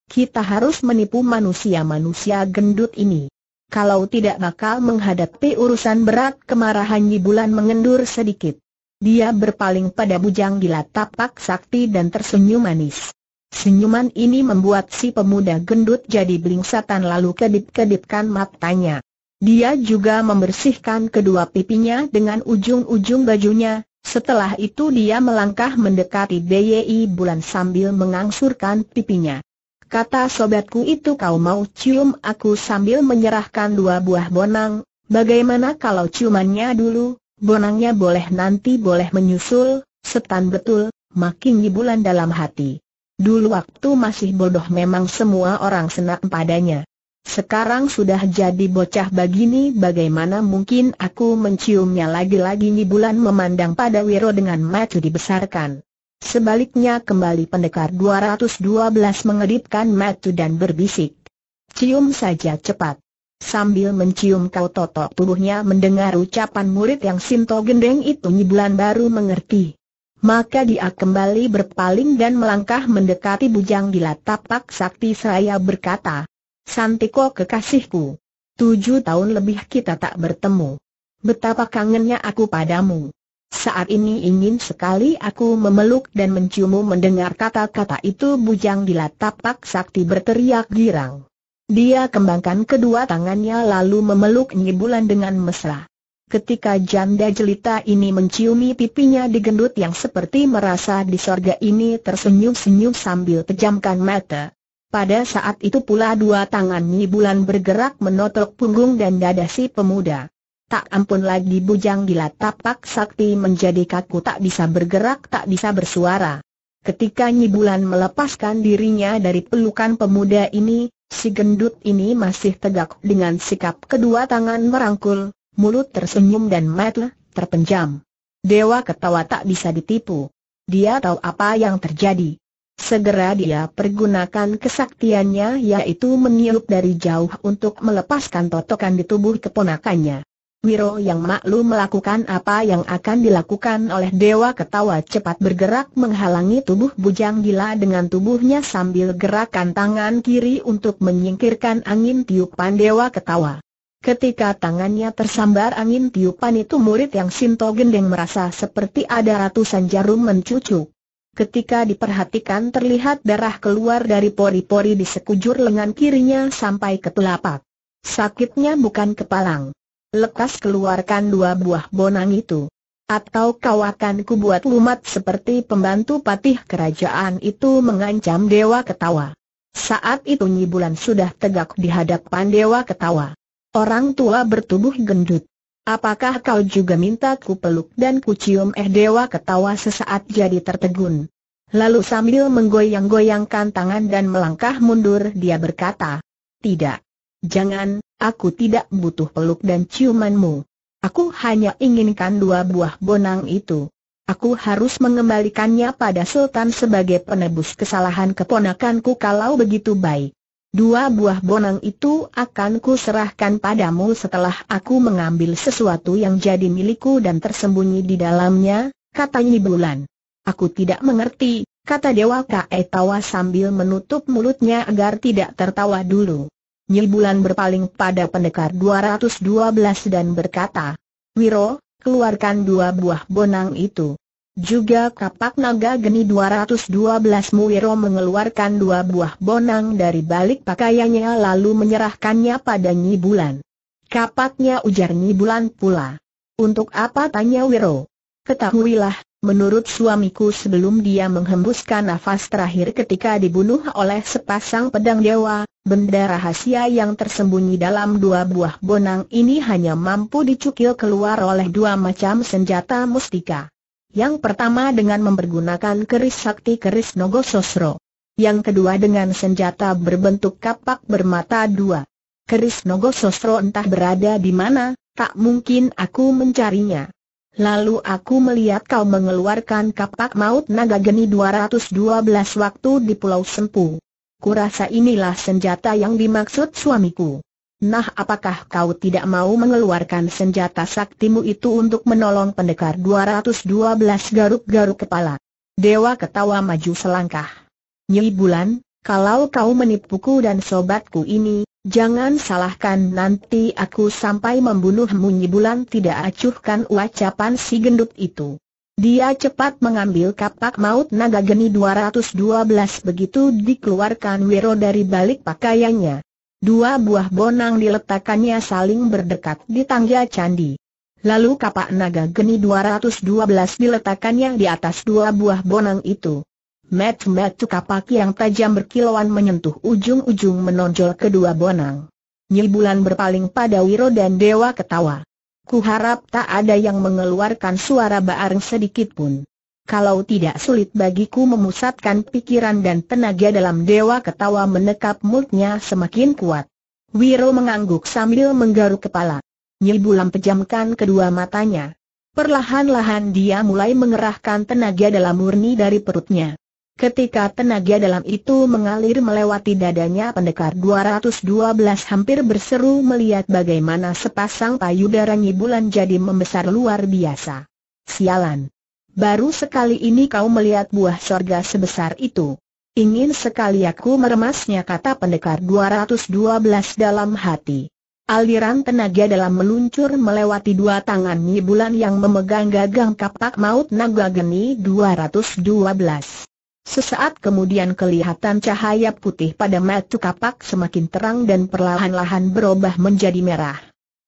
Kita harus menipu manusia-manusia gendut ini. Kalau tidak bakal menghadapi urusan berat kemarahan di Bulan mengendur sedikit. Dia berpaling pada bujang gila tapak sakti dan tersenyum manis. Senyuman ini membuat si pemuda gendut jadi belingsatan lalu kedip-kedipkan matanya. Dia juga membersihkan kedua pipinya dengan ujung-ujung bajunya, setelah itu dia melangkah mendekati BYI Bulan sambil mengangsurkan pipinya. Kata sobatku itu kau mau cium aku sambil menyerahkan dua buah bonang, bagaimana kalau ciumannya dulu, bonangnya boleh nanti boleh menyusul, setan betul, makin di Bulan dalam hati. Dulu waktu masih bodoh memang semua orang senang padanya. Sekarang sudah jadi bocah begini bagaimana mungkin aku menciumnya lagi-lagi ni Bulan memandang pada Wiro dengan mata dibesarkan. Sebaliknya kembali pendekar 212 mengedipkan mata dan berbisik. Cium saja cepat. Sambil mencium kau totok tubuhnya mendengar ucapan murid yang Sinto gendeng itu nyibulan baru mengerti. Maka dia kembali berpaling dan melangkah mendekati bujang di tapak sakti seraya berkata, Santiko kekasihku, tujuh tahun lebih kita tak bertemu. Betapa kangennya aku padamu. Saat ini ingin sekali aku memeluk dan menciummu mendengar kata-kata itu bujang di tapak sakti berteriak girang. Dia kembangkan kedua tangannya lalu memeluk Nyi Bulan dengan mesra. Ketika janda jelita ini menciumi pipinya di gendut yang seperti merasa di sorga ini tersenyum-senyum sambil pejamkan mata. Pada saat itu pula dua tangan Nyi Bulan bergerak menotok punggung dan dada si pemuda. Tak ampun lagi bujang gila tapak sakti menjadi kaku tak bisa bergerak tak bisa bersuara. Ketika Nyi Bulan melepaskan dirinya dari pelukan pemuda ini, si gendut ini masih tegak dengan sikap kedua tangan merangkul, mulut tersenyum dan mata terpenjam. Dewa ketawa tak bisa ditipu. Dia tahu apa yang terjadi. Segera dia pergunakan kesaktiannya yaitu meniup dari jauh untuk melepaskan totokan di tubuh keponakannya. Wiro yang maklum melakukan apa yang akan dilakukan oleh dewa ketawa cepat bergerak menghalangi tubuh bujang gila dengan tubuhnya sambil gerakan tangan kiri untuk menyingkirkan angin tiupan dewa ketawa. Ketika tangannya tersambar angin tiupan itu murid yang Sinto Gendeng merasa seperti ada ratusan jarum mencucuk. Ketika diperhatikan terlihat darah keluar dari pori-pori di sekujur lengan kirinya sampai ke telapak. Sakitnya bukan kepalang. Lekas keluarkan dua buah bonang itu. Atau kau akan kubuat lumat seperti pembantu patih kerajaan itu mengancam Dewa Ketawa. Saat itu nyibulan sudah tegak di hadapan Dewa Ketawa. Orang tua bertubuh gendut. Apakah kau juga minta ku peluk dan ku cium eh dewa ketawa sesaat jadi tertegun. Lalu sambil menggoyang-goyangkan tangan dan melangkah mundur dia berkata, Tidak. Jangan, aku tidak butuh peluk dan ciumanmu. Aku hanya inginkan dua buah bonang itu. Aku harus mengembalikannya pada Sultan sebagai penebus kesalahan keponakanku kalau begitu baik. Dua buah bonang itu akan kuserahkan padamu setelah aku mengambil sesuatu yang jadi milikku dan tersembunyi di dalamnya, kata Nyi Bulan. Aku tidak mengerti, kata Dewa Kae tawa sambil menutup mulutnya agar tidak tertawa dulu. Nyi Bulan berpaling pada pendekar 212 dan berkata, Wiro, keluarkan dua buah bonang itu. Juga kapak naga geni 212 Muiro mengeluarkan dua buah bonang dari balik pakaiannya lalu menyerahkannya pada Nyi Bulan. Kapaknya ujar Nyi Bulan pula. Untuk apa tanya Wiro? Ketahuilah, menurut suamiku sebelum dia menghembuskan nafas terakhir ketika dibunuh oleh sepasang pedang dewa, benda rahasia yang tersembunyi dalam dua buah bonang ini hanya mampu dicukil keluar oleh dua macam senjata mustika. Yang pertama dengan mempergunakan keris sakti keris Nogososro. Yang kedua dengan senjata berbentuk kapak bermata dua. Keris Nogososro entah berada di mana, tak mungkin aku mencarinya. Lalu aku melihat kau mengeluarkan kapak maut naga geni 212 waktu di Pulau Sempu. Kurasa inilah senjata yang dimaksud suamiku. Nah apakah kau tidak mau mengeluarkan senjata saktimu itu untuk menolong pendekar 212 garuk-garuk kepala? Dewa ketawa maju selangkah. Nyi Bulan, kalau kau menipuku dan sobatku ini, jangan salahkan nanti aku sampai membunuhmu Nyi Bulan tidak acuhkan ucapan si gendut itu. Dia cepat mengambil kapak maut naga geni 212 begitu dikeluarkan Wiro dari balik pakaiannya. Dua buah bonang diletakkannya saling berdekat di tangga candi. Lalu kapak naga geni 212 diletakkannya di atas dua buah bonang itu. Met-met kapak yang tajam berkilauan menyentuh ujung-ujung menonjol kedua bonang. Nyi Bulan berpaling pada Wiro dan Dewa ketawa. Kuharap tak ada yang mengeluarkan suara baareng sedikit pun kalau tidak sulit bagiku memusatkan pikiran dan tenaga dalam dewa ketawa menekap mulutnya semakin kuat. Wiro mengangguk sambil menggaruk kepala. Nyi Bulam pejamkan kedua matanya. Perlahan-lahan dia mulai mengerahkan tenaga dalam murni dari perutnya. Ketika tenaga dalam itu mengalir melewati dadanya pendekar 212 hampir berseru melihat bagaimana sepasang payudara nyibulan jadi membesar luar biasa. Sialan! Baru sekali ini kau melihat buah sorga sebesar itu. Ingin sekali aku meremasnya kata pendekar 212 dalam hati. Aliran tenaga dalam meluncur melewati dua tangan Nyi Bulan yang memegang gagang kapak maut naga geni 212. Sesaat kemudian kelihatan cahaya putih pada mata kapak semakin terang dan perlahan-lahan berubah menjadi merah.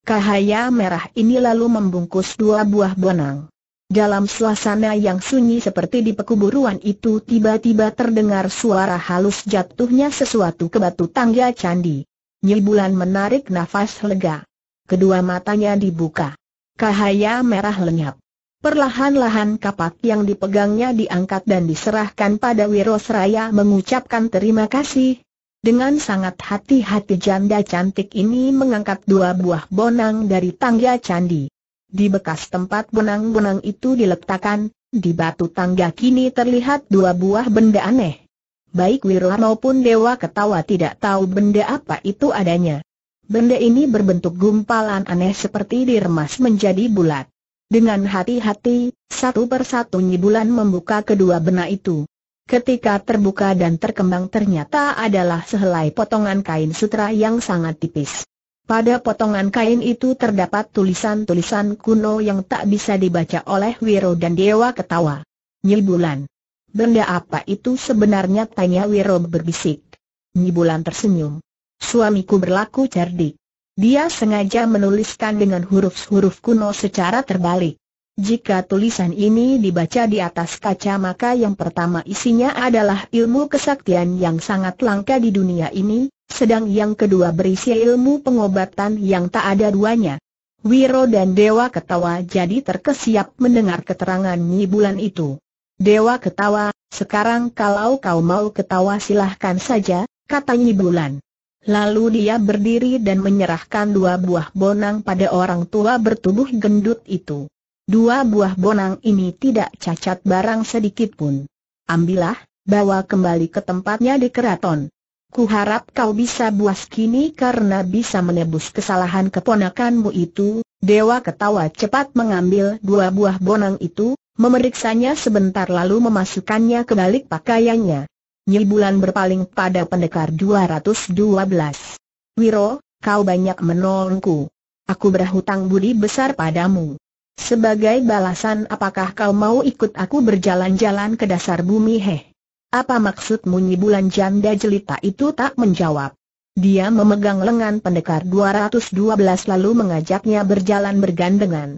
Cahaya merah ini lalu membungkus dua buah bonang. Dalam suasana yang sunyi seperti di pekuburuan itu tiba-tiba terdengar suara halus jatuhnya sesuatu ke batu tangga candi. Nyi Bulan menarik nafas lega. Kedua matanya dibuka. Cahaya merah lenyap. Perlahan-lahan kapak yang dipegangnya diangkat dan diserahkan pada Wirosraya mengucapkan terima kasih. Dengan sangat hati-hati janda cantik ini mengangkat dua buah bonang dari tangga candi. Di bekas tempat benang-benang itu diletakkan, di batu tangga kini terlihat dua buah benda aneh. Baik Wirla maupun Dewa ketawa tidak tahu benda apa itu adanya. Benda ini berbentuk gumpalan aneh seperti diremas menjadi bulat. Dengan hati-hati, satu persatu nyibulan membuka kedua benda itu. Ketika terbuka dan terkembang ternyata adalah sehelai potongan kain sutra yang sangat tipis. Pada potongan kain itu terdapat tulisan-tulisan kuno yang tak bisa dibaca oleh Wiro dan Dewa ketawa. Nyibulan. Benda apa itu sebenarnya tanya Wiro berbisik. Nyibulan tersenyum. Suamiku berlaku cerdik. Dia sengaja menuliskan dengan huruf-huruf kuno secara terbalik. Jika tulisan ini dibaca di atas kaca maka yang pertama isinya adalah ilmu kesaktian yang sangat langka di dunia ini, sedang yang kedua berisi ilmu pengobatan yang tak ada duanya. Wiro dan Dewa ketawa jadi terkesiap mendengar keterangan Nyi Bulan itu. Dewa ketawa, sekarang kalau kau mau ketawa silahkan saja, kata Nyi Bulan. Lalu dia berdiri dan menyerahkan dua buah bonang pada orang tua bertubuh gendut itu. Dua buah bonang ini tidak cacat barang sedikit pun. Ambillah, bawa kembali ke tempatnya di keraton. Ku harap kau bisa buas kini karena bisa menebus kesalahan keponakanmu itu. Dewa ketawa cepat mengambil dua buah bonang itu, memeriksanya sebentar lalu memasukkannya ke balik pakaiannya. Nyi Bulan berpaling pada pendekar 212. Wiro, kau banyak menolongku. Aku berhutang budi besar padamu. Sebagai balasan apakah kau mau ikut aku berjalan-jalan ke dasar bumi heh? Apa maksudmu Nyi Bulan janda jelita itu tak menjawab. Dia memegang lengan pendekar 212 lalu mengajaknya berjalan bergandengan.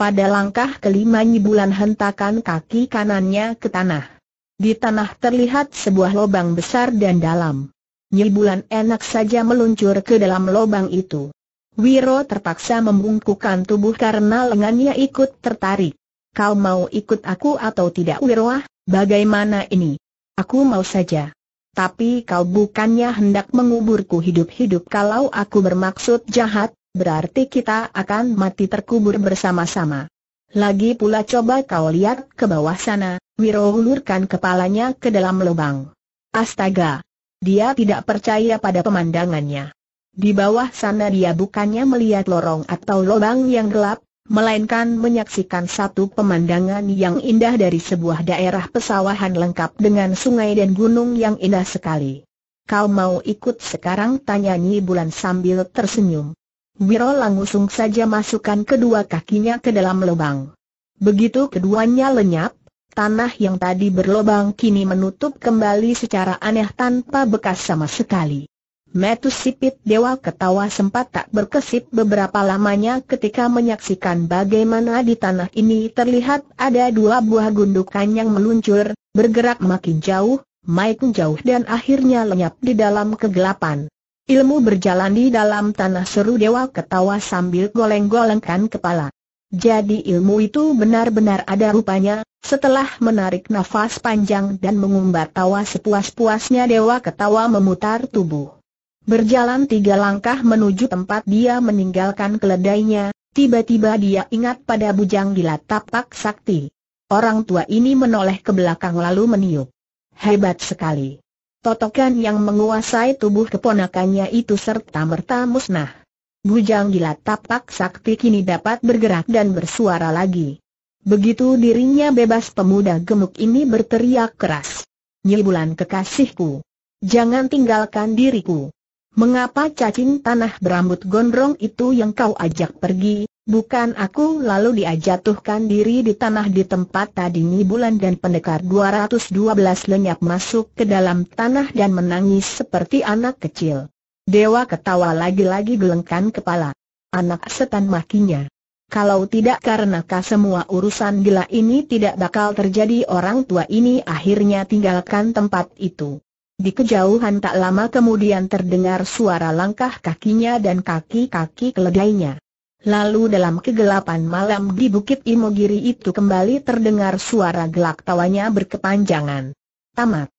Pada langkah kelima Nyi Bulan hentakan kaki kanannya ke tanah. Di tanah terlihat sebuah lubang besar dan dalam. Nyi Bulan enak saja meluncur ke dalam lubang itu. Wiro terpaksa membungkukkan tubuh karena lengannya ikut tertarik. Kau mau ikut aku atau tidak Wiro? Bagaimana ini? Aku mau saja. Tapi kau bukannya hendak menguburku hidup-hidup kalau aku bermaksud jahat, berarti kita akan mati terkubur bersama-sama. Lagi pula coba kau lihat ke bawah sana, Wiro hulurkan kepalanya ke dalam lubang. Astaga! Dia tidak percaya pada pemandangannya. Di bawah sana dia bukannya melihat lorong atau lubang yang gelap, melainkan menyaksikan satu pemandangan yang indah dari sebuah daerah pesawahan lengkap dengan sungai dan gunung yang indah sekali. Kau mau ikut sekarang? Tanya Nyi Bulan sambil tersenyum. Wiro langsung saja masukkan kedua kakinya ke dalam lubang. Begitu keduanya lenyap, tanah yang tadi berlobang kini menutup kembali secara aneh tanpa bekas sama sekali. Metus Sipit Dewa ketawa sempat tak berkesip beberapa lamanya ketika menyaksikan bagaimana di tanah ini terlihat ada dua buah gundukan yang meluncur, bergerak makin jauh, makin jauh dan akhirnya lenyap di dalam kegelapan. Ilmu berjalan di dalam tanah seru Dewa ketawa sambil goleng-golengkan kepala. Jadi ilmu itu benar-benar ada rupanya, setelah menarik nafas panjang dan mengumbar tawa sepuas-puasnya Dewa ketawa memutar tubuh. Berjalan tiga langkah menuju tempat dia meninggalkan keledainya, tiba-tiba dia ingat pada bujang gila tapak sakti. Orang tua ini menoleh ke belakang lalu meniup. Hebat sekali. Totokan yang menguasai tubuh keponakannya itu serta merta musnah. Bujang gila tapak sakti kini dapat bergerak dan bersuara lagi. Begitu dirinya bebas pemuda gemuk ini berteriak keras. Nyibulan kekasihku. Jangan tinggalkan diriku. Mengapa cacing tanah berambut gondrong itu yang kau ajak pergi, bukan aku lalu diajatuhkan diri di tanah di tempat tadi ni bulan dan pendekar 212 lenyap masuk ke dalam tanah dan menangis seperti anak kecil. Dewa ketawa lagi-lagi gelengkan kepala. Anak setan makinya. Kalau tidak karena semua urusan gila ini tidak bakal terjadi orang tua ini akhirnya tinggalkan tempat itu. Di kejauhan tak lama kemudian terdengar suara langkah kakinya dan kaki-kaki keledainya. Lalu dalam kegelapan malam di Bukit Imogiri itu kembali terdengar suara gelak tawanya berkepanjangan. Tamat.